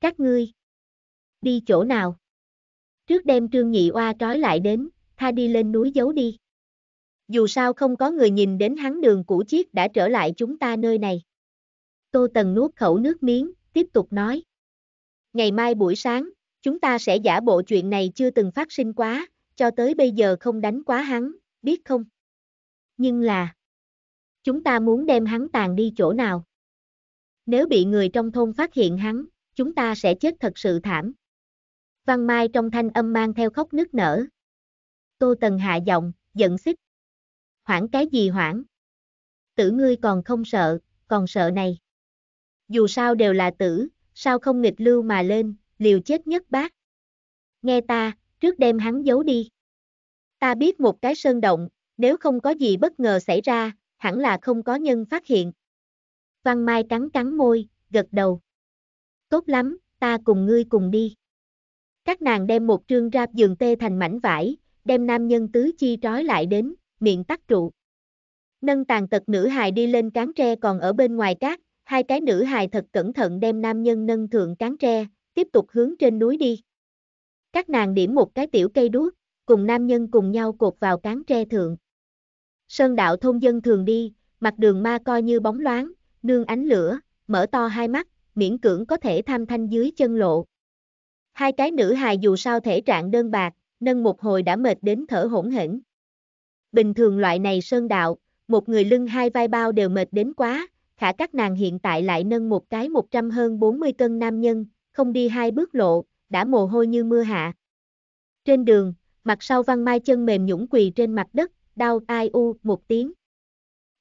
Các ngươi, đi chỗ nào? Trước đêm trương nhị oa trói lại đến, tha đi lên núi giấu đi. Dù sao không có người nhìn đến hắn đường cũ chiếc đã trở lại chúng ta nơi này. Tô Tần nuốt khẩu nước miếng, tiếp tục nói. Ngày mai buổi sáng, chúng ta sẽ giả bộ chuyện này chưa từng phát sinh quá, cho tới bây giờ không đánh quá hắn, biết không? Nhưng là, chúng ta muốn đem hắn tàn đi chỗ nào? Nếu bị người trong thôn phát hiện hắn, chúng ta sẽ chết thật sự thảm. Văn Mai trong thanh âm mang theo khóc nức nở. Tô Tần hạ giọng, giận xích. Hoảng cái gì hoảng? Tử ngươi còn không sợ, còn sợ này. Dù sao đều là tử, sao không nghịch lưu mà lên, liều chết nhất bác. Nghe ta, trước đem hắn giấu đi. Ta biết một cái sơn động, nếu không có gì bất ngờ xảy ra, hẳn là không có nhân phát hiện. Văn Mai cắn cắn môi, gật đầu. Tốt lắm, ta cùng ngươi cùng đi. Các nàng đem một trương ra giường tê thành mảnh vải, đem nam nhân tứ chi trói lại đến, miệng tắt trụ. Nâng tàn tật nữ hài đi lên cán tre còn ở bên ngoài cát, hai cái nữ hài thật cẩn thận đem nam nhân nâng thượng cán tre, tiếp tục hướng trên núi đi. Các nàng điểm một cái tiểu cây đuốc, cùng nam nhân cùng nhau cột vào cán tre thượng. Sơn đạo thôn dân thường đi, mặt đường ma coi như bóng loáng, nương ánh lửa, mở to hai mắt, miễn cưỡng có thể tham thanh dưới chân lộ. Hai cái nữ hài dù sao thể trạng đơn bạc, nâng một hồi đã mệt đến thở hổn hển. Bình thường loại này sơn đạo, một người lưng hai vai bao đều mệt đến quá, khả các nàng hiện tại lại nâng một cái 100 hơn 40 cân nam nhân, không đi hai bước lộ, đã mồ hôi như mưa hạ. Trên đường, mặt sau văn mai chân mềm nhũng quỳ trên mặt đất, đau ai u một tiếng.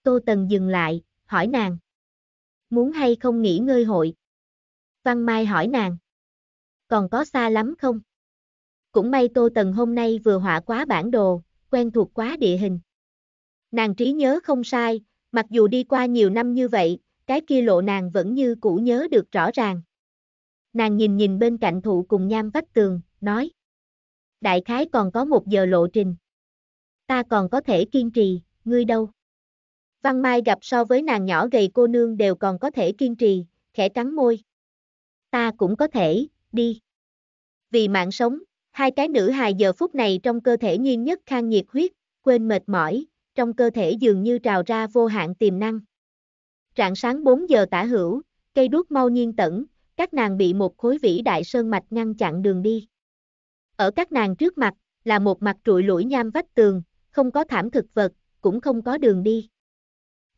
Tô Tần dừng lại, hỏi nàng. Muốn hay không nghỉ ngơi hội? Văn Mai hỏi nàng. Còn có xa lắm không? Cũng may Tô Tần hôm nay vừa họa quá bản đồ, quen thuộc quá địa hình. Nàng trí nhớ không sai, mặc dù đi qua nhiều năm như vậy, cái kia lộ nàng vẫn như cũ nhớ được rõ ràng. Nàng nhìn nhìn bên cạnh thụ cùng nham vách tường, nói. Đại khái còn có một giờ lộ trình. Ta còn có thể kiên trì, ngươi đâu? Văn Mai gặp so với nàng nhỏ gầy cô nương đều còn có thể kiên trì, khẽ cắn môi. Ta cũng có thể, đi. Vì mạng sống, hai cái nữ hài giờ phút này trong cơ thể nhiên nhất khang nhiệt huyết, quên mệt mỏi, trong cơ thể dường như trào ra vô hạn tiềm năng. Trạng sáng 4 giờ tả hữu, cây đuốc mau nhiên tẩn, các nàng bị một khối vĩ đại sơn mạch ngăn chặn đường đi. Ở các nàng trước mặt, là một mặt trụi lũi nham vách tường, không có thảm thực vật, cũng không có đường đi.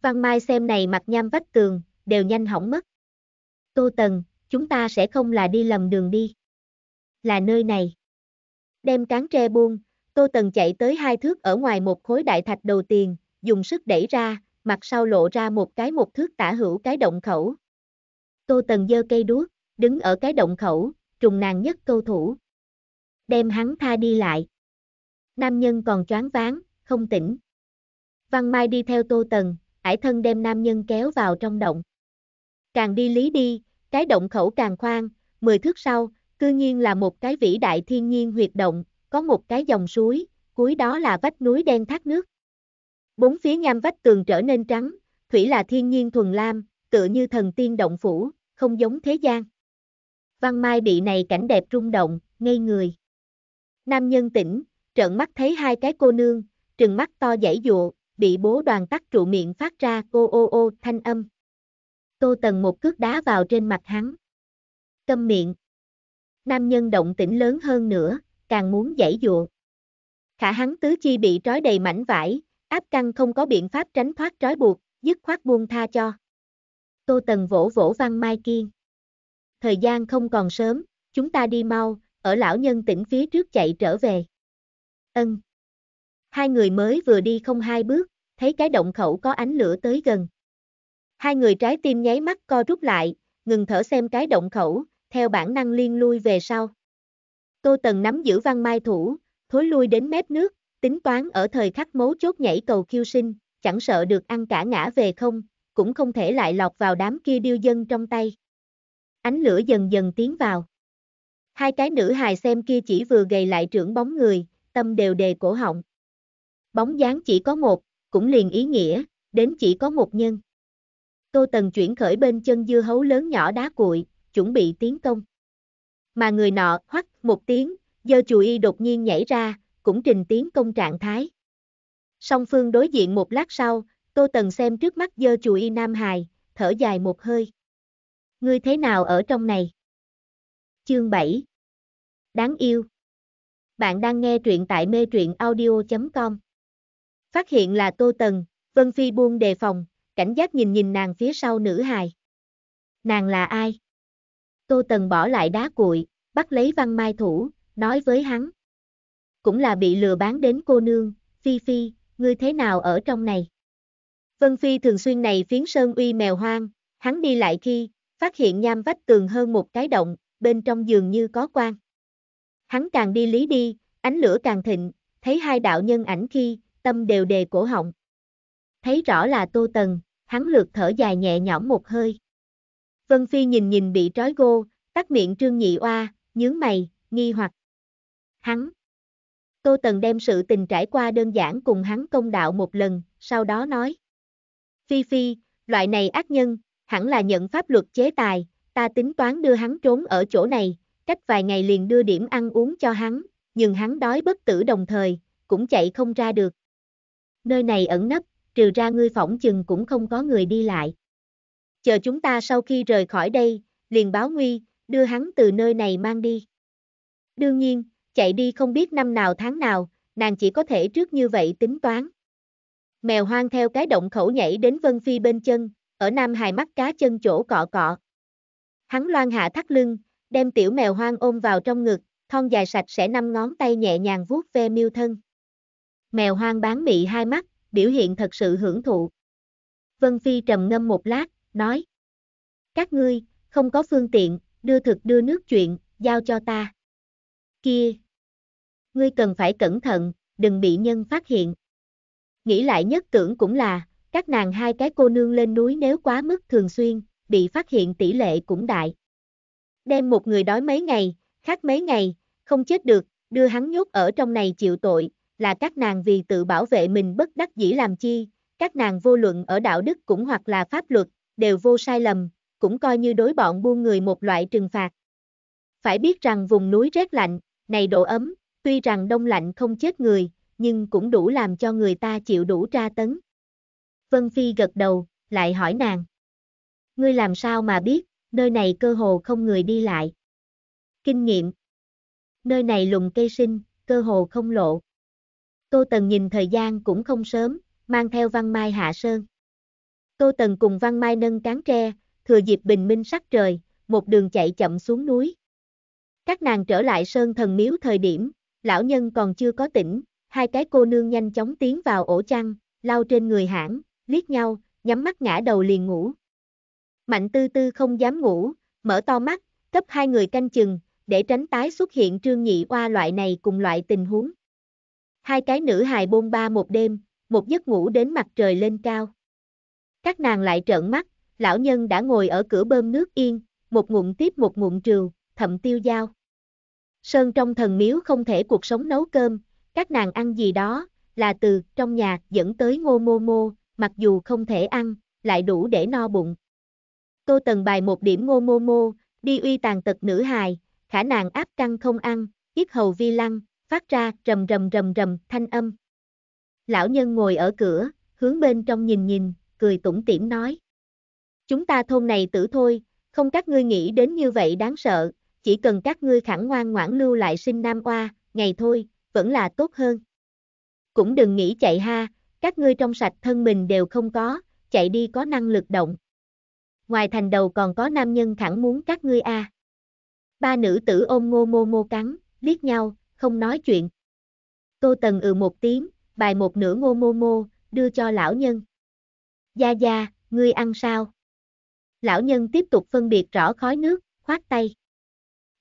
Văn Mai xem này mặt nham vách tường, đều nhanh hỏng mất. Tô Tần, chúng ta sẽ không là đi lầm đường đi. Là nơi này. Đem cán tre buông, Tô Tần chạy tới hai thước ở ngoài một khối đại thạch đầu tiền, dùng sức đẩy ra, mặt sau lộ ra một cái một thước tả hữu cái động khẩu, Tô Tần giơ cây đuốc, đứng ở cái động khẩu, trùng nàng nhất câu thủ. Đem hắn tha đi lại. Nam nhân còn choáng váng, không tỉnh. Văn Mai đi theo Tô Tần, ải thân đem nam nhân kéo vào trong động. Càng đi lý đi, cái động khẩu càng khoan, mười thước sau, cư nhiên là một cái vĩ đại thiên nhiên huyệt động, có một cái dòng suối, cuối đó là vách núi đen thác nước. Bốn phía nham vách tường trở nên trắng, thủy là thiên nhiên thuần lam, tựa như thần tiên động phủ, không giống thế gian. Văn Mai bị này cảnh đẹp rung động, ngây người. Nam nhân tỉnh, trợn mắt thấy hai cái cô nương, trừng mắt to dãy dụa, bị bố đoàn tắc trụ miệng phát ra cô ô ô thanh âm. Tô Tần một cước đá vào trên mặt hắn. Câm miệng. Nam nhân động tĩnh lớn hơn nữa, càng muốn dãy dụa. Khả hắn tứ chi bị trói đầy mảnh vải, áp căng không có biện pháp tránh thoát trói buộc, dứt khoát buông tha cho. Tô Tần vỗ vỗ Văn Mai Kiên. Thời gian không còn sớm, chúng ta đi mau, ở lão nhân tỉnh phía trước chạy trở về. Ân. Hai người mới vừa đi không hai bước, thấy cái động khẩu có ánh lửa tới gần. Hai người trái tim nháy mắt co rút lại, ngừng thở xem cái động khẩu, theo bản năng liên lui về sau. Tô Tần nắm giữ văn mai thủ, thối lui đến mép nước, tính toán ở thời khắc mấu chốt nhảy cầu khiêu sinh, chẳng sợ được ăn cả ngã về không, cũng không thể lại lọt vào đám kia điêu dân trong tay. Ánh lửa dần dần tiến vào. Hai cái nữ hài xem kia chỉ vừa gầy lại trưởng bóng người, tâm đều đề cổ họng. Bóng dáng chỉ có một, cũng liền ý nghĩa, đến chỉ có một nhân. Tô Tần chuyển khởi bên chân dưa hấu lớn nhỏ đá cuội, chuẩn bị tiến công. Mà người nọ, hoắc, một tiếng, do chùi y đột nhiên nhảy ra, cũng trình tiến công trạng thái. Song phương đối diện một lát sau, Tô Tần xem trước mắt dơ chùi Nam Hài, thở dài một hơi. Ngươi thế nào ở trong này? Chương 7 Đáng yêu Bạn đang nghe truyện tại mê truyện audio.com Phát hiện là Tô Tần, Vân Phi buông đề phòng, cảnh giác nhìn nhìn nàng phía sau nữ hài. Nàng là ai? Tô Tần bỏ lại đá cuội, bắt lấy văn mai thủ, nói với hắn. Cũng là bị lừa bán đến cô nương, Phi Phi, ngươi thế nào ở trong này? Vân Phi thường xuyên này phiến sơn uy mèo hoang, hắn đi lại khi, phát hiện nham vách tường hơn một cái động, bên trong giường như có quan. Hắn càng đi lý đi, ánh lửa càng thịnh, thấy hai đạo nhân ảnh khi, tâm đều đề cổ họng. Thấy rõ là Tô Tần, hắn lượt thở dài nhẹ nhõm một hơi. Vân Phi nhìn nhìn bị trói gô, tắt miệng trương nhị oa, nhướng mày, nghi hoặc. Hắn. Tô Tần đem sự tình trải qua đơn giản cùng hắn công đạo một lần, sau đó nói. Phi Phi, loại này ác nhân, hẳn là nhận pháp luật chế tài, ta tính toán đưa hắn trốn ở chỗ này, cách vài ngày liền đưa điểm ăn uống cho hắn, nhưng hắn đói bất tử đồng thời, cũng chạy không ra được. Nơi này ẩn nấp, trừ ra ngươi phỏng chừng cũng không có người đi lại. Chờ chúng ta sau khi rời khỏi đây, liền báo nguy, đưa hắn từ nơi này mang đi. Đương nhiên, chạy đi không biết năm nào tháng nào, nàng chỉ có thể trước như vậy tính toán. Mèo hoang theo cái động khẩu nhảy đến Vân Phi bên chân, ở Nam Hải mắt cá chân chỗ cọ cọ. Hắn loan hạ thắt lưng, đem tiểu mèo hoang ôm vào trong ngực, thon dài sạch sẽ năm ngón tay nhẹ nhàng vuốt ve miêu thân. Mèo hoang bán mị hai mắt, biểu hiện thật sự hưởng thụ. Vân Phi trầm ngâm một lát, nói. Các ngươi, không có phương tiện, đưa thực đưa nước chuyện, giao cho ta. Kia! Ngươi cần phải cẩn thận, đừng bị nhân phát hiện. Nghĩ lại nhất tưởng cũng là, các nàng hai cái cô nương lên núi nếu quá mức thường xuyên, bị phát hiện tỷ lệ cũng đại. Đem một người đói mấy ngày, khác mấy ngày, không chết được, đưa hắn nhốt ở trong này chịu tội, là các nàng vì tự bảo vệ mình bất đắc dĩ làm chi, các nàng vô luận ở đạo đức cũng hoặc là pháp luật, đều vô sai lầm, cũng coi như đối bọn buôn người một loại trừng phạt. Phải biết rằng vùng núi rét lạnh, này độ ấm, tuy rằng đông lạnh không chết người, nhưng cũng đủ làm cho người ta chịu đủ tra tấn. Vân Phi gật đầu, lại hỏi nàng. Ngươi làm sao mà biết, nơi này cơ hồ không người đi lại. Kinh nghiệm. Nơi này lùng cây sinh, cơ hồ không lộ. Tô Tần nhìn thời gian cũng không sớm, mang theo Văn Mai hạ sơn. Tô Tần cùng Văn Mai nâng cán tre, thừa dịp bình minh sắc trời, một đường chạy chậm xuống núi. Các nàng trở lại sơn thần miếu thời điểm, lão nhân còn chưa có tỉnh, hai cái cô nương nhanh chóng tiến vào ổ chăn, lao trên người hãng, liếc nhau, nhắm mắt ngã đầu liền ngủ. Mạnh tư tư không dám ngủ, mở to mắt, cấp hai người canh chừng, để tránh tái xuất hiện trương nhị qua loại này cùng loại tình huống. Hai cái nữ hài bôn ba một đêm, một giấc ngủ đến mặt trời lên cao. Các nàng lại trợn mắt, lão nhân đã ngồi ở cửa bơm nước yên, một ngụm tiếp một ngụm trừ, thậm tiêu dao. Sơn trong thần miếu không thể cuộc sống nấu cơm, các nàng ăn gì đó, là từ trong nhà dẫn tới ngô mô mô, mặc dù không thể ăn, lại đủ để no bụng. Tô Tần bài một điểm ngô mô mô, đi uy tàn tật nữ hài, khả nàng áp căng không ăn, yết hầu vi lăng, phát ra rầm rầm rầm rầm thanh âm. Lão nhân ngồi ở cửa, hướng bên trong nhìn nhìn, cười tủm tỉm nói. Chúng ta thôn này tử thôi, không các ngươi nghĩ đến như vậy đáng sợ, chỉ cần các ngươi khẳng ngoan ngoãn lưu lại sinh nam oa, ngày thôi, vẫn là tốt hơn. Cũng đừng nghĩ chạy ha, các ngươi trong sạch thân mình đều không có, chạy đi có năng lực động. Ngoài thành đầu còn có nam nhân thẳng muốn các ngươi a. À. Ba nữ tử ôm ngô mô mô cắn, liếc nhau, không nói chuyện. Tô Tần ừ một tiếng, bài một nửa ngô mô mô, đưa cho lão nhân. Gia gia, ngươi ăn sao? Lão nhân tiếp tục phân biệt rõ khói nước, khoát tay.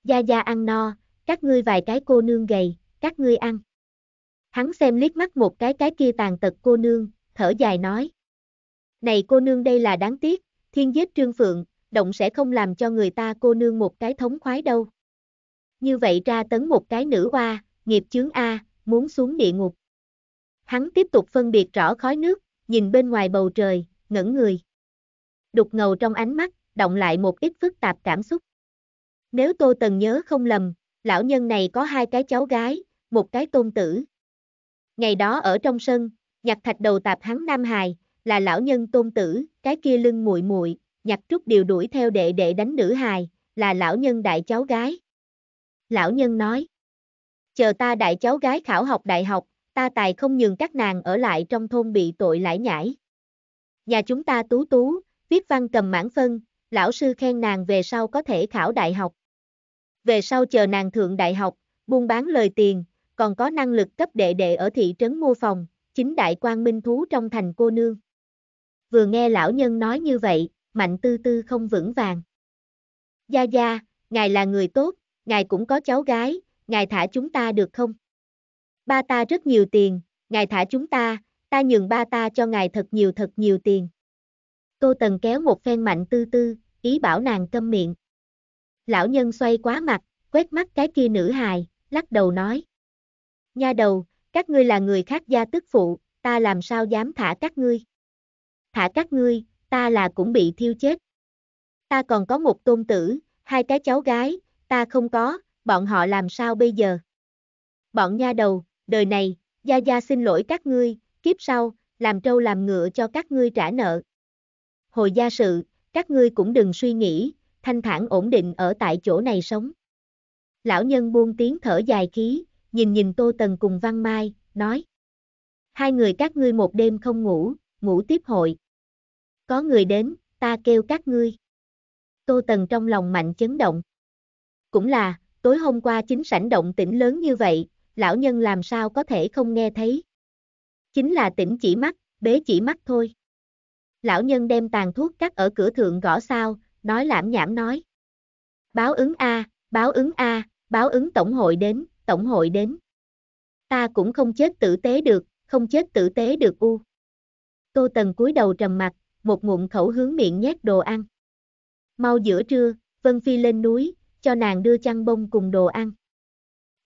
Gia gia ăn no, các ngươi vài cái cô nương gầy, các ngươi ăn. Hắn xem liếc mắt một cái cái kia tàn tật cô nương, thở dài nói. Này cô nương đây là đáng tiếc, thiên giết trương phượng, động sẽ không làm cho người ta cô nương một cái thống khoái đâu. Như vậy ra tấn một cái nữ oa, nghiệp chướng A, muốn xuống địa ngục. Hắn tiếp tục phân biệt rõ khói nước, nhìn bên ngoài bầu trời, ngẩn người. Đục ngầu trong ánh mắt, động lại một ít phức tạp cảm xúc. Nếu Tô Tần nhớ không lầm, lão nhân này có hai cái cháu gái, một cái tôn tử. Ngày đó ở trong sân, nhặt thạch đầu tạp hắn Nam Hài, là lão nhân tôn tử, cái kia lưng muội muội, nhặt trúc điều đuổi theo đệ đệ đánh nữ hài, là lão nhân đại cháu gái. Lão nhân nói, chờ ta đại cháu gái khảo học đại học, ta tài không nhường các nàng ở lại trong thôn bị tội lãi nhãi. Nhà chúng ta tú tú, viết văn cầm mãn phân, lão sư khen nàng về sau có thể khảo đại học. Về sau chờ nàng thượng đại học, buôn bán lời tiền, còn có năng lực cấp đệ đệ ở thị trấn mua phòng, chính đại quan minh thú trong thành cô nương. Vừa nghe lão nhân nói như vậy, mạnh tư tư không vững vàng. Gia Gia, ngài là người tốt, ngài cũng có cháu gái, ngài thả chúng ta được không? Ba ta rất nhiều tiền, ngài thả chúng ta, ta nhường ba ta cho ngài thật nhiều thật nhiều tiền. cô Tần kéo một phen mạnh tư tư, ý bảo nàng câm miệng. Lão nhân xoay quá mặt, quét mắt cái kia nữ hài, lắc đầu nói. Nha đầu, các ngươi là người khác gia tức phụ, ta làm sao dám thả các ngươi. Thả các ngươi, ta là cũng bị thiêu chết. Ta còn có một tôn tử, hai cái cháu gái, ta không có, bọn họ làm sao bây giờ? Bọn nha đầu, đời này, Gia Gia xin lỗi các ngươi, kiếp sau, làm trâu làm ngựa cho các ngươi trả nợ. Hồi gia sự, các ngươi cũng đừng suy nghĩ, thanh thản ổn định ở tại chỗ này sống. Lão nhân buông tiếng thở dài khí, nhìn nhìn Tô Tần cùng Văn Mai, nói. Hai người các ngươi một đêm không ngủ, ngủ tiếp hội. Có người đến, ta kêu các ngươi. Tô Tần trong lòng mạnh chấn động. Cũng là, tối hôm qua chính sảnh động tỉnh lớn như vậy, lão nhân làm sao có thể không nghe thấy. Chính là tỉnh chỉ mắt, bế chỉ mắt thôi. Lão nhân đem tàn thuốc cắt ở cửa thượng gõ sao, nói lãm nhảm nói. Báo ứng A, báo ứng A, báo ứng tổng hội đến, tổng hội đến. Ta cũng không chết tử tế được, không chết tử tế được u. Tô Tần cúi đầu trầm mặt, một ngụm khẩu hướng miệng nhét đồ ăn. Mau giữa trưa, Vân Phi lên núi, cho nàng đưa chăn bông cùng đồ ăn.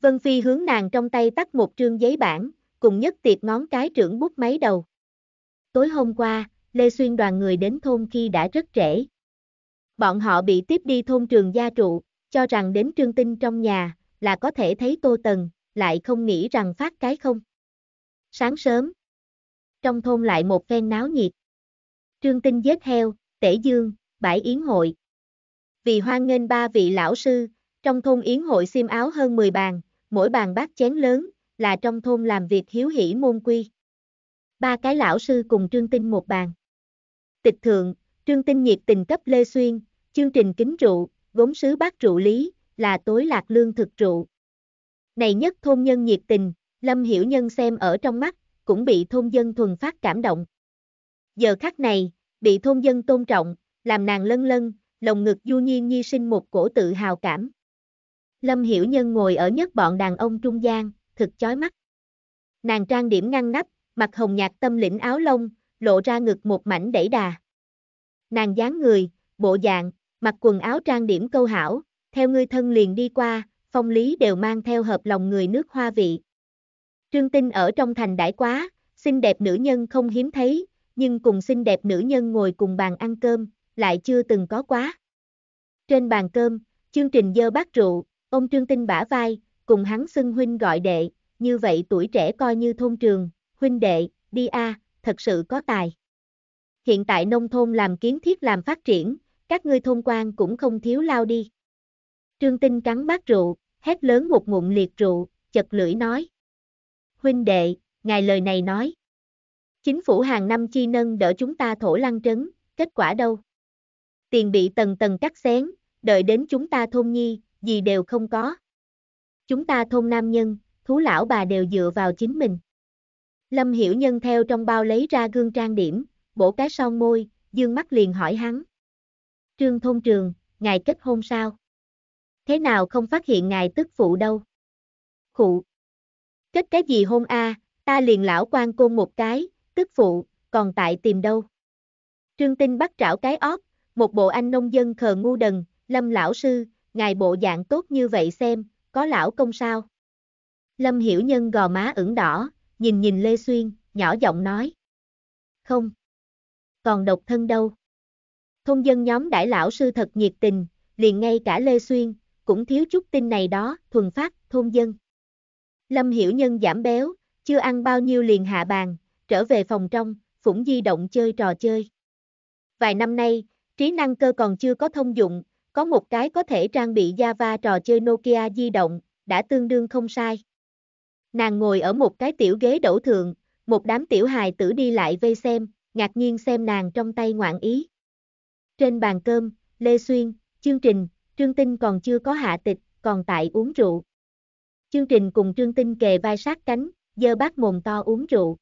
Vân Phi hướng nàng trong tay tắt một trương giấy bản, cùng nhất tiệc ngón cái trưởng bút máy đầu. Tối hôm qua, Lê Xuyên đoàn người đến thôn khi đã rất trễ. Bọn họ bị tiếp đi thôn trường gia trụ, cho rằng đến trương tinh trong nhà, là có thể thấy Tô Tần, lại không nghĩ rằng phát cái không. Sáng sớm, trong thôn lại một phen náo nhiệt. Trương Tinh giết heo, tể dương, bãi yến hội. Vì hoan nghênh ba vị lão sư, trong thôn yến hội xiêm áo hơn 10 bàn, mỗi bàn bát chén lớn, là trong thôn làm việc hiếu hỷ môn quy. Ba cái lão sư cùng Trương Tinh một bàn. Tịch thượng, Trương Tinh nhiệt tình cấp Lê Xuyên, chương trình kính rượu, gốm sứ bát rượu lý, là tối lạc lương thực trụ. Này nhất thôn nhân nhiệt tình, Lâm Hiểu Nhân xem ở trong mắt, cũng bị thôn dân thuần phát cảm động. Giờ khắc này, bị thôn dân tôn trọng, làm nàng lân lân, lồng ngực du nhiên nhi sinh một cổ tự hào cảm. Lâm Hiểu Nhân ngồi ở nhất bọn đàn ông trung gian, thực chói mắt. Nàng trang điểm ngăn nắp, mặt hồng nhạt tâm lĩnh áo lông, lộ ra ngực một mảnh đẩy đà. Nàng dáng người, bộ dạng, mặc quần áo trang điểm câu hảo, theo ngươi thân liền đi qua, phong lý đều mang theo hợp lòng người nước hoa vị. Trương Tinh ở trong thành đãi quá, xinh đẹp nữ nhân không hiếm thấy, nhưng cùng xinh đẹp nữ nhân ngồi cùng bàn ăn cơm, lại chưa từng có quá. Trên bàn cơm, chương trình dơ bát rượu, ông Trương Tinh bả vai, cùng hắn xưng huynh gọi đệ, như vậy tuổi trẻ coi như thôn trường, huynh đệ, đi a, thật sự có tài. Hiện tại nông thôn làm kiến thiết làm phát triển, các ngươi thôn quan cũng không thiếu lao đi. Trương Tinh cắn bát rượu, hét lớn một ngụm liệt rượu, chật lưỡi nói. Huynh đệ, ngài lời này nói. Chính phủ hàng năm chi nâng đỡ chúng ta thổ lăng trấn, kết quả đâu? Tiền bị tầng tầng cắt xén, đợi đến chúng ta thôn nhi, gì đều không có. Chúng ta thôn nam nhân, thú lão bà đều dựa vào chính mình. Lâm Hiểu Nhân theo trong bao lấy ra gương trang điểm, bổ cái son môi, dương mắt liền hỏi hắn. Trương thôn trường, ngài kết hôn sao? thế nào không phát hiện ngài tức phụ đâu. Khụ. Kết cái gì hôn a, ta liền lão quan côn một cái, tức phụ, còn tại tìm đâu. Trương Tinh bắt trảo cái óc, một bộ anh nông dân khờ ngu đần, lâm lão sư, ngài bộ dạng tốt như vậy xem, có lão công sao. Lâm Hiểu Nhân gò má ửng đỏ, nhìn nhìn Lê Xuyên, nhỏ giọng nói. Không. Còn độc thân đâu. Thôn dân nhóm đại lão sư thật nhiệt tình, liền ngay cả Lê Xuyên, cũng thiếu chút tin này đó, thuần phát, thôn dân. Lâm Hiểu Nhân giảm béo, chưa ăn bao nhiêu liền hạ bàn, trở về phòng trong, phủng di động chơi trò chơi. Vài năm nay, trí năng cơ còn chưa có thông dụng, có một cái có thể trang bị Java trò chơi Nokia di động, đã tương đương không sai. Nàng ngồi ở một cái tiểu ghế đổ thượng, một đám tiểu hài tử đi lại vây xem, ngạc nhiên xem nàng trong tay ngoạn ý. Trên bàn cơm, Lê Xuyên, chương trình, Trương Tinh còn chưa có hạ tịch, còn tại uống rượu. Chương trình cùng Trương Tinh kề vai sát cánh, dơ bát mồm to uống rượu.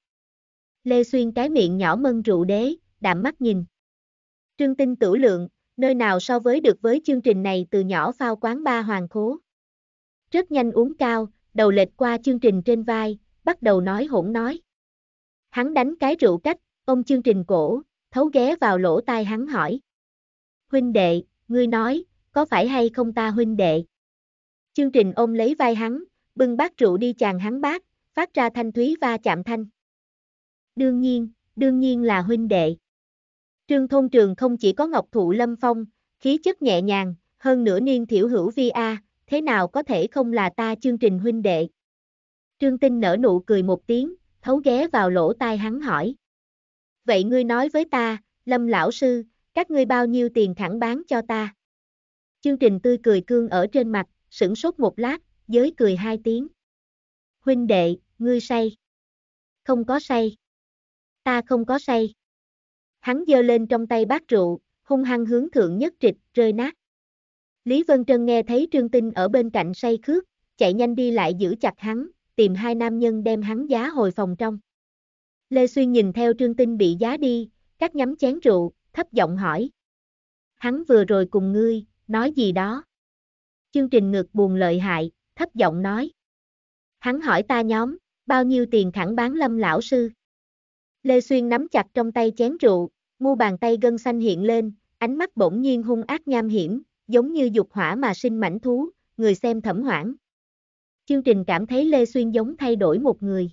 Lê Xuyên cái miệng nhỏ mân rượu đế, đạm mắt nhìn. Trương Tinh tử lượng, nơi nào so với được với chương trình này từ nhỏ phao quán ba hoàng khố. Rất nhanh uống cao, đầu lệch qua chương trình trên vai, bắt đầu nói hỗn nói. Hắn đánh cái rượu cách, ông chương trình cổ, thấu ghé vào lỗ tai hắn hỏi. Huynh đệ, ngươi nói, có phải hay không ta huynh đệ? Chương trình ôm lấy vai hắn, bưng bát rượu đi chàng hắn bát, phát ra thanh thúy va chạm thanh. Đương nhiên, đương nhiên là huynh đệ. Trương thôn trường không chỉ có ngọc thụ lâm phong, khí chất nhẹ nhàng, hơn nửa niên thiểu hữu vi a, thế nào có thể không là ta chương trình huynh đệ. Trương tinh nở nụ cười một tiếng, thấu ghé vào lỗ tai hắn hỏi. Vậy ngươi nói với ta, lâm lão sư, các ngươi bao nhiêu tiền thẳng bán cho ta? Chương trình tươi cười cương ở trên mặt, sửng sốt một lát, giới cười hai tiếng. Huynh đệ, ngươi say. Không có say. Ta không có say. Hắn giơ lên trong tay bát rượu, hung hăng hướng thượng nhất trịch, rơi nát. Lý Vân Trân nghe thấy Trương Tinh ở bên cạnh say khước, chạy nhanh đi lại giữ chặt hắn, tìm hai nam nhân đem hắn giá hồi phòng trong. Lê Xuyên nhìn theo Trương Tinh bị giá đi, cắt nhắm chén rượu, thấp giọng hỏi. Hắn vừa rồi cùng ngươi, nói gì đó. Chương trình ngược buồn lợi hại, thấp giọng nói. Hắn hỏi ta nhóm, bao nhiêu tiền thẳng bán lâm lão sư. Lê Xuyên nắm chặt trong tay chén rượu, mu bàn tay gân xanh hiện lên, ánh mắt bỗng nhiên hung ác nham hiểm, giống như dục hỏa mà sinh mảnh thú, người xem thẩm hoảng. Chương trình cảm thấy Lê Xuyên giống thay đổi một người.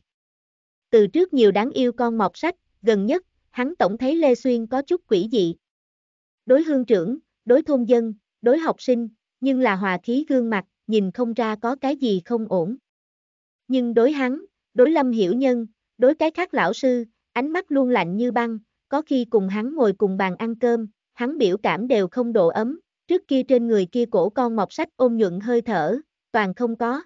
Từ trước nhiều đáng yêu con mọc sách, gần nhất, hắn tổng thấy Lê Xuyên có chút quỷ dị. Đối hương trưởng, đối thôn dân, đối học sinh, nhưng là hòa khí gương mặt, nhìn không ra có cái gì không ổn. Nhưng đối hắn, đối lâm hiểu nhân, đối cái khác lão sư, ánh mắt luôn lạnh như băng, có khi cùng hắn ngồi cùng bàn ăn cơm, hắn biểu cảm đều không độ ấm, trước kia trên người kia cổ con mọc sách ôm nhuận hơi thở, toàn không có.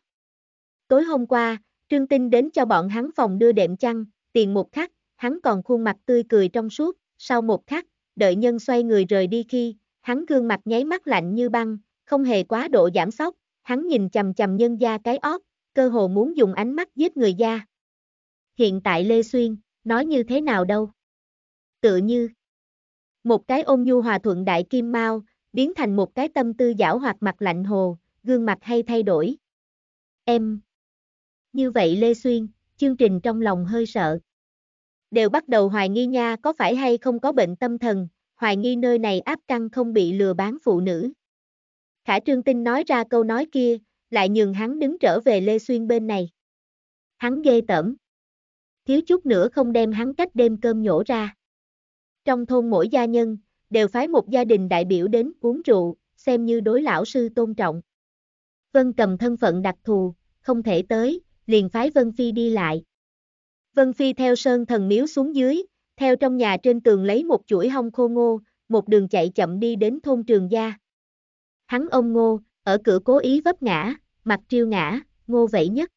Tối hôm qua, Trương Tinh đến cho bọn hắn phòng đưa đệm chăn, tiền một khắc, hắn còn khuôn mặt tươi cười trong suốt, sau một khắc, đợi nhân xoay người rời đi khi, hắn gương mặt nháy mắt lạnh như băng, không hề quá độ giảm sóc, hắn nhìn chầm chầm nhân gia cái óc, cơ hồ muốn dùng ánh mắt giết người gia. Hiện tại Lê Xuyên, nói như thế nào đâu? Tự như, một cái ôn nhu hòa thuận đại kim mau, biến thành một cái tâm tư giảo hoạt mặt lạnh hồ, gương mặt hay thay đổi. Em. Như vậy Lê Xuyên, chương trình trong lòng hơi sợ. Đều bắt đầu hoài nghi nha có phải hay không có bệnh tâm thần, hoài nghi nơi này áp căng không bị lừa bán phụ nữ. Khả Trương Tinh nói ra câu nói kia, lại nhường hắn đứng trở về Lê Xuyên bên này. Hắn ghê tởm. Thiếu chút nữa không đem hắn cách đêm cơm nhổ ra. Trong thôn mỗi gia nhân, đều phái một gia đình đại biểu đến uống rượu, xem như đối lão sư tôn trọng. Vân cầm thân phận đặc thù, không thể tới, liền phái Vân Phi đi lại. Vân Phi theo sơn thần miếu xuống dưới, theo trong nhà trên tường lấy một chuỗi hông khô ngô, một đường chạy chậm đi đến thôn trường gia. Hắn ôm ngô, ở cửa cố ý vấp ngã, mặt triêu ngã, ngô vậy nhất.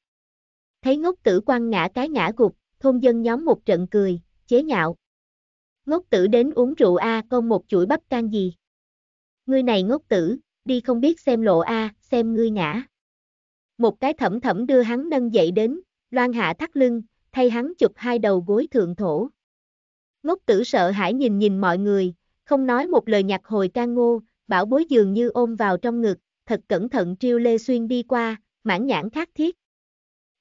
Thấy ngốc tử quăng ngã cái ngã gục, thôn dân nhóm một trận cười, chế nhạo. Ngốc tử đến uống rượu A à, con một chuỗi bắp can gì. Ngươi này ngốc tử, đi không biết xem lộ A, xem ngươi ngã. Một cái thẩm thẩm đưa hắn nâng dậy đến, loan hạ thắt lưng, thay hắn chụp hai đầu gối thượng thổ. Ngốc tử sợ hãi nhìn nhìn mọi người, không nói một lời nhặt hồi ca ngô, bảo bối dường như ôm vào trong ngực, thật cẩn thận triêu Lê Xuyên đi qua, mãn nhãn khát thiết.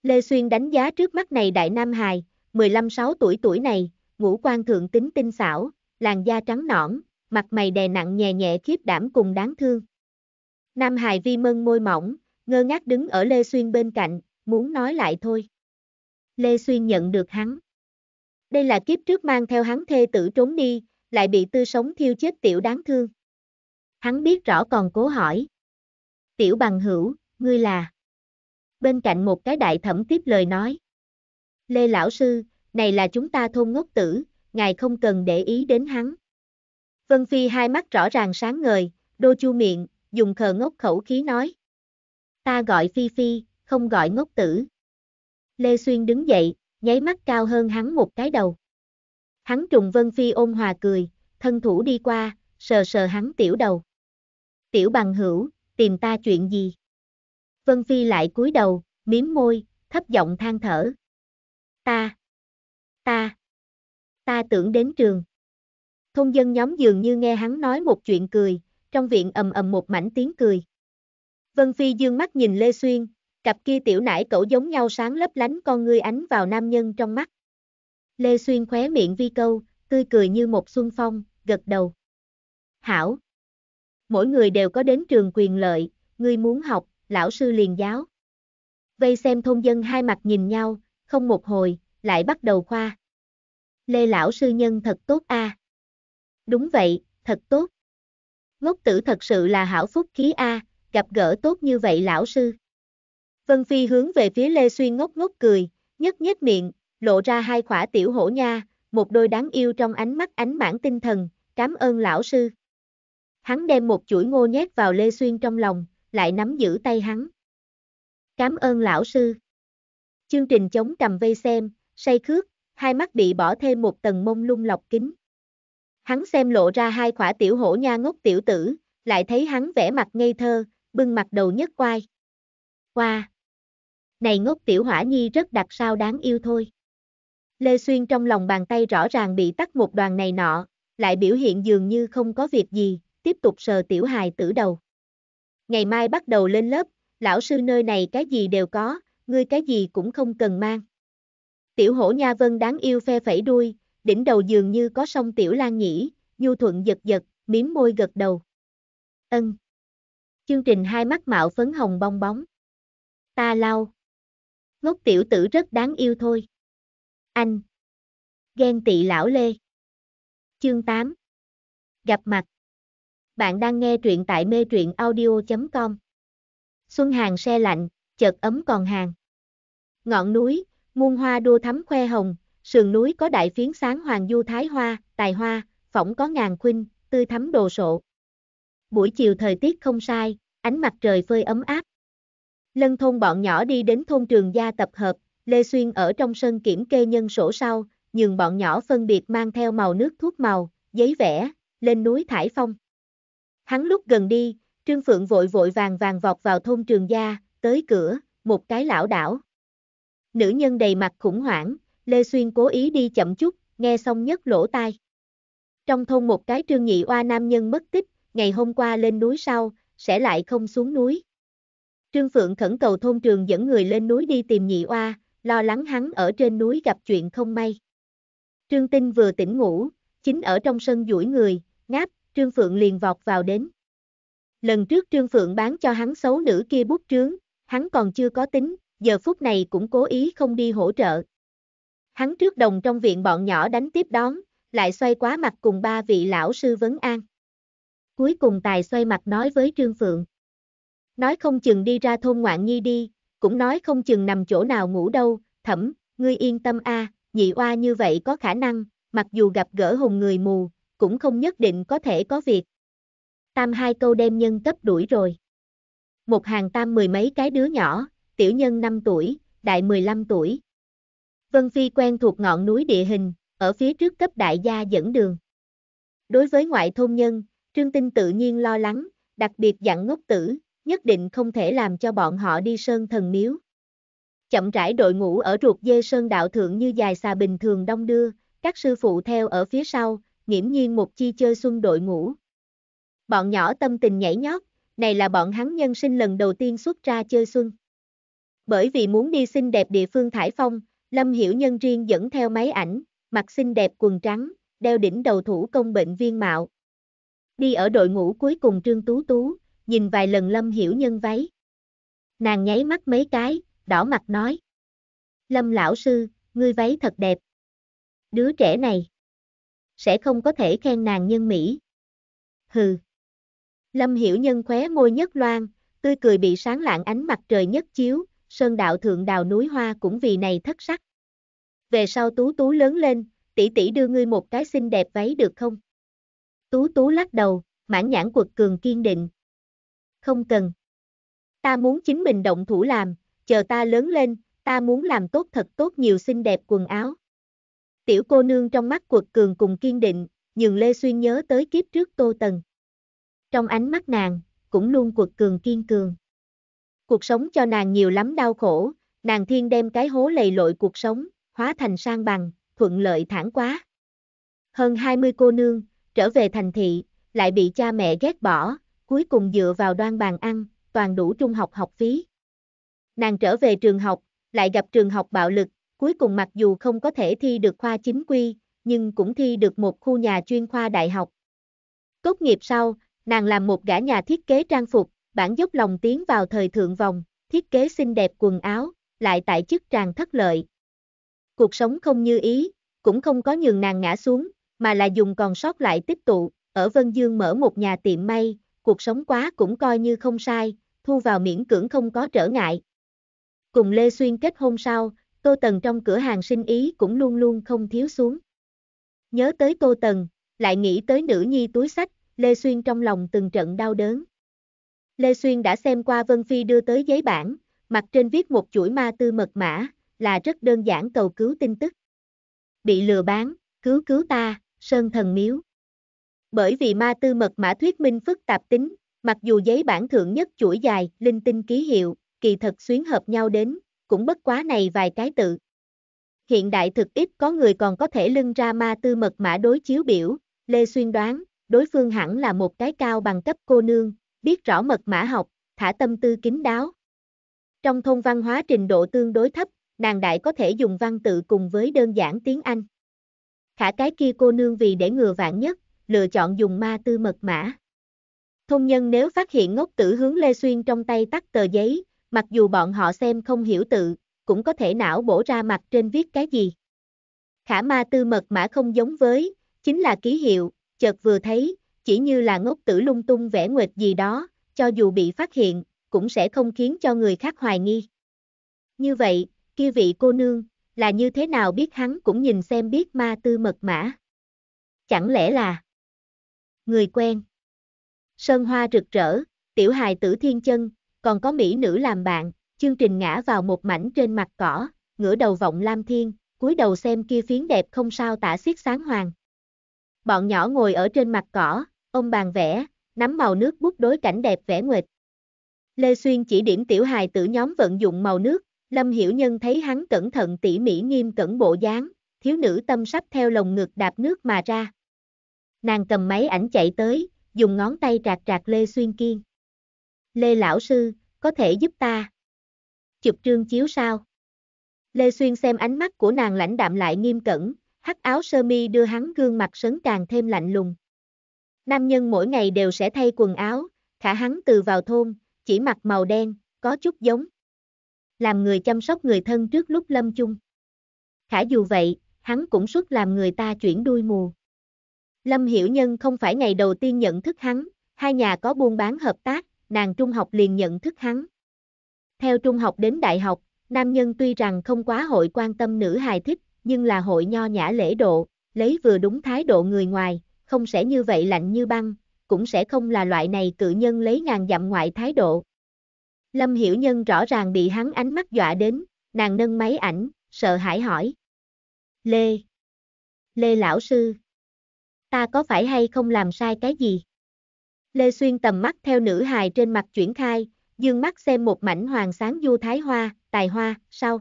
Lê Xuyên đánh giá trước mắt này đại nam hài, 15-6 tuổi tuổi này, ngũ quan thượng tính tinh xảo, làn da trắng nõn, mặt mày đè nặng nhẹ nhẹ khiếp đảm cùng đáng thương. Nam hài vi mân môi mỏng, ngơ ngác đứng ở Lê Xuyên bên cạnh, muốn nói lại thôi. Lê Xuyên nhận được hắn. Đây là kiếp trước mang theo hắn thê tử trốn đi, lại bị tư sống thiêu chết tiểu đáng thương. Hắn biết rõ còn cố hỏi. Tiểu bằng hữu, ngươi là. Bên cạnh một cái đại thẩm tiếp lời nói. Lê lão sư, này là chúng ta thôn ngốc tử, ngài không cần để ý đến hắn. Vân Phi hai mắt rõ ràng sáng ngời, đô chu miệng, dùng khờ ngốc khẩu khí nói. Ta gọi Phi Phi, không gọi ngốc tử. Lê Xuyên đứng dậy, nháy mắt cao hơn hắn một cái đầu. Hắn trùng Vân Phi ôn hòa cười, thân thủ đi qua, sờ sờ hắn tiểu đầu. Tiểu bằng hữu, tìm ta chuyện gì? Vân Phi lại cúi đầu, miếm môi, thấp giọng than thở. Ta, ta, ta tưởng đến trường. Thôn dân nhóm dường như nghe hắn nói một chuyện cười, trong viện ầm ầm một mảnh tiếng cười. Vân Phi dương mắt nhìn Lê Xuyên, Cặp kia tiểu nải cẩu giống nhau sáng lấp lánh con ngươi ánh vào nam nhân trong mắt. Lê Xuyên khóe miệng vi câu, tươi cười như một xuân phong, gật đầu. Hảo. Mỗi người đều có đến trường quyền lợi, ngươi muốn học, lão sư liền giáo. Vây xem thôn dân hai mặt nhìn nhau, không một hồi, lại bắt đầu khoa. Lê lão sư nhân thật tốt a. À? Đúng vậy, thật tốt. Ngốc tử thật sự là hảo phúc khí a, à, gặp gỡ tốt như vậy lão sư. Vân Phi hướng về phía Lê Xuyên ngốc ngốc cười, nhếch nhếch miệng, lộ ra hai khỏa tiểu hổ nha, một đôi đáng yêu trong ánh mắt ánh mãn tinh thần, cảm ơn lão sư. Hắn đem một chuỗi ngô nhét vào Lê Xuyên trong lòng, lại nắm giữ tay hắn. Cảm ơn lão sư. Chương trình chống cầm vây xem, say khước, hai mắt bị bỏ thêm một tầng mông lung lọc kính. Hắn xem lộ ra hai khỏa tiểu hổ nha ngốc tiểu tử, lại thấy hắn vẽ mặt ngây thơ, bưng mặt đầu nhất quai qua Này ngốc tiểu hỏa nhi rất đặc sao đáng yêu thôi. Lê Xuyên trong lòng bàn tay rõ ràng bị tắt một đoàn này nọ, lại biểu hiện dường như không có việc gì, tiếp tục sờ tiểu hài tử đầu. Ngày mai bắt đầu lên lớp, lão sư nơi này cái gì đều có, ngươi cái gì cũng không cần mang. Tiểu hổ nha vân đáng yêu phe phẩy đuôi, đỉnh đầu dường như có sông tiểu lan nhĩ, nhu thuận giật giật, miếm môi gật đầu. Ân. Chương trình hai mắt mạo phấn hồng bong bóng. Ta lau. Ngốc tiểu tử rất đáng yêu thôi. Anh. Ghen tị lão lê. Chương 8. Gặp mặt. Bạn đang nghe truyện tại mê truyện audio.com. Xuân hàng xe lạnh, chợt ấm còn hàng. Ngọn núi, muôn hoa đua thắm khoe hồng, sườn núi có đại phiến sáng hoàng du thái hoa, tài hoa, phỏng có ngàn khuynh, tươi thắm đồ sộ. Buổi chiều thời tiết không sai, ánh mặt trời phơi ấm áp, Lân thôn bọn nhỏ đi đến thôn trường gia tập hợp, Lê Xuyên ở trong sân kiểm kê nhân sổ sau, nhường bọn nhỏ phân biệt mang theo màu nước thuốc màu, giấy vẽ, lên núi Thải Phong. Hắn lúc gần đi, Trương Phượng vội vội vàng vàng vọt vào thôn trường gia, tới cửa, một cái lão đảo. Nữ nhân đầy mặt khủng hoảng, Lê Xuyên cố ý đi chậm chút, nghe xong nhất lỗ tai. Trong thôn một cái trương nhị oa nam nhân mất tích, ngày hôm qua lên núi sau, sẽ lại không xuống núi. Trương Phượng khẩn cầu thôn trường dẫn người lên núi đi tìm nhị oa, lo lắng hắn ở trên núi gặp chuyện không may. Trương Tinh vừa tỉnh ngủ, chính ở trong sân duỗi người, ngáp, Trương Phượng liền vọt vào đến. Lần trước Trương Phượng bán cho hắn xấu nữ kia bút trướng, hắn còn chưa có tính, giờ phút này cũng cố ý không đi hỗ trợ. Hắn trước đồng trong viện bọn nhỏ đánh tiếp đón, lại xoay quá mặt cùng ba vị lão sư vấn an. Cuối cùng tài xoay mặt nói với Trương Phượng. Nói không chừng đi ra thôn ngoạn nhi đi, cũng nói không chừng nằm chỗ nào ngủ đâu, thẩm, ngươi yên tâm a, à, nhị oa như vậy có khả năng, mặc dù gặp gỡ hùng người mù, cũng không nhất định có thể có việc. Tam hai câu đem nhân cấp đuổi rồi. Một hàng tam mười mấy cái đứa nhỏ, tiểu nhân 5 tuổi, đại 15 tuổi. Vân Phi quen thuộc ngọn núi địa hình, ở phía trước cấp đại gia dẫn đường. Đối với ngoại thôn nhân, Trương Tinh tự nhiên lo lắng, đặc biệt dặn ngốc tử, nhất định không thể làm cho bọn họ đi sơn thần miếu. Chậm rãi đội ngũ ở ruột dê sơn đạo thượng như dài xà bình thường đông đưa, các sư phụ theo ở phía sau, nghiễm nhiên một chi chơi xuân đội ngũ. Bọn nhỏ tâm tình nhảy nhót, này là bọn hắn nhân sinh lần đầu tiên xuất ra chơi xuân. Bởi vì muốn đi xinh đẹp địa phương Thải Phong, Lâm Hiểu Nhân riêng dẫn theo máy ảnh, mặc xinh đẹp quần trắng, đeo đỉnh đầu thủ công bệnh viên mạo. Đi ở đội ngũ cuối cùng Trương Tú Tú, nhìn vài lần Lâm Hiểu Nhân váy. Nàng nháy mắt mấy cái, đỏ mặt nói. Lâm lão sư, ngươi váy thật đẹp. Đứa trẻ này, sẽ không có thể khen nàng nhân Mỹ. Hừ. Lâm Hiểu Nhân khóe môi nhất loan, tươi cười bị sáng lạng ánh mặt trời nhất chiếu, sơn đạo thượng đào núi hoa cũng vì này thất sắc. Về sau Tú Tú lớn lên, tỷ tỷ đưa ngươi một cái xinh đẹp váy được không? Tú Tú lắc đầu, mãn nhãn quật cường kiên định, không cần. Ta muốn chính mình động thủ làm, chờ ta lớn lên, ta muốn làm tốt thật tốt nhiều xinh đẹp quần áo. Tiểu cô nương trong mắt quật cường cùng kiên định, nhường Lê Xuyên nhớ tới kiếp trước Tô Tần. Trong ánh mắt nàng, cũng luôn quật cường kiên cường. Cuộc sống cho nàng nhiều lắm đau khổ, nàng thiên đem cái hố lầy lội cuộc sống, hóa thành sang bằng, thuận lợi thẳng quá. Hơn 20 cô nương, trở về thành thị, lại bị cha mẹ ghét bỏ, cuối cùng dựa vào đoan bàn ăn, toàn đủ trung học học phí. Nàng trở về trường học, lại gặp trường học bạo lực, cuối cùng mặc dù không có thể thi được khoa chính quy, nhưng cũng thi được một khu nhà chuyên khoa đại học. Tốt nghiệp sau, nàng làm một gã nhà thiết kế trang phục, bản dốc lòng tiến vào thời thượng vòng, thiết kế xinh đẹp quần áo, lại tại chức tràng thất lợi. Cuộc sống không như ý, cũng không có nhường nàng ngã xuống, mà là dùng còn sót lại tích tụ, ở Vân Dương mở một nhà tiệm may, cuộc sống quá cũng coi như không sai, thu vào miễn cưỡng không có trở ngại. Cùng Lê Xuyên kết hôn sau, Tô Tần trong cửa hàng sinh ý cũng luôn luôn không thiếu xuống. Nhớ tới Tô Tần, lại nghĩ tới nữ nhi túi sách, Lê Xuyên trong lòng từng trận đau đớn. Lê Xuyên đã xem qua Vân Phi đưa tới giấy bản, mặt trên viết một chuỗi ma tư mật mã, là rất đơn giản cầu cứu tin tức. Bị lừa bán, cứu cứu ta, Sơn Thần Miếu. Bởi vì ma tư mật mã thuyết minh phức tạp tính, mặc dù giấy bản thượng nhất chuỗi dài, linh tinh ký hiệu, kỳ thật xuyến hợp nhau đến, cũng bất quá này vài cái tự. Hiện đại thực ít có người còn có thể lưng ra ma tư mật mã đối chiếu biểu, Lê Xuyên đoán, đối phương hẳn là một cái cao bằng cấp cô nương, biết rõ mật mã học, thả tâm tư kín đáo. Trong thông văn hóa trình độ tương đối thấp, nàng đại có thể dùng văn tự cùng với đơn giản tiếng Anh. Khả cái kia cô nương vì để ngừa vạn nhất, lựa chọn dùng ma tư mật mã. Thông nhân nếu phát hiện ngốc tử hướng Lê Xuyên trong tay tắt tờ giấy, mặc dù bọn họ xem không hiểu tự, cũng có thể não bổ ra mặt trên viết cái gì. Khả ma tư mật mã không giống với, chính là ký hiệu, chợt vừa thấy, chỉ như là ngốc tử lung tung vẽ nguệt gì đó, cho dù bị phát hiện, cũng sẽ không khiến cho người khác hoài nghi. Như vậy, kia vị cô nương, là như thế nào biết hắn cũng nhìn xem biết ma tư mật mã. Chẳng lẽ là người quen. Sơn hoa rực rỡ, tiểu hài tử thiên chân, còn có mỹ nữ làm bạn, chương trình ngã vào một mảnh trên mặt cỏ, ngửa đầu vọng lam thiên, cúi đầu xem kia phiến đẹp không sao tả xiết sáng hoàng. Bọn nhỏ ngồi ở trên mặt cỏ, ông bàn vẽ, nắm màu nước bút đối cảnh đẹp vẽ nguệt. Lê Xuyên chỉ điểm tiểu hài tử nhóm vận dụng màu nước, Lâm Hiểu Nhân thấy hắn cẩn thận tỉ mỉ nghiêm cẩn bộ dáng, thiếu nữ tâm sắp theo lồng ngực đạp nước mà ra. Nàng cầm máy ảnh chạy tới, dùng ngón tay trạc trạc Lê Xuyên Kiên. Lê lão sư, có thể giúp ta? Chụp trương chiếu sao? Lê Xuyên xem ánh mắt của nàng lãnh đạm lại nghiêm cẩn, hắc áo sơ mi đưa hắn gương mặt sấn càng thêm lạnh lùng. Nam nhân mỗi ngày đều sẽ thay quần áo, khả hắn từ vào thôn, chỉ mặc màu đen, có chút giống. Làm người chăm sóc người thân trước lúc lâm chung. Khả dù vậy, hắn cũng suốt làm người ta chuyển đuôi mù. Lâm Hiểu Nhân không phải ngày đầu tiên nhận thức hắn, hai nhà có buôn bán hợp tác, nàng trung học liền nhận thức hắn. Theo trung học đến đại học, nam nhân tuy rằng không quá hội quan tâm nữ hài thích, nhưng là hội nho nhã lễ độ, lấy vừa đúng thái độ người ngoài, không sẽ như vậy lạnh như băng, cũng sẽ không là loại này cự nhân lấy ngàn dặm ngoại thái độ. Lâm Hiểu Nhân rõ ràng bị hắn ánh mắt dọa đến, nàng nâng máy ảnh, sợ hãi hỏi. Lê Lê Lão Sư ta có phải hay không làm sai cái gì? Lê Xuyên tầm mắt theo nữ hài trên mặt chuyển khai, dương mắt xem một mảnh hoàng sáng du thái hoa, tài hoa, sau.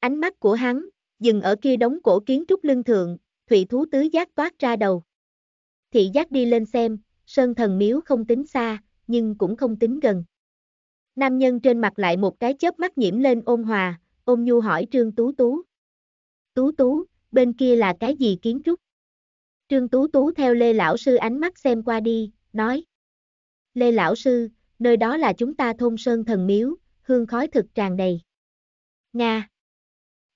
Ánh mắt của hắn, dừng ở kia đống cổ kiến trúc lưng thượng, thủy thú tứ giác toát ra đầu. Thị giác đi lên xem, sơn thần miếu không tính xa, nhưng cũng không tính gần. Nam nhân trên mặt lại một cái chớp mắt nhiễm lên ôn hòa, ôm nhu hỏi Trương Tú Tú. Tú Tú, bên kia là cái gì kiến trúc? Trương Tú Tú theo Lê Lão Sư ánh mắt xem qua đi, nói. Lê Lão Sư, nơi đó là chúng ta thôn Sơn Thần Miếu, hương khói thực tràn đầy. Nga.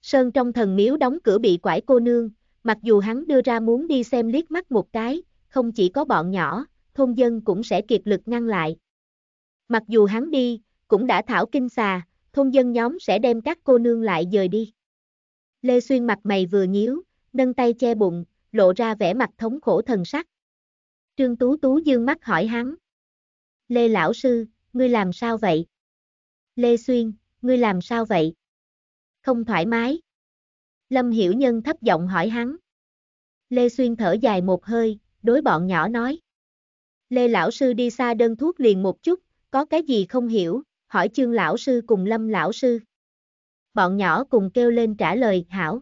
Sơn trong thần miếu đóng cửa bị quải cô nương, mặc dù hắn đưa ra muốn đi xem liếc mắt một cái, không chỉ có bọn nhỏ, thôn dân cũng sẽ kiệt lực ngăn lại. Mặc dù hắn đi, cũng đã thảo kinh xà, thôn dân nhóm sẽ đem các cô nương lại dời đi. Lê Xuyên mặt mày vừa nhíu, nâng tay che bụng, lộ ra vẻ mặt thống khổ thần sắc. Trương Tú Tú dương mắt hỏi hắn. Lê Lão Sư, ngươi làm sao vậy? Lê Xuyên, ngươi làm sao vậy? Không thoải mái. Lâm Hiểu Nhân thấp giọng hỏi hắn. Lê Xuyên thở dài một hơi, đối bọn nhỏ nói. Lê Lão Sư đi xa đơn thuốc liền một chút, có cái gì không hiểu, hỏi trương Lão Sư cùng Lâm Lão Sư. Bọn nhỏ cùng kêu lên trả lời, hảo.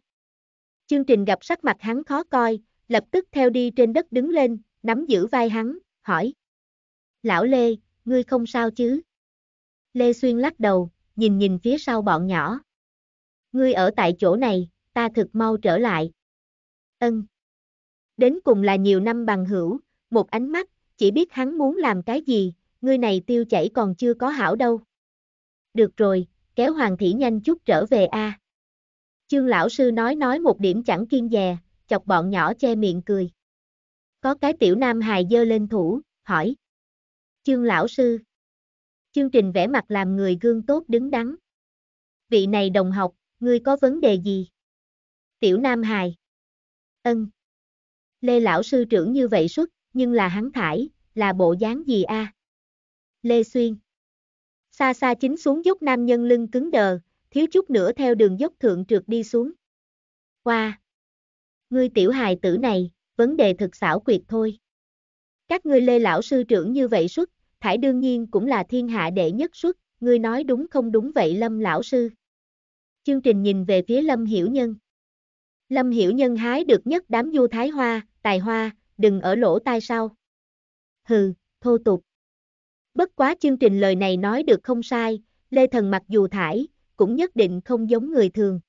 Chương trình gặp sắc mặt hắn khó coi, lập tức theo đi trên đất đứng lên, nắm giữ vai hắn, hỏi. Lão Lê, ngươi không sao chứ? Lê Xuyên lắc đầu, nhìn nhìn phía sau bọn nhỏ. Ngươi ở tại chỗ này, ta thực mau trở lại. Ân. Đến cùng là nhiều năm bằng hữu, một ánh mắt, chỉ biết hắn muốn làm cái gì, ngươi này tiêu chảy còn chưa có hảo đâu. Được rồi, kéo Hoàng Thị nhanh chút trở về a. À. Chương lão sư nói nói một điểm chẳng kiên dè, chọc bọn nhỏ che miệng cười. Có cái tiểu nam hài dơ lên thủ, hỏi. Chương lão sư. Chương trình vẽ mặt làm người gương tốt đứng đắn. Vị này đồng học, ngươi có vấn đề gì? Tiểu nam hài. Ân. Lê lão sư trưởng như vậy xuất, nhưng là hắn thải, là bộ dáng gì a? À? Lê Xuyên. Xa xa chính xuống giúp nam nhân lưng cứng đờ, thiếu chút nữa theo đường dốc thượng trượt đi xuống. Qua! Wow. Ngươi tiểu hài tử này, vấn đề thực xảo quyệt thôi. Các ngươi lê lão sư trưởng như vậy xuất, thải đương nhiên cũng là thiên hạ đệ nhất xuất, ngươi nói đúng không đúng vậy lâm lão sư. Chương trình nhìn về phía lâm hiểu nhân. Lâm hiểu nhân hái được nhất đám du thái hoa, tài hoa, đừng ở lỗ tai sau. Hừ, thô tục. Bất quá chương trình lời này nói được không sai, Lê Thần mặc dù thải, cũng nhất định không giống người thường.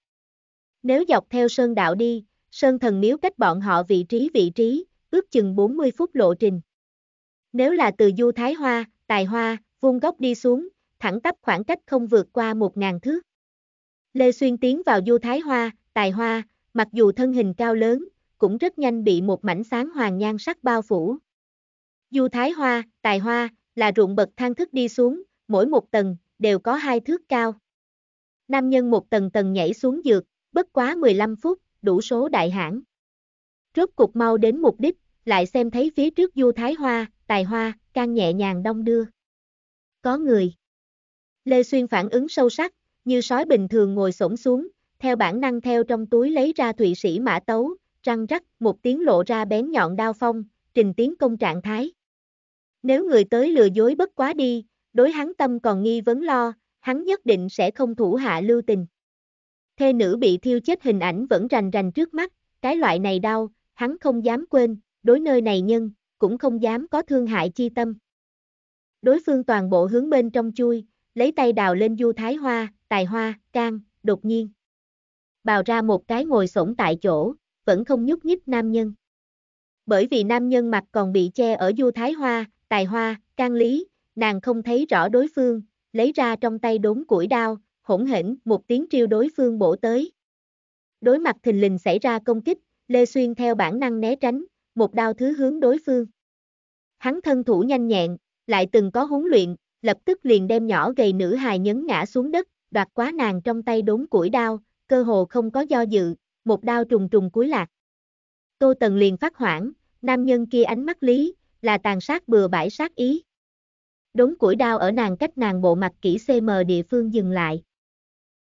Nếu dọc theo sơn đạo đi, sơn thần miếu cách bọn họ vị trí vị trí, ước chừng 40 phút lộ trình. Nếu là từ Du Thái Hoa, Tài Hoa, vuông góc đi xuống, thẳng tắp khoảng cách không vượt qua 1.000 thước. Lê Xuyên tiến vào Du Thái Hoa, Tài Hoa, mặc dù thân hình cao lớn, cũng rất nhanh bị một mảnh sáng hoàng nhan sắc bao phủ. Du Thái Hoa, Tài Hoa, là ruộng bậc thang thức đi xuống, mỗi một tầng, đều có hai thước cao nam nhân một tầng tầng nhảy xuống dược, bất quá 15 phút, đủ số đại hãng. Rốt cục mau đến mục đích, lại xem thấy phía trước du thái hoa, tài hoa, can nhẹ nhàng đông đưa. Có người. Lê Xuyên phản ứng sâu sắc, như sói bình thường ngồi xổm xuống, theo bản năng theo trong túi lấy ra thụy sĩ mã tấu, răng rắc, một tiếng lộ ra bén nhọn đao phong, trình tiến công trạng thái. Nếu người tới lừa dối bất quá đi, đối hắn tâm còn nghi vấn lo, hắn nhất định sẽ không thủ hạ lưu tình. Thê nữ bị thiêu chết hình ảnh vẫn rành rành trước mắt, cái loại này đau, hắn không dám quên, đối nơi này nhân, cũng không dám có thương hại chi tâm. Đối phương toàn bộ hướng bên trong chui, lấy tay đào lên du thái hoa, tài hoa, can, đột nhiên. Bào ra một cái ngồi sổng tại chỗ, vẫn không nhúc nhích nam nhân. Bởi vì nam nhân mặt còn bị che ở du thái hoa, tài hoa, can lý, nàng không thấy rõ đối phương, lấy ra trong tay đốn củi đao, hỗn hỉnh một tiếng triêu đối phương bổ tới. Đối mặt thình lình xảy ra công kích, Lê Xuyên theo bản năng né tránh, một đao thứ hướng đối phương. Hắn thân thủ nhanh nhẹn, lại từng có huấn luyện, lập tức liền đem nhỏ gầy nữ hài nhấn ngã xuống đất, đoạt quá nàng trong tay đốn củi đao, cơ hồ không có do dự, một đao trùng trùng cuối lạc. Tô Tần liền phát hoảng, nam nhân kia ánh mắt lý, là tàn sát bừa bãi sát ý đống củi đao ở nàng cách nàng bộ mặt kỹ cm địa phương dừng lại.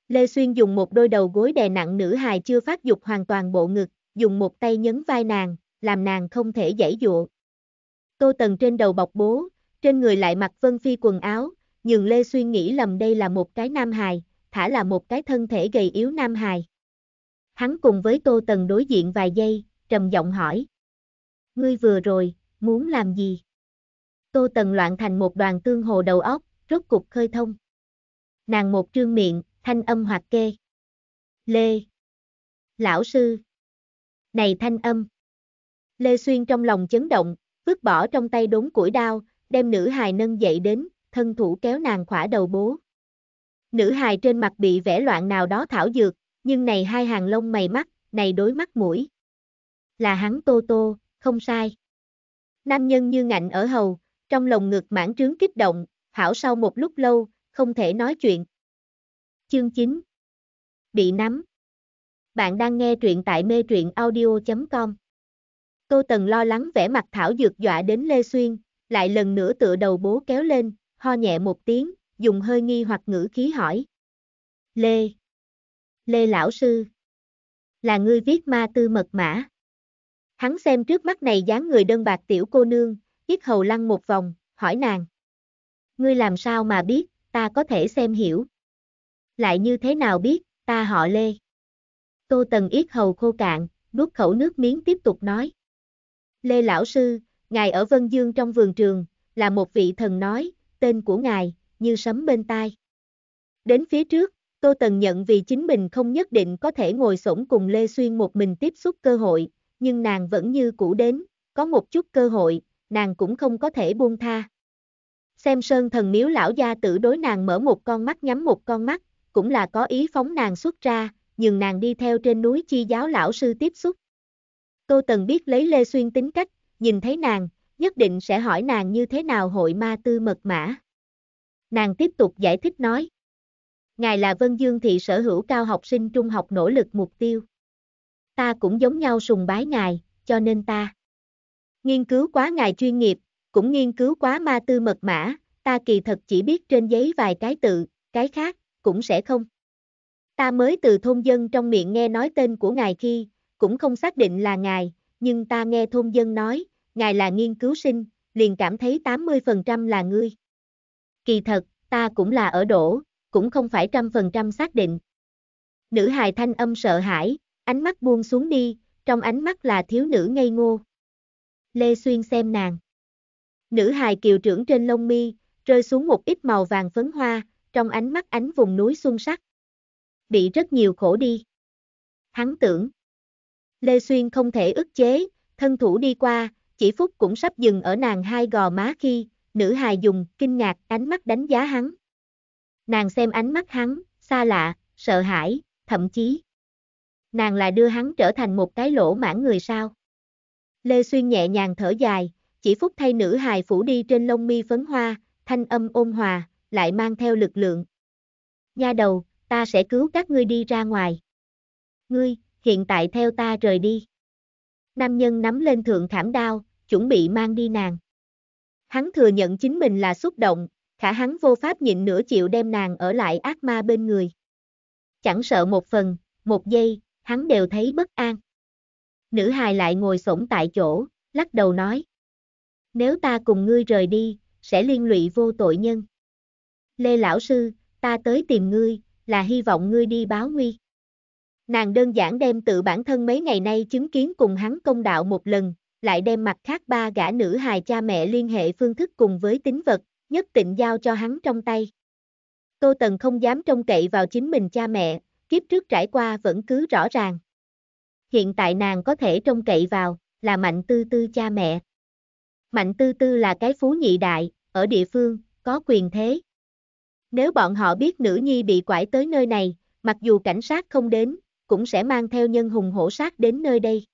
Lê Xuyên dùng một đôi đầu gối đè nặng nữ hài chưa phát dục hoàn toàn bộ ngực, dùng một tay nhấn vai nàng, làm nàng không thể giải dụa. Tô Tần trên đầu bọc bố, trên người lại mặc vân phi quần áo, nhường Lê Xuyên nghĩ lầm đây là một cái nam hài, thả là một cái thân thể gầy yếu nam hài. Hắn cùng với Tô Tần đối diện vài giây, trầm giọng hỏi. Ngươi vừa rồi, muốn làm gì? Tô Tần loạn thành một đoàn tương hồ đầu óc, rốt cục khơi thông. Nàng một trương miệng, thanh âm hoạt kê. Lê. Lão sư. Này thanh âm. Lê Xuyên trong lòng chấn động, vứt bỏ trong tay đốn củi đao, đem nữ hài nâng dậy đến, thân thủ kéo nàng khỏa đầu bố. Nữ hài trên mặt bị vẽ loạn nào đó thảo dược, nhưng này hai hàng lông mày mắt, này đối mắt mũi. Là hắn tô tô, không sai. Nam nhân như ngạnh ở hầu, trong lòng ngực mãn trướng kích động, Hảo sau một lúc lâu, không thể nói chuyện. Chương 9 Bị nắm Bạn đang nghe truyện tại mê truyện audio.com Tô Tần lo lắng vẻ mặt Thảo dược dọa đến Lê Xuyên, lại lần nữa tựa đầu bố kéo lên, ho nhẹ một tiếng, dùng hơi nghi hoặc ngữ khí hỏi. Lê Lê Lão Sư Là ngươi viết ma tư mật mã. Hắn xem trước mắt này dáng người đơn bạc tiểu cô nương, ít hầu lăn một vòng, hỏi nàng. Ngươi làm sao mà biết, ta có thể xem hiểu. Lại như thế nào biết, ta họ lê. Tô Tần ít hầu khô cạn, nuốt khẩu nước miếng tiếp tục nói. Lê Lão Sư, ngài ở Vân Dương trong vườn trường, là một vị thần nói, tên của ngài, như sấm bên tai. Đến phía trước, Tô Tần nhận vì chính mình không nhất định có thể ngồi sổng cùng Lê Xuyên một mình tiếp xúc cơ hội, nhưng nàng vẫn như cũ đến, có một chút cơ hội, nàng cũng không có thể buông tha. Xem sơn thần miếu lão gia tử đối nàng mở một con mắt nhắm một con mắt, cũng là có ý phóng nàng xuất ra, nhưng nàng đi theo trên núi chi giáo lão sư tiếp xúc. Tô Tần biết lấy Lê Xuyên tính cách, nhìn thấy nàng, nhất định sẽ hỏi nàng như thế nào hội ma tư mật mã. Nàng tiếp tục giải thích nói. Ngài là Vân Dương thị sở hữu cao học sinh trung học nỗ lực mục tiêu. Ta cũng giống nhau sùng bái ngài, cho nên ta. Nghiên cứu quá ngài chuyên nghiệp, cũng nghiên cứu quá ma tư mật mã, ta kỳ thật chỉ biết trên giấy vài cái tự, cái khác, cũng sẽ không. Ta mới từ thôn dân trong miệng nghe nói tên của ngài khi, cũng không xác định là ngài, nhưng ta nghe thôn dân nói, ngài là nghiên cứu sinh, liền cảm thấy 80% là ngươi. Kỳ thật, ta cũng là ở đổ, cũng không phải trăm phần trăm xác định. Nữ hài thanh âm sợ hãi, ánh mắt buông xuống đi, trong ánh mắt là thiếu nữ ngây ngô. Lê Xuyên xem nàng. Nữ hài kiều trưởng trên lông mi, rơi xuống một ít màu vàng phấn hoa, trong ánh mắt ánh vùng núi xuân sắc. Bị rất nhiều khổ đi. Hắn tưởng. Lê Xuyên không thể ức chế, thân thủ đi qua, chỉ phút cũng sắp dừng ở nàng hai gò má khi, nữ hài dùng, kinh ngạc, ánh mắt đánh giá hắn. Nàng xem ánh mắt hắn, xa lạ, sợ hãi, thậm chí. Nàng là đưa hắn trở thành một cái lỗ mãn người sao. Lê Xuyên nhẹ nhàng thở dài, chỉ phút thay nữ hài phủ đi trên lông mi phấn hoa, thanh âm ôn hòa, lại mang theo lực lượng. Nha đầu, ta sẽ cứu các ngươi đi ra ngoài. Ngươi, hiện tại theo ta rời đi. Nam nhân nắm lên thượng khảm đao, chuẩn bị mang đi nàng. Hắn thừa nhận chính mình là xúc động, khả hắn vô pháp nhịn nửa chịu đem nàng ở lại ác ma bên người. Chẳng sợ một phần, một giây, hắn đều thấy bất an. Nữ hài lại ngồi sổng tại chỗ, lắc đầu nói. Nếu ta cùng ngươi rời đi, sẽ liên lụy vô tội nhân. Lê Lão Sư, ta tới tìm ngươi, là hy vọng ngươi đi báo nguy. Nàng đơn giản đem tự bản thân mấy ngày nay chứng kiến cùng hắn công đạo một lần, lại đem mặt khác ba gã nữ hài cha mẹ liên hệ phương thức cùng với tính vật, nhất tịnh giao cho hắn trong tay. Tô Tần không dám trông cậy vào chính mình cha mẹ, kiếp trước trải qua vẫn cứ rõ ràng hiện tại nàng có thể trông cậy vào, là Mạnh Tư Tư cha mẹ. Mạnh Tư Tư là cái phú nhị đại, ở địa phương, có quyền thế. Nếu bọn họ biết nữ nhi bị quải tới nơi này, mặc dù cảnh sát không đến, cũng sẽ mang theo nhân hùng hổ sát đến nơi đây.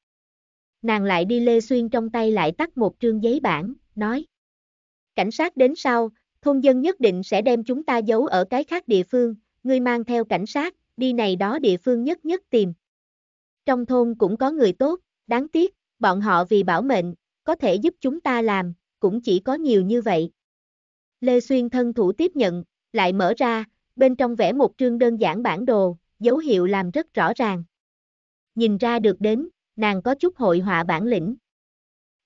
Nàng lại đi lê xuyên trong tay lại tắt một trương giấy bản, nói. Cảnh sát đến sau, thôn dân nhất định sẽ đem chúng ta giấu ở cái khác địa phương, ngươi mang theo cảnh sát, đi này đó địa phương nhất nhất tìm trong thôn cũng có người tốt, đáng tiếc, bọn họ vì bảo mệnh, có thể giúp chúng ta làm, cũng chỉ có nhiều như vậy. Lê Xuyên thân thủ tiếp nhận, lại mở ra, bên trong vẽ một trương đơn giản bản đồ, dấu hiệu làm rất rõ ràng. Nhìn ra được đến, nàng có chút hội họa bản lĩnh.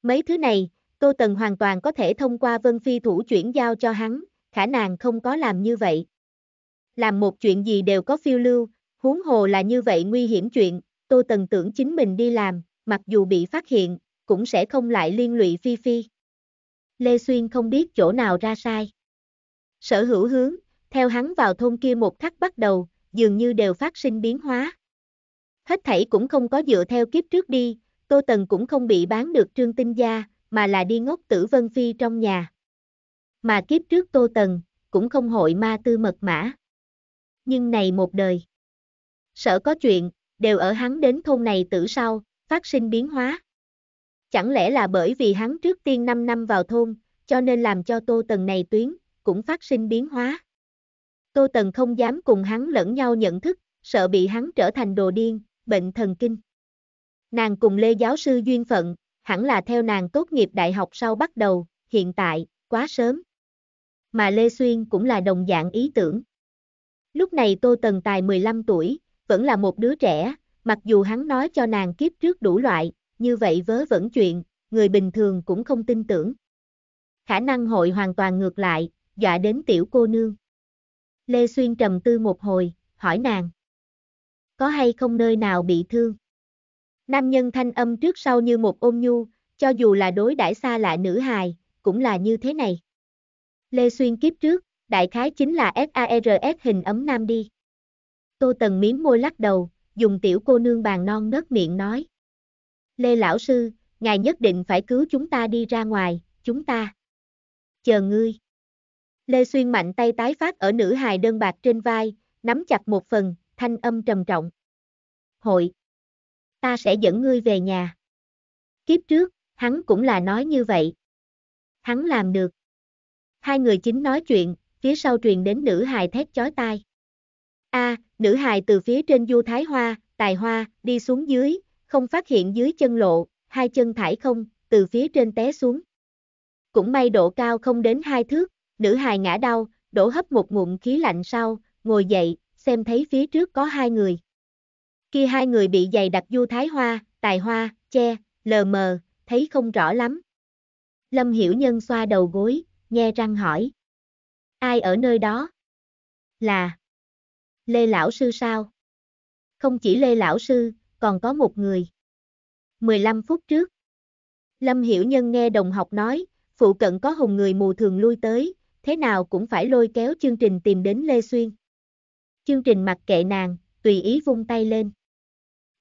Mấy thứ này, Tô Tần hoàn toàn có thể thông qua vân phi thủ chuyển giao cho hắn, khả nàng không có làm như vậy. Làm một chuyện gì đều có phiêu lưu, huống hồ là như vậy nguy hiểm chuyện, Tô Tần tưởng chính mình đi làm, mặc dù bị phát hiện, cũng sẽ không lại liên lụy Phi Phi. Lê Xuyên không biết chỗ nào ra sai. Sở hữu hướng, theo hắn vào thôn kia một khắc bắt đầu, dường như đều phát sinh biến hóa. Hết thảy cũng không có dựa theo kiếp trước đi, Tô Tần cũng không bị bán được trương tinh gia, mà là đi ngốc tử Vân Phi trong nhà. Mà kiếp trước Tô Tần, cũng không hội ma tư mật mã. Nhưng này một đời. sở có chuyện, đều ở hắn đến thôn này tử sau, phát sinh biến hóa. Chẳng lẽ là bởi vì hắn trước tiên 5 năm vào thôn, cho nên làm cho tô tần này tuyến, cũng phát sinh biến hóa. Tô tần không dám cùng hắn lẫn nhau nhận thức, sợ bị hắn trở thành đồ điên, bệnh thần kinh. Nàng cùng Lê giáo sư duyên phận, hẳn là theo nàng tốt nghiệp đại học sau bắt đầu, hiện tại, quá sớm. Mà Lê Xuyên cũng là đồng dạng ý tưởng. Lúc này Tô Tần Tài 15 tuổi, vẫn là một đứa trẻ, mặc dù hắn nói cho nàng kiếp trước đủ loại, như vậy vớ vẩn chuyện, người bình thường cũng không tin tưởng. Khả năng hội hoàn toàn ngược lại, dọa đến tiểu cô nương. Lê Xuyên trầm tư một hồi, hỏi nàng. Có hay không nơi nào bị thương? Nam nhân thanh âm trước sau như một ôm nhu, cho dù là đối đãi xa lạ nữ hài, cũng là như thế này. Lê Xuyên kiếp trước, đại khái chính là FARS hình ấm nam đi. Tô Tần miếm môi lắc đầu, dùng tiểu cô nương bàn non nớt miệng nói. Lê lão sư, ngài nhất định phải cứu chúng ta đi ra ngoài, chúng ta. Chờ ngươi. Lê Xuyên mạnh tay tái phát ở nữ hài đơn bạc trên vai, nắm chặt một phần, thanh âm trầm trọng. Hội. Ta sẽ dẫn ngươi về nhà. Kiếp trước, hắn cũng là nói như vậy. Hắn làm được. Hai người chính nói chuyện, phía sau truyền đến nữ hài thét chói tai. A, à, nữ hài từ phía trên du thái hoa, tài hoa, đi xuống dưới, không phát hiện dưới chân lộ, hai chân thải không, từ phía trên té xuống. Cũng may độ cao không đến hai thước, nữ hài ngã đau, đổ hấp một ngụm khí lạnh sau, ngồi dậy, xem thấy phía trước có hai người. Khi hai người bị giày đặt du thái hoa, tài hoa, che, lờ mờ, thấy không rõ lắm. Lâm Hiểu Nhân xoa đầu gối, nghe răng hỏi. Ai ở nơi đó? Là. Lê Lão Sư sao? Không chỉ Lê Lão Sư, còn có một người. 15 phút trước. Lâm Hiểu Nhân nghe đồng học nói, phụ cận có hùng người mù thường lui tới, thế nào cũng phải lôi kéo chương trình tìm đến Lê Xuyên. Chương trình mặc kệ nàng, tùy ý vung tay lên.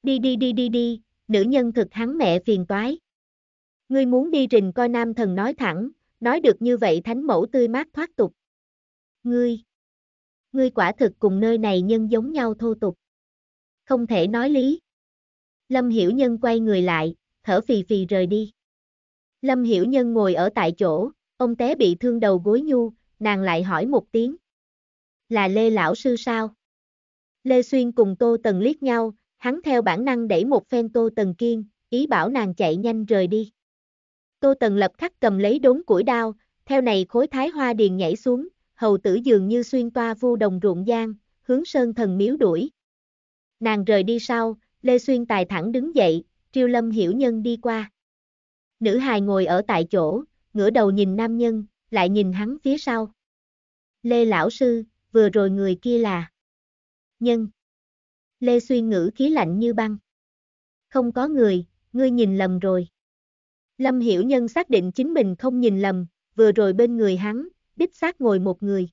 Đi đi đi đi đi, nữ nhân thực hắn mẹ phiền toái. Ngươi muốn đi trình coi nam thần nói thẳng, nói được như vậy thánh mẫu tươi mát thoát tục. Ngươi, ngươi quả thực cùng nơi này nhân giống nhau thô tục. Không thể nói lý. Lâm Hiểu Nhân quay người lại, thở phì phì rời đi. Lâm Hiểu Nhân ngồi ở tại chỗ, ông té bị thương đầu gối nhu, nàng lại hỏi một tiếng. Là Lê Lão Sư sao? Lê Xuyên cùng Tô Tần liếc nhau, hắn theo bản năng đẩy một phen Tô Tần Kiên, ý bảo nàng chạy nhanh rời đi. Tô Tần lập khắc cầm lấy đốn củi đao, theo này khối thái hoa điền nhảy xuống, hầu tử dường như xuyên toa vu đồng ruộng giang, hướng sơn thần miếu đuổi. Nàng rời đi sau, Lê Xuyên tài thẳng đứng dậy, triêu lâm hiểu nhân đi qua. Nữ hài ngồi ở tại chỗ, ngửa đầu nhìn nam nhân, lại nhìn hắn phía sau. Lê lão sư, vừa rồi người kia là Nhân Lê Xuyên ngữ khí lạnh như băng. Không có người, ngươi nhìn lầm rồi. Lâm Hiểu Nhân xác định chính mình không nhìn lầm, vừa rồi bên người hắn, đích xác ngồi một người.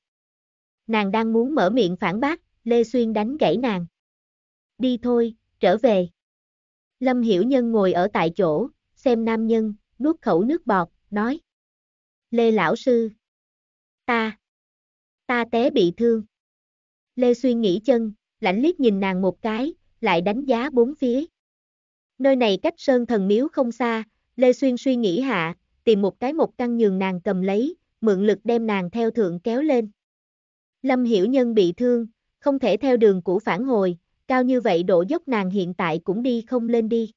Nàng đang muốn mở miệng phản bác, Lê Xuyên đánh gãy nàng. Đi thôi, trở về. Lâm Hiểu Nhân ngồi ở tại chỗ, xem nam nhân, nuốt khẩu nước bọt, nói. Lê Lão Sư. Ta. Ta té bị thương. Lê Xuyên nghỉ chân, lãnh liếc nhìn nàng một cái, lại đánh giá bốn phía. Nơi này cách Sơn Thần Miếu không xa, Lê Xuyên suy nghĩ hạ, tìm một cái một căn nhường nàng cầm lấy, mượn lực đem nàng theo thượng kéo lên. Lâm Hiểu Nhân bị thương, không thể theo đường cũ phản hồi, cao như vậy độ dốc nàng hiện tại cũng đi không lên đi.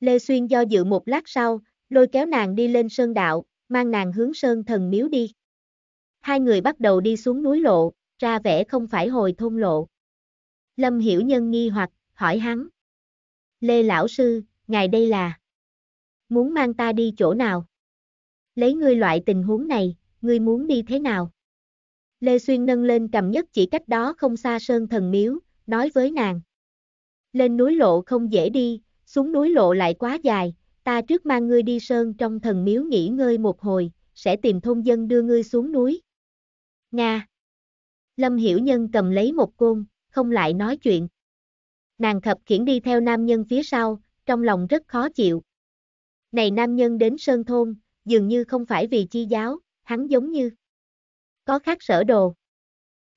Lê Xuyên do dự một lát sau, lôi kéo nàng đi lên sơn đạo, mang nàng hướng sơn thần miếu đi. Hai người bắt đầu đi xuống núi lộ, ra vẻ không phải hồi thôn lộ. Lâm Hiểu Nhân nghi hoặc, hỏi hắn. Lê Lão Sư, ngài đây là... Muốn mang ta đi chỗ nào? lấy ngươi loại tình huống này, ngươi muốn đi thế nào? Lê Xuyên nâng lên cầm nhất chỉ cách đó không xa sơn thần miếu, nói với nàng. Lên núi lộ không dễ đi, xuống núi lộ lại quá dài, ta trước mang ngươi đi sơn trong thần miếu nghỉ ngơi một hồi, sẽ tìm thôn dân đưa ngươi xuống núi. Nga Lâm Hiểu Nhân cầm lấy một côn, không lại nói chuyện. Nàng khập khiển đi theo nam nhân phía sau, trong lòng rất khó chịu. Này nam nhân đến sơn thôn, dường như không phải vì chi giáo, hắn giống như có khác sở đồ.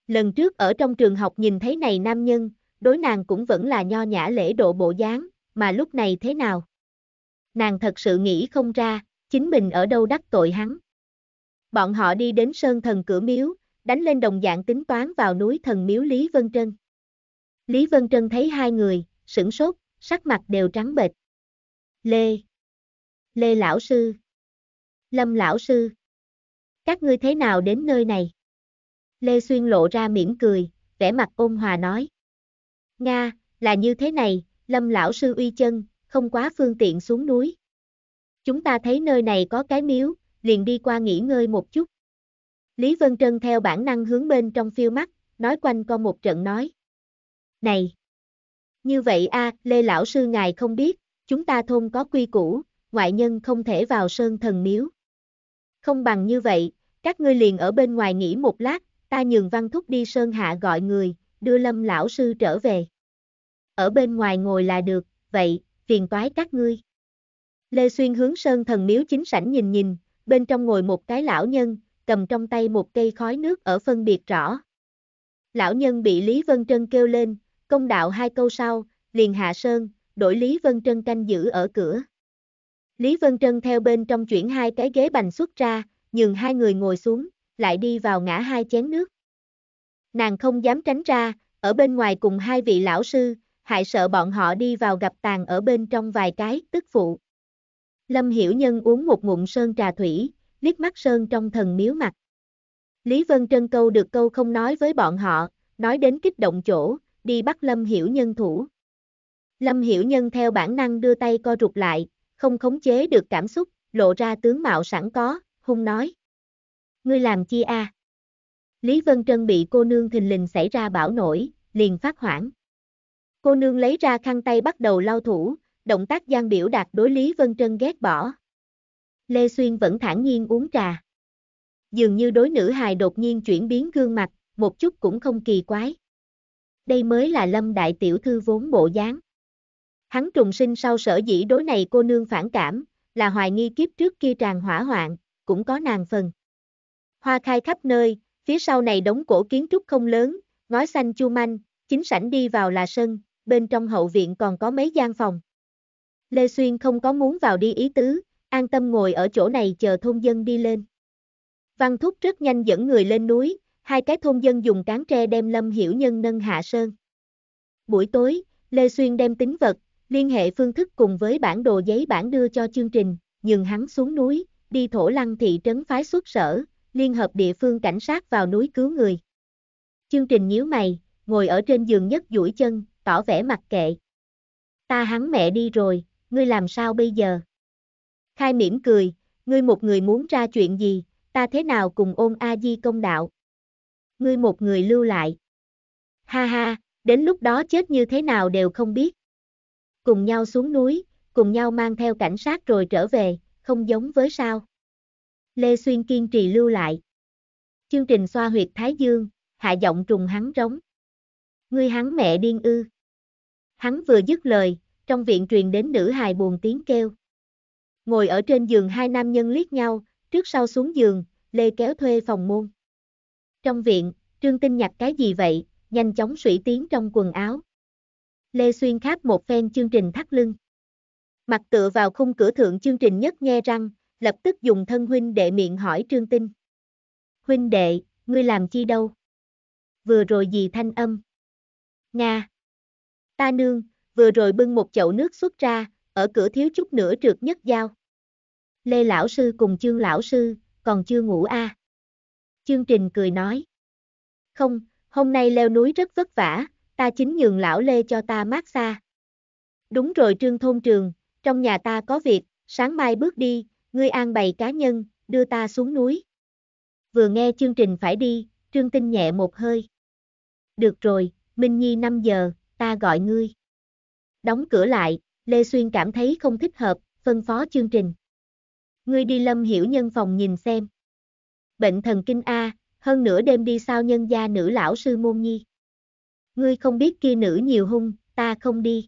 Lần trước ở trong trường học nhìn thấy này nam nhân, đối nàng cũng vẫn là nho nhã lễ độ bộ dáng, mà lúc này thế nào? Nàng thật sự nghĩ không ra, chính mình ở đâu đắc tội hắn. Bọn họ đi đến sơn thần cửa miếu, đánh lên đồng dạng tính toán vào núi thần miếu Lý Vân Trân. Lý Vân Trân thấy hai người, sửng sốt, sắc mặt đều trắng bệch. Lê. Lê lão sư. Lâm lão sư. Các ngươi thế nào đến nơi này? Lê Xuyên lộ ra mỉm cười, vẻ mặt ôn hòa nói. Nga, là như thế này, Lâm lão sư uy chân, không quá phương tiện xuống núi. Chúng ta thấy nơi này có cái miếu, liền đi qua nghỉ ngơi một chút. Lý Vân Trân theo bản năng hướng bên trong phiêu mắt, nói quanh con một trận nói. Này! Như vậy a, à, Lê Lão Sư ngài không biết, chúng ta thôn có quy củ, ngoại nhân không thể vào sơn thần miếu không bằng như vậy, các ngươi liền ở bên ngoài nghỉ một lát, ta nhường văn thúc đi sơn hạ gọi người, đưa lâm lão sư trở về. Ở bên ngoài ngồi là được, vậy, phiền toái các ngươi. Lê Xuyên hướng sơn thần miếu chính sảnh nhìn nhìn, bên trong ngồi một cái lão nhân, cầm trong tay một cây khói nước ở phân biệt rõ. Lão nhân bị Lý Vân Trân kêu lên, công đạo hai câu sau, liền hạ sơn, đổi Lý Vân Trân canh giữ ở cửa. Lý Vân Trân theo bên trong chuyển hai cái ghế bành xuất ra, nhường hai người ngồi xuống, lại đi vào ngã hai chén nước. Nàng không dám tránh ra, ở bên ngoài cùng hai vị lão sư, hại sợ bọn họ đi vào gặp tàn ở bên trong vài cái, tức phụ. Lâm Hiểu Nhân uống một ngụm sơn trà thủy, liếc mắt sơn trong thần miếu mặt. Lý Vân Trân câu được câu không nói với bọn họ, nói đến kích động chỗ, đi bắt Lâm Hiểu Nhân thủ. Lâm Hiểu Nhân theo bản năng đưa tay co rụt lại, không khống chế được cảm xúc, lộ ra tướng mạo sẵn có, hung nói. Ngươi làm chi a? À? Lý Vân Trân bị cô nương thình lình xảy ra bảo nổi, liền phát hoảng. Cô nương lấy ra khăn tay bắt đầu lau thủ, động tác gian biểu đạt đối Lý Vân Trân ghét bỏ. Lê Xuyên vẫn thản nhiên uống trà. Dường như đối nữ hài đột nhiên chuyển biến gương mặt, một chút cũng không kỳ quái. Đây mới là lâm đại tiểu thư vốn bộ dáng. Hắn trùng sinh sau sở dĩ đối này cô nương phản cảm, là hoài nghi kiếp trước kia tràn hỏa hoạn, cũng có nàng phần. Hoa khai khắp nơi, phía sau này đống cổ kiến trúc không lớn, ngói xanh chu manh, chính sảnh đi vào là sân, bên trong hậu viện còn có mấy gian phòng. Lê Xuyên không có muốn vào đi ý tứ, an tâm ngồi ở chỗ này chờ thôn dân đi lên. Văn Thúc rất nhanh dẫn người lên núi, hai cái thôn dân dùng cán tre đem Lâm Hiểu Nhân nâng hạ sơn. Buổi tối, Lê Xuyên đem tính vật, liên hệ phương thức cùng với bản đồ giấy bản đưa cho chương trình, nhường hắn xuống núi, đi thổ lăng thị trấn phái xuất sở, liên hợp địa phương cảnh sát vào núi cứu người. Chương trình nhíu mày, ngồi ở trên giường nhất duỗi chân, tỏ vẻ mặt kệ. Ta hắn mẹ đi rồi, ngươi làm sao bây giờ? Khai mỉm cười, ngươi một người muốn ra chuyện gì, ta thế nào cùng ôn A-di công đạo? Ngươi một người lưu lại. Ha ha, đến lúc đó chết như thế nào đều không biết cùng nhau xuống núi, cùng nhau mang theo cảnh sát rồi trở về, không giống với sao. Lê Xuyên kiên trì lưu lại. Chương trình xoa huyệt Thái Dương, hạ giọng trùng hắn rống. Ngươi hắn mẹ điên ư. Hắn vừa dứt lời, trong viện truyền đến nữ hài buồn tiếng kêu. Ngồi ở trên giường hai nam nhân liếc nhau, trước sau xuống giường, Lê kéo thuê phòng môn. Trong viện, Trương Tinh nhặt cái gì vậy, nhanh chóng sủy tiếng trong quần áo. Lê Xuyên khắp một phen chương trình thắt lưng. Mặt tựa vào khung cửa thượng chương trình nhất nghe răng, lập tức dùng thân huynh đệ miệng hỏi trương tinh. Huynh đệ, ngươi làm chi đâu? Vừa rồi gì thanh âm? Nga. Ta nương, vừa rồi bưng một chậu nước xuất ra, ở cửa thiếu chút nữa trượt nhất dao. Lê lão sư cùng chương lão sư, còn chưa ngủ a à. Chương trình cười nói. Không, hôm nay leo núi rất vất vả, ta chính nhường lão Lê cho ta mát xa. Đúng rồi Trương Thôn Trường, trong nhà ta có việc, sáng mai bước đi, ngươi an bày cá nhân, đưa ta xuống núi. Vừa nghe chương trình phải đi, Trương Tinh nhẹ một hơi. Được rồi, Minh Nhi 5 giờ, ta gọi ngươi. Đóng cửa lại, Lê Xuyên cảm thấy không thích hợp, phân phó chương trình. Ngươi đi lâm hiểu nhân phòng nhìn xem. Bệnh thần kinh A, hơn nửa đêm đi sao nhân gia nữ lão sư môn nhi ngươi không biết kia nữ nhiều hung, ta không đi.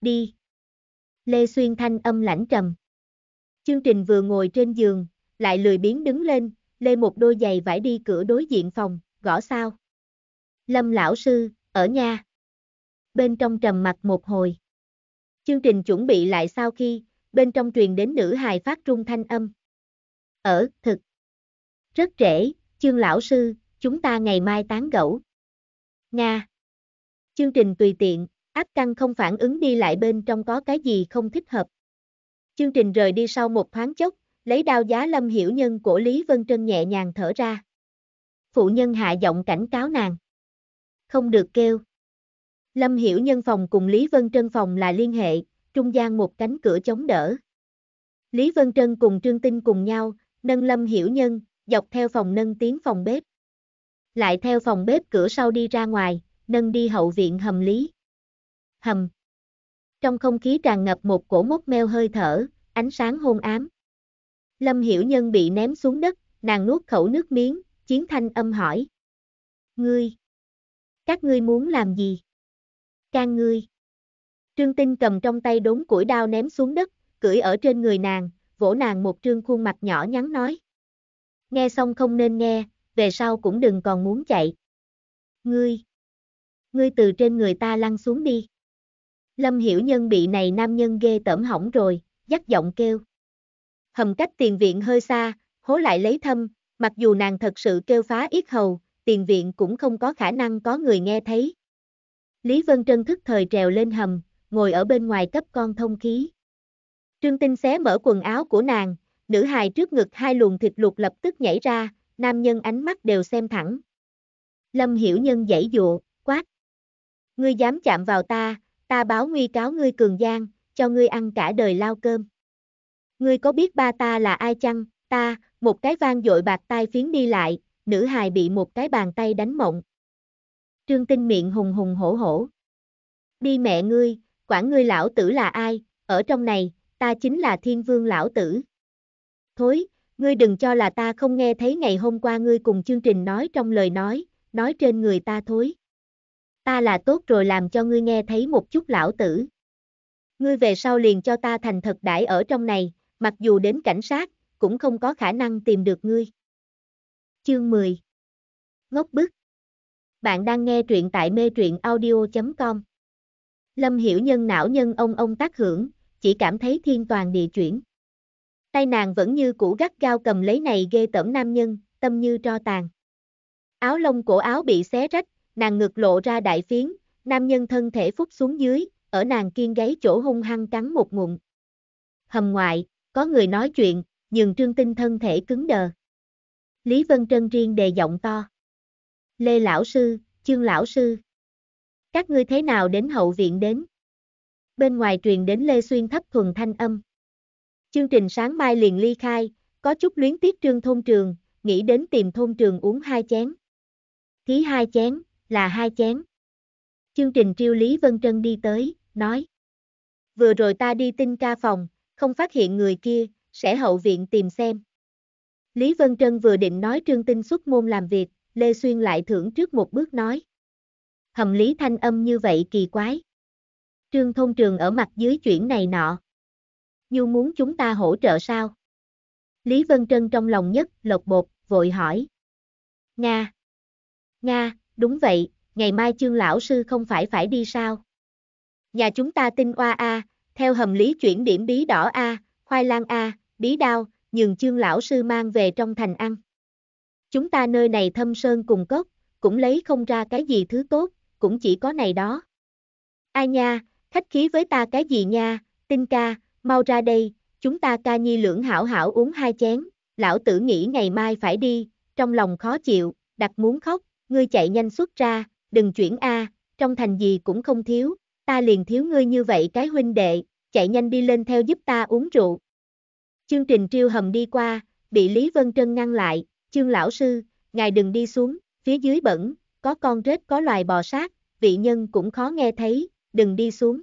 Đi. Lê Xuyên thanh âm lãnh trầm. Chương trình vừa ngồi trên giường, lại lười biến đứng lên, lê một đôi giày vải đi cửa đối diện phòng, gõ sao. Lâm lão sư, ở nhà. Bên trong trầm mặt một hồi. Chương trình chuẩn bị lại sau khi, bên trong truyền đến nữ hài phát trung thanh âm. Ở, thực. Rất trễ, chương lão sư, chúng ta ngày mai tán gẫu. Nga. Chương trình tùy tiện, áp căng không phản ứng đi lại bên trong có cái gì không thích hợp. Chương trình rời đi sau một thoáng chốc, lấy đao giá lâm hiểu nhân của Lý Vân Trân nhẹ nhàng thở ra. Phụ nhân hạ giọng cảnh cáo nàng. Không được kêu. Lâm hiểu nhân phòng cùng Lý Vân Trân phòng là liên hệ, trung gian một cánh cửa chống đỡ. Lý Vân Trân cùng Trương Tinh cùng nhau, nâng Lâm Hiểu Nhân, dọc theo phòng nâng tiếng phòng bếp. Lại theo phòng bếp cửa sau đi ra ngoài, nâng đi hậu viện hầm lý. Hầm. Trong không khí tràn ngập một cổ mốc meo hơi thở, ánh sáng hôn ám. Lâm Hiểu Nhân bị ném xuống đất, nàng nuốt khẩu nước miếng, chiến thanh âm hỏi. Ngươi. Các ngươi muốn làm gì? Can ngươi. Trương Tinh cầm trong tay đốn củi đao ném xuống đất, cưỡi ở trên người nàng, vỗ nàng một trương khuôn mặt nhỏ nhắn nói. Nghe xong không nên nghe, về sau cũng đừng còn muốn chạy. Ngươi ngươi từ trên người ta lăn xuống đi. Lâm Hiểu Nhân bị này nam nhân ghê tởm hỏng rồi, dắt giọng kêu. Hầm cách tiền viện hơi xa, hố lại lấy thâm, mặc dù nàng thật sự kêu phá yết hầu, tiền viện cũng không có khả năng có người nghe thấy. Lý Vân Trân thức thời trèo lên hầm, ngồi ở bên ngoài cấp con thông khí. Trương Tinh xé mở quần áo của nàng, nữ hài trước ngực hai luồng thịt lục lập tức nhảy ra, nam nhân ánh mắt đều xem thẳng. Lâm Hiểu Nhân dãy dụa. Ngươi dám chạm vào ta, ta báo nguy cáo ngươi cường gian, cho ngươi ăn cả đời lao cơm. Ngươi có biết ba ta là ai chăng? Ta, một cái vang dội bạc tai phiến đi lại, nữ hài bị một cái bàn tay đánh mộng. Trương Tinh miệng hùng hùng hổ hổ. Đi mẹ ngươi, quản ngươi lão tử là ai, ở trong này, ta chính là thiên vương lão tử. Thối, ngươi đừng cho là ta không nghe thấy ngày hôm qua ngươi cùng chương trình nói trong lời nói, nói trên người ta thối ta là tốt rồi làm cho ngươi nghe thấy một chút lão tử. Ngươi về sau liền cho ta thành thật đãi ở trong này, mặc dù đến cảnh sát, cũng không có khả năng tìm được ngươi. Chương 10 Ngốc bức Bạn đang nghe truyện tại mê truyện audio.com Lâm Hiểu Nhân não nhân ông ông tác hưởng, chỉ cảm thấy thiên toàn địa chuyển. Tay nàng vẫn như cũ gắt gao cầm lấy này ghê tởm nam nhân, tâm như tro tàn. Áo lông cổ áo bị xé rách, nàng ngược lộ ra đại phiến, nam nhân thân thể phúc xuống dưới, ở nàng kiên gáy chỗ hung hăng cắn một ngụm. Hầm ngoại, có người nói chuyện, nhưng trương tinh thân thể cứng đờ. Lý Vân Trân riêng đề giọng to. Lê Lão Sư, trương Lão Sư. Các ngươi thế nào đến hậu viện đến? Bên ngoài truyền đến Lê Xuyên thấp thuần thanh âm. Chương trình sáng mai liền ly khai, có chút luyến tiếc trương thôn trường, nghĩ đến tìm thôn trường uống hai chén. Thí hai chén, là hai chén. Chương trình triêu Lý Vân Trân đi tới, nói. Vừa rồi ta đi tinh ca phòng, không phát hiện người kia, sẽ hậu viện tìm xem. Lý Vân Trân vừa định nói Trương Tinh xuất môn làm việc, Lê Xuyên lại thưởng trước một bước nói. Hầm lý thanh âm như vậy kỳ quái. Trương Thông Trường ở mặt dưới chuyện này nọ. Nhu muốn chúng ta hỗ trợ sao? Lý Vân Trân trong lòng nhất, lột bột, vội hỏi. Nga. Nga, đúng vậy, ngày mai chương lão sư không phải phải đi sao? Nhà chúng ta tinh oa a, theo hầm lý chuyển điểm bí đỏ a, khoai lang a, bí đao, nhường chương lão sư mang về trong thành ăn. Chúng ta nơi này thâm sơn cùng cốc, cũng lấy không ra cái gì thứ tốt, cũng chỉ có này đó. Ai nha, khách khí với ta cái gì nha, tinh ca, mau ra đây, chúng ta ca nhi lưỡng hảo hảo uống hai chén, lão tử nghĩ ngày mai phải đi, trong lòng khó chịu, đặt muốn khóc, ngươi chạy nhanh xuất ra, đừng chuyển a, trong thành gì cũng không thiếu, ta liền thiếu ngươi như vậy cái huynh đệ, chạy nhanh đi lên theo giúp ta uống rượu. Chương trình triêu hầm đi qua, bị Lý Vân Trân ngăn lại, chương lão sư, ngài đừng đi xuống, phía dưới bẩn, có con rết có loài bò sát, vị nhân cũng khó nghe thấy, đừng đi xuống.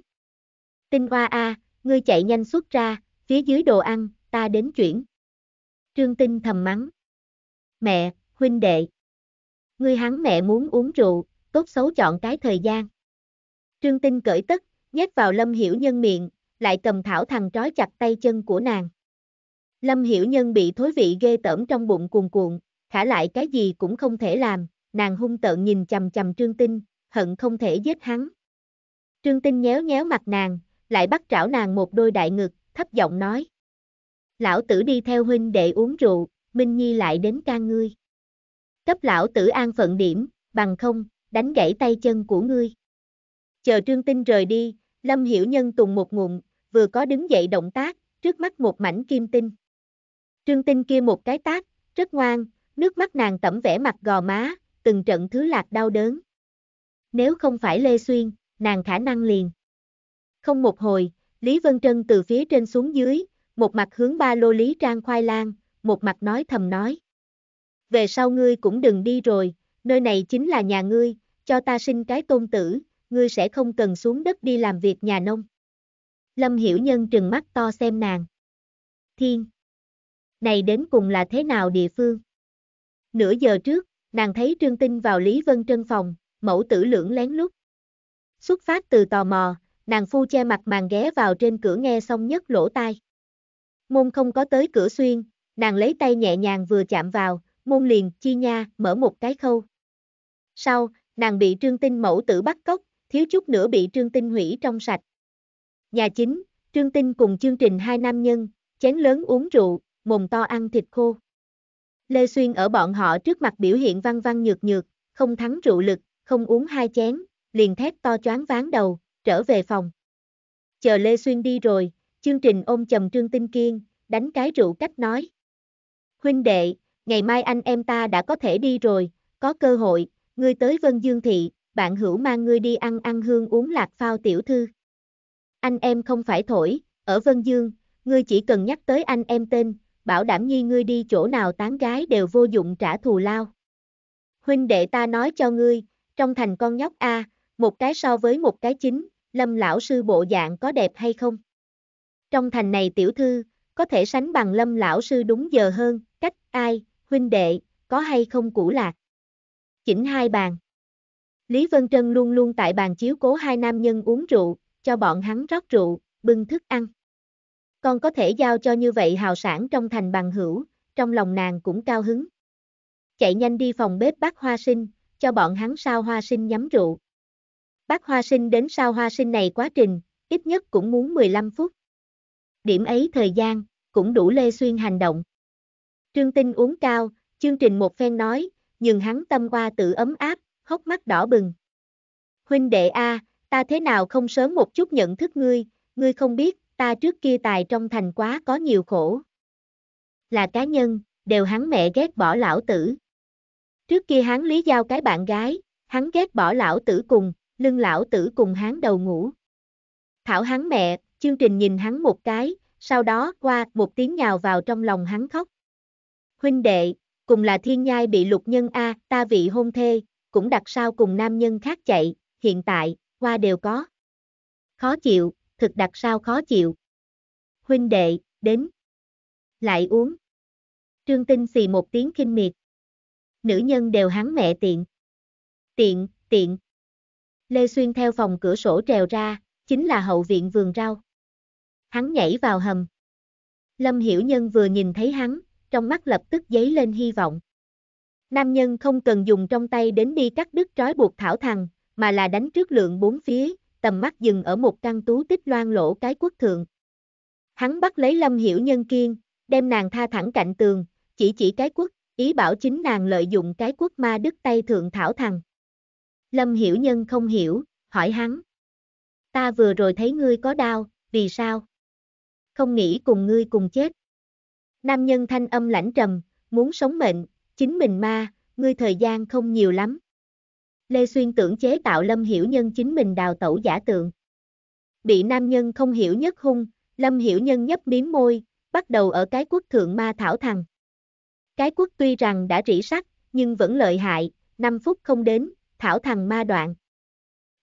Tinh hoa a, ngươi chạy nhanh xuất ra, phía dưới đồ ăn, ta đến chuyển. Trương Tinh thầm mắng. Mẹ, huynh đệ ngươi hắn mẹ muốn uống rượu, tốt xấu chọn cái thời gian. Trương Tinh cởi tất, nhét vào Lâm Hiểu Nhân miệng, lại cầm thảo thằng trói chặt tay chân của nàng. Lâm Hiểu Nhân bị thối vị ghê tởm trong bụng cuồn cuộn, khả lại cái gì cũng không thể làm, nàng hung tợn nhìn chầm chầm Trương Tinh, hận không thể giết hắn. Trương Tinh nhéo nhéo mặt nàng, lại bắt trảo nàng một đôi đại ngực, thấp giọng nói. Lão tử đi theo huynh đệ uống rượu, Minh Nhi lại đến ca ngươi cấp lão tử an phận điểm, bằng không, đánh gãy tay chân của ngươi. Chờ Trương Tinh rời đi, Lâm Hiểu Nhân tùng một ngụm, vừa có đứng dậy động tác, trước mắt một mảnh kim tinh. Trương Tinh kia một cái tác, rất ngoan, nước mắt nàng tẩm vẽ mặt gò má, từng trận thứ lạc đau đớn. Nếu không phải Lê Xuyên, nàng khả năng liền. Không một hồi, Lý Vân Trân từ phía trên xuống dưới, một mặt hướng ba lô Lý Trang khoai lang, một mặt nói thầm nói về sau ngươi cũng đừng đi rồi, nơi này chính là nhà ngươi, cho ta sinh cái tôn tử, ngươi sẽ không cần xuống đất đi làm việc nhà nông. Lâm Hiểu Nhân trừng mắt to xem nàng. Thiên! Này đến cùng là thế nào địa phương? Nửa giờ trước, nàng thấy Trương Tinh vào Lý Vân Trân phòng, mẫu tử lưỡng lén lút. Xuất phát từ tò mò, nàng phu che mặt màn ghé vào trên cửa nghe xong nhất lỗ tai. Môn không có tới cửa xuyên, nàng lấy tay nhẹ nhàng vừa chạm vào, môn liền, chi nha, mở một cái khâu. Sau, nàng bị trương tinh mẫu tử bắt cóc, thiếu chút nữa bị trương tinh hủy trong sạch. Nhà chính, trương tinh cùng chương trình hai nam nhân, chén lớn uống rượu, mồm to ăn thịt khô. Lê Xuyên ở bọn họ trước mặt biểu hiện văn văn nhược nhược, không thắng rượu lực, không uống hai chén, liền thét to choáng ván đầu, trở về phòng. Chờ Lê Xuyên đi rồi, chương trình ôm chầm Trương Tinh Kiên, đánh cái rượu cách nói. Huynh đệ, ngày mai anh em ta đã có thể đi rồi, có cơ hội, ngươi tới Vân Dương Thị, bạn hữu mang ngươi đi ăn ăn hương uống lạc phao tiểu thư. Anh em không phải thổi, ở Vân Dương, ngươi chỉ cần nhắc tới anh em tên, bảo đảm nhi ngươi đi chỗ nào tán gái đều vô dụng trả thù lao. Huynh đệ ta nói cho ngươi, trong thành con nhóc A, một cái so với một cái chính, lâm lão sư bộ dạng có đẹp hay không? Trong thành này tiểu thư, có thể sánh bằng lâm lão sư đúng giờ hơn, cách ai, huynh đệ, có hay không củ lạc. Chỉnh hai bàn. Lý Vân Trân luôn luôn tại bàn chiếu cố hai nam nhân uống rượu, cho bọn hắn rót rượu, bưng thức ăn. Con có thể giao cho như vậy hào sản trong thành bằng hữu, trong lòng nàng cũng cao hứng. Chạy nhanh đi phòng bếp bắt hoa sinh, cho bọn hắn sao hoa sinh nhắm rượu. Bắt hoa sinh đến sao hoa sinh này quá trình, ít nhất cũng muốn 15 phút. Điểm ấy thời gian, cũng đủ Lê Xuyên hành động. Trương Tinh uống cao, chương trình một phen nói, nhưng hắn tâm qua tự ấm áp, hốc mắt đỏ bừng. Huynh đệ A, ta thế nào không sớm một chút nhận thức ngươi, ngươi không biết, ta trước kia tài trong thành quá có nhiều khổ. Là cá nhân, đều hắn mẹ ghét bỏ lão tử. Trước kia hắn lý giao cái bạn gái, hắn ghét bỏ lão tử cùng, lưng lão tử cùng hắn đầu ngủ. Thảo hắn mẹ, chương trình nhìn hắn một cái, sau đó qua một tiếng nhào vào trong lòng hắn khóc huynh đệ, cùng là thiên nhai bị lục nhân A, ta vị hôn thê, cũng đặt sao cùng nam nhân khác chạy, hiện tại, hoa đều có. Khó chịu, thực đặt sao khó chịu. Huynh đệ, đến. Lại uống. Trương Tinh xì một tiếng kinh miệt. Nữ nhân đều hắn mẹ tiện. Tiện, tiện. Lê Xuyên theo phòng cửa sổ trèo ra, chính là hậu viện vườn rau. Hắn nhảy vào hầm. Lâm Hiểu Nhân vừa nhìn thấy hắn, trong mắt lập tức dấy lên hy vọng. Nam nhân không cần dùng trong tay đến đi cắt đứt trói buộc thảo thằng, mà là đánh trước lượng bốn phía, tầm mắt dừng ở một căn tú tích loan lỗ cái quốc thượng. Hắn bắt lấy Lâm Hiểu Nhân kiên, đem nàng tha thẳng cạnh tường, chỉ chỉ cái quốc, ý bảo chính nàng lợi dụng cái quốc ma đứt tay thượng thảo thằng. Lâm Hiểu Nhân không hiểu, hỏi hắn. Ta vừa rồi thấy ngươi có đau, vì sao? Không nghĩ cùng ngươi cùng chết. Nam nhân thanh âm lãnh trầm, muốn sống mệnh, chính mình ma, ngươi thời gian không nhiều lắm. Lê Xuyên tưởng chế tạo Lâm Hiểu Nhân chính mình đào tẩu giả tượng. Bị nam nhân không hiểu nhất hung, Lâm Hiểu Nhân nhấp miếm môi, bắt đầu ở cái quốc thượng ma thảo thằng. Cái quốc tuy rằng đã rỉ sắt, nhưng vẫn lợi hại, 5 phút không đến, thảo thằng ma đoạn.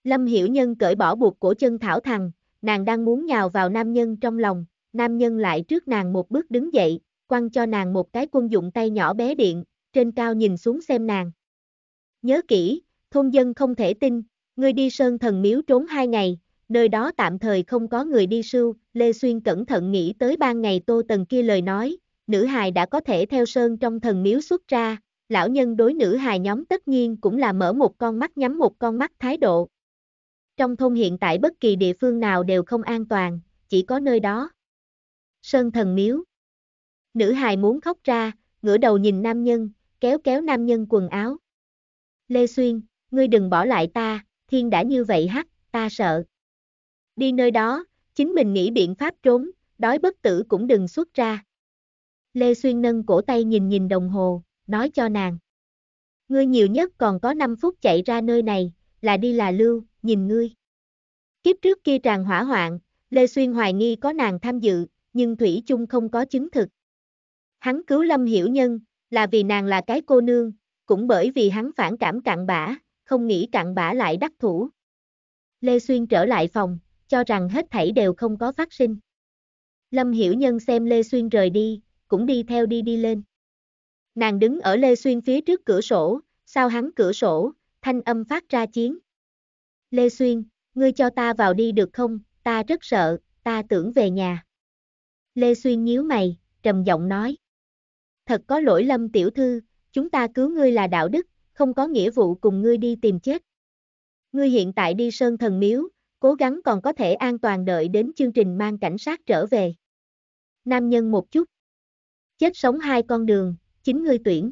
Lâm Hiểu Nhân cởi bỏ buộc cổ chân thảo thằng, nàng đang muốn nhào vào nam nhân trong lòng, nam nhân lại trước nàng một bước đứng dậy, quăng cho nàng một cái quân dụng tay nhỏ bé điện, trên cao nhìn xuống xem nàng. Nhớ kỹ, thôn dân không thể tin, người đi sơn thần miếu trốn hai ngày, nơi đó tạm thời không có người đi sưu, Lê Xuyên cẩn thận nghĩ tới ban ngày Tô Tần kia lời nói, nữ hài đã có thể theo sơn trong thần miếu xuất ra, lão nhân đối nữ hài nhóm tất nhiên cũng là mở một con mắt nhắm một con mắt thái độ. Trong thôn hiện tại bất kỳ địa phương nào đều không an toàn, chỉ có nơi đó. Sơn thần miếu Nữ hài muốn khóc ra, ngửa đầu nhìn nam nhân, kéo kéo nam nhân quần áo. Lê Xuyên, ngươi đừng bỏ lại ta, thiên đã như vậy hắc, ta sợ. Đi nơi đó, chính mình nghĩ biện pháp trốn, đói bất tử cũng đừng xuất ra. Lê Xuyên nâng cổ tay nhìn nhìn đồng hồ, nói cho nàng. Ngươi nhiều nhất còn có 5 phút chạy ra nơi này, là đi là lưu, nhìn ngươi. Kiếp trước kia tràn hỏa hoạn, Lê Xuyên hoài nghi có nàng tham dự, nhưng Thủy chung không có chứng thực. Hắn cứu Lâm Hiểu Nhân, là vì nàng là cái cô nương, cũng bởi vì hắn phản cảm cặn bã, không nghĩ cặn bã lại đắc thủ. Lê Xuyên trở lại phòng, cho rằng hết thảy đều không có phát sinh. Lâm Hiểu Nhân xem Lê Xuyên rời đi, cũng đi theo đi đi lên. Nàng đứng ở Lê Xuyên phía trước cửa sổ, sau hắn cửa sổ, thanh âm phát ra chiến. Lê Xuyên, ngươi cho ta vào đi được không, ta rất sợ, ta tưởng về nhà. Lê Xuyên nhíu mày, trầm giọng nói thật có lỗi lâm tiểu thư, chúng ta cứu ngươi là đạo đức, không có nghĩa vụ cùng ngươi đi tìm chết. Ngươi hiện tại đi sơn thần miếu, cố gắng còn có thể an toàn đợi đến chương trình mang cảnh sát trở về. Nam nhân một chút. Chết sống hai con đường, chính ngươi tuyển.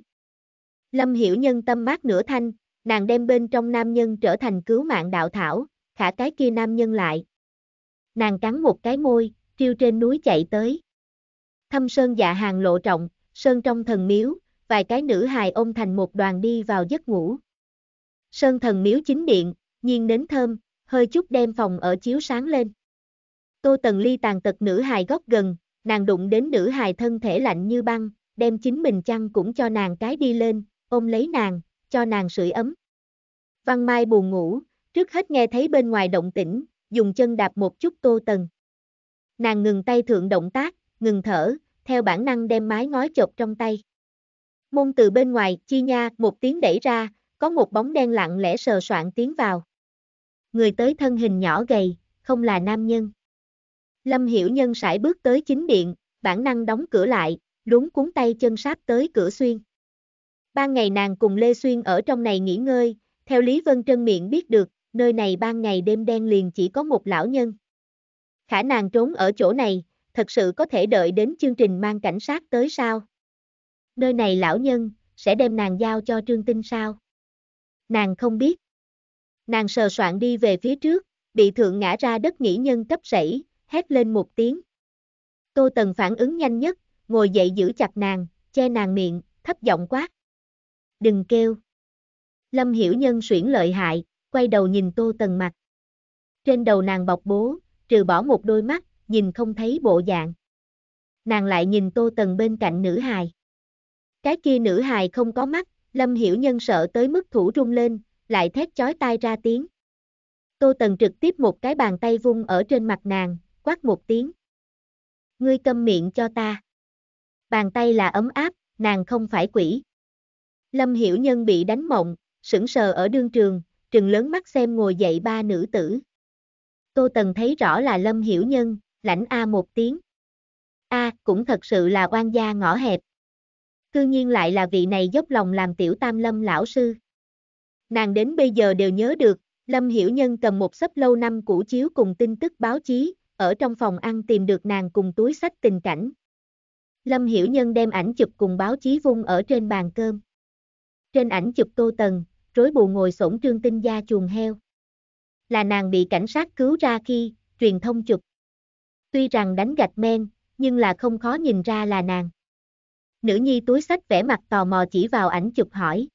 Lâm hiểu nhân tâm mát nửa thanh, nàng đem bên trong nam nhân trở thành cứu mạng đạo thảo, khả cái kia nam nhân lại. Nàng cắn một cái môi, triêu trên núi chạy tới. Thâm sơn dạ hàng lộ trọng, Sơn trong thần miếu, vài cái nữ hài ôm thành một đoàn đi vào giấc ngủ. Sơn thần miếu chính điện, nhiên đến thơm, hơi chút đem phòng ở chiếu sáng lên. Tô Tần Ly tàn tật nữ hài góc gần, nàng đụng đến nữ hài thân thể lạnh như băng, đem chính mình chăn cũng cho nàng cái đi lên, ôm lấy nàng, cho nàng sưởi ấm. Văn Mai buồn ngủ, trước hết nghe thấy bên ngoài động tĩnh, dùng chân đạp một chút Tô Tần. Nàng ngừng tay thượng động tác, ngừng thở, theo bản năng đem mái ngói chộp trong tay. Môn từ bên ngoài, chi nha, một tiếng đẩy ra, có một bóng đen lặng lẽ sờ soạn tiến vào. Người tới thân hình nhỏ gầy, không là nam nhân. Lâm Hiểu Nhân sải bước tới chính điện, bản năng đóng cửa lại, lúng cuốn tay chân sáp tới cửa xuyên. Ban ngày nàng cùng Lê Xuyên ở trong này nghỉ ngơi, theo Lý Vân Trân miệng biết được, nơi này ban ngày đêm đen liền chỉ có một lão nhân. Khả nàng trốn ở chỗ này, thật sự có thể đợi đến chương trình mang cảnh sát tới sao? Nơi này lão nhân, sẽ đem nàng giao cho trương tinh sao? Nàng không biết. Nàng sờ soạn đi về phía trước, bị thượng ngã ra đất nghỉ nhân cấp sảy, hét lên một tiếng. Tô Tần phản ứng nhanh nhất, ngồi dậy giữ chặt nàng, che nàng miệng, thấp giọng quát. Đừng kêu. Lâm Hiểu Nhân suyễn lợi hại, quay đầu nhìn Tô Tần mặt. Trên đầu nàng bọc bố, trừ bỏ một đôi mắt, nhìn không thấy bộ dạng. Nàng lại nhìn Tô Tần bên cạnh nữ hài. Cái kia nữ hài không có mắt, Lâm Hiểu Nhân sợ tới mức thủ rung lên, lại thét chói tai ra tiếng. Tô Tần trực tiếp một cái bàn tay vung ở trên mặt nàng, quát một tiếng. Ngươi câm miệng cho ta. Bàn tay là ấm áp, nàng không phải quỷ. Lâm Hiểu Nhân bị đánh mộng, sững sờ ở đương trường, trừng lớn mắt xem ngồi dậy ba nữ tử. Tô Tần thấy rõ là Lâm Hiểu Nhân, lãnh A một tiếng. A, cũng thật sự là oan gia ngõ hẹp. Cư nhiên lại là vị này dốc lòng làm tiểu tam lâm lão sư. Nàng đến bây giờ đều nhớ được, Lâm Hiểu Nhân cầm một sấp lâu năm củ chiếu cùng tin tức báo chí, ở trong phòng ăn tìm được nàng cùng túi sách tình cảnh. Lâm Hiểu Nhân đem ảnh chụp cùng báo chí vung ở trên bàn cơm. Trên ảnh chụp Tô Tần, rối bù ngồi sổn trương tinh gia chuồng heo. Là nàng bị cảnh sát cứu ra khi, truyền thông chụp tuy rằng đánh gạch men, nhưng là không khó nhìn ra là nàng. Nữ nhi túi sách vẽ mặt tò mò chỉ vào ảnh chụp hỏi.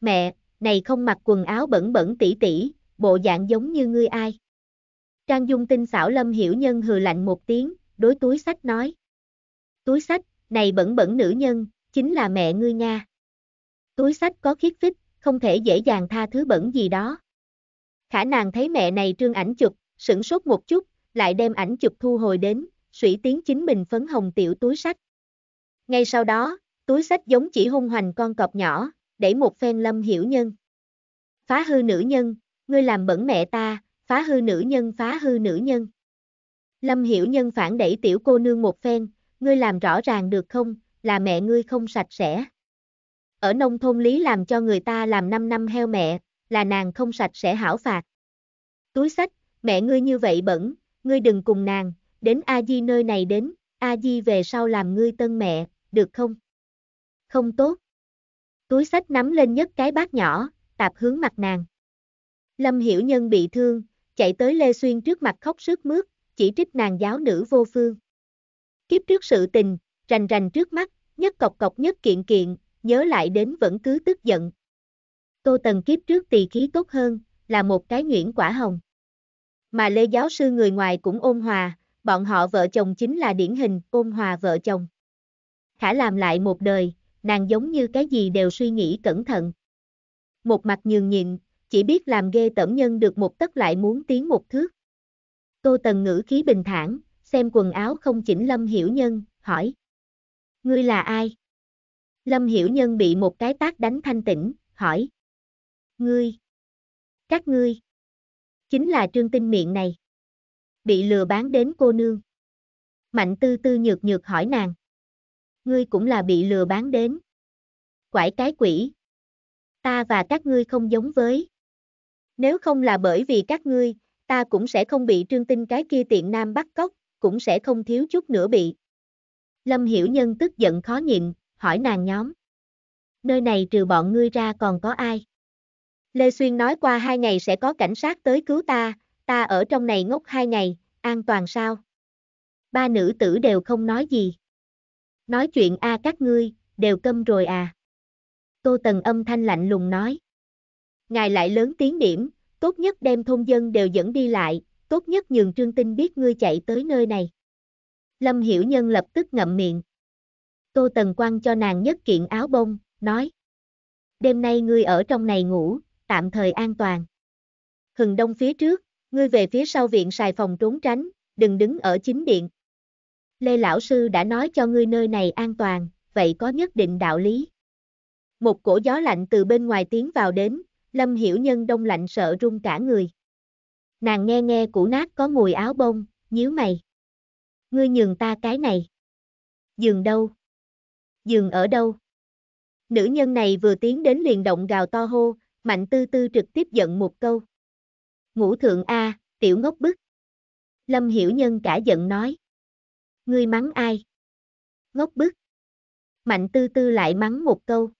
Mẹ, này không mặc quần áo bẩn bẩn tỉ tỉ, bộ dạng giống như ngươi ai. Trang dung tinh xảo lâm hiểu nhân hừ lạnh một tiếng, đối túi sách nói. Túi sách, này bẩn bẩn nữ nhân, chính là mẹ ngươi nha. Túi sách có khiết phích, không thể dễ dàng tha thứ bẩn gì đó. Khả nàng thấy mẹ này trương ảnh chụp, sửng sốt một chút, lại đem ảnh chụp thu hồi đến, sủy tiến chính mình phấn hồng tiểu túi sách. Ngay sau đó, túi sách giống chỉ hung hoành con cọp nhỏ, đẩy một phen lâm hiểu nhân. Phá hư nữ nhân, ngươi làm bẩn mẹ ta, phá hư nữ nhân phá hư nữ nhân. Lâm hiểu nhân phản đẩy tiểu cô nương một phen, ngươi làm rõ ràng được không, là mẹ ngươi không sạch sẽ. Ở nông thôn lý làm cho người ta làm 5 năm heo mẹ, là nàng không sạch sẽ hảo phạt. Túi sách, mẹ ngươi như vậy bẩn, ngươi đừng cùng nàng, đến A Di nơi này đến, A Di về sau làm ngươi tân mẹ, được không? Không tốt. Túi sách nắm lên nhất cái bát nhỏ, tạp hướng mặt nàng. Lâm Hiểu Nhân bị thương, chạy tới Lê Xuyên trước mặt khóc sướt mướt, chỉ trích nàng giáo nữ vô phương. Kiếp trước sự tình, rành rành trước mắt, nhất cọc cọc nhất kiện kiện, nhớ lại đến vẫn cứ tức giận. Tô Tần kiếp trước tỳ khí tốt hơn, là một cái nhuyễn quả hồng mà Lê giáo sư người ngoài cũng ôn hòa, bọn họ vợ chồng chính là điển hình ôn hòa vợ chồng. Khả làm lại một đời, nàng giống như cái gì đều suy nghĩ cẩn thận. Một mặt nhường nhịn, chỉ biết làm ghê tẩm nhân được một tấc lại muốn tiến một thước. Tô Tần ngữ khí bình thản, xem quần áo không chỉnh Lâm Hiểu Nhân, hỏi. Ngươi là ai? Lâm Hiểu Nhân bị một cái tác đánh thanh tỉnh, hỏi. Ngươi? Các ngươi? Chính là trương tinh miệng này. Bị lừa bán đến cô nương. Mạnh tư tư nhược nhược hỏi nàng. Ngươi cũng là bị lừa bán đến. Quải cái quỷ. Ta và các ngươi không giống với. Nếu không là bởi vì các ngươi, ta cũng sẽ không bị trương tinh cái kia tiện nam bắt cóc, cũng sẽ không thiếu chút nữa bị. Lâm Hiểu Nhân tức giận khó nhịn, hỏi nàng nhóm. Nơi này trừ bọn ngươi ra còn có ai? Lê Xuyên nói qua hai ngày sẽ có cảnh sát tới cứu ta, ta ở trong này ngốc hai ngày, an toàn sao? Ba nữ tử đều không nói gì. Nói chuyện a à các ngươi, đều câm rồi à. Tô Tần âm thanh lạnh lùng nói. Ngài lại lớn tiếng điểm, tốt nhất đem thôn dân đều dẫn đi lại, tốt nhất nhường trương tinh biết ngươi chạy tới nơi này. Lâm Hiểu Nhân lập tức ngậm miệng. Tô Tần Quang cho nàng nhất kiện áo bông, nói. Đêm nay ngươi ở trong này ngủ, tạm thời an toàn. Hừng đông phía trước, ngươi về phía sau viện xài phòng trốn tránh, đừng đứng ở chính điện. Lê Lão Sư đã nói cho ngươi nơi này an toàn, vậy có nhất định đạo lý. Một cổ gió lạnh từ bên ngoài tiến vào đến, Lâm Hiểu Nhân đông lạnh sợ run cả người. Nàng nghe nghe củ nát có mùi áo bông, nhíu mày. Ngươi nhường ta cái này. Dường đâu? Dường ở đâu? Nữ nhân này vừa tiến đến liền động gào to hô, Mạnh tư tư trực tiếp giận một câu. Ngũ thượng A, tiểu ngốc bức. Lâm hiểu nhân cả giận nói. Ngươi mắng ai? Ngốc bức. Mạnh tư tư lại mắng một câu.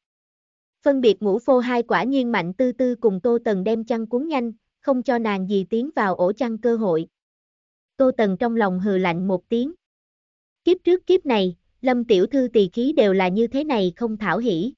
Phân biệt ngũ phô hai quả nhiên mạnh tư tư cùng tô tần đem chăn cuốn nhanh, không cho nàng gì tiến vào ổ chăn cơ hội. Tô tần trong lòng hừ lạnh một tiếng. Kiếp trước kiếp này, lâm tiểu thư tỳ khí đều là như thế này không thảo hỉ,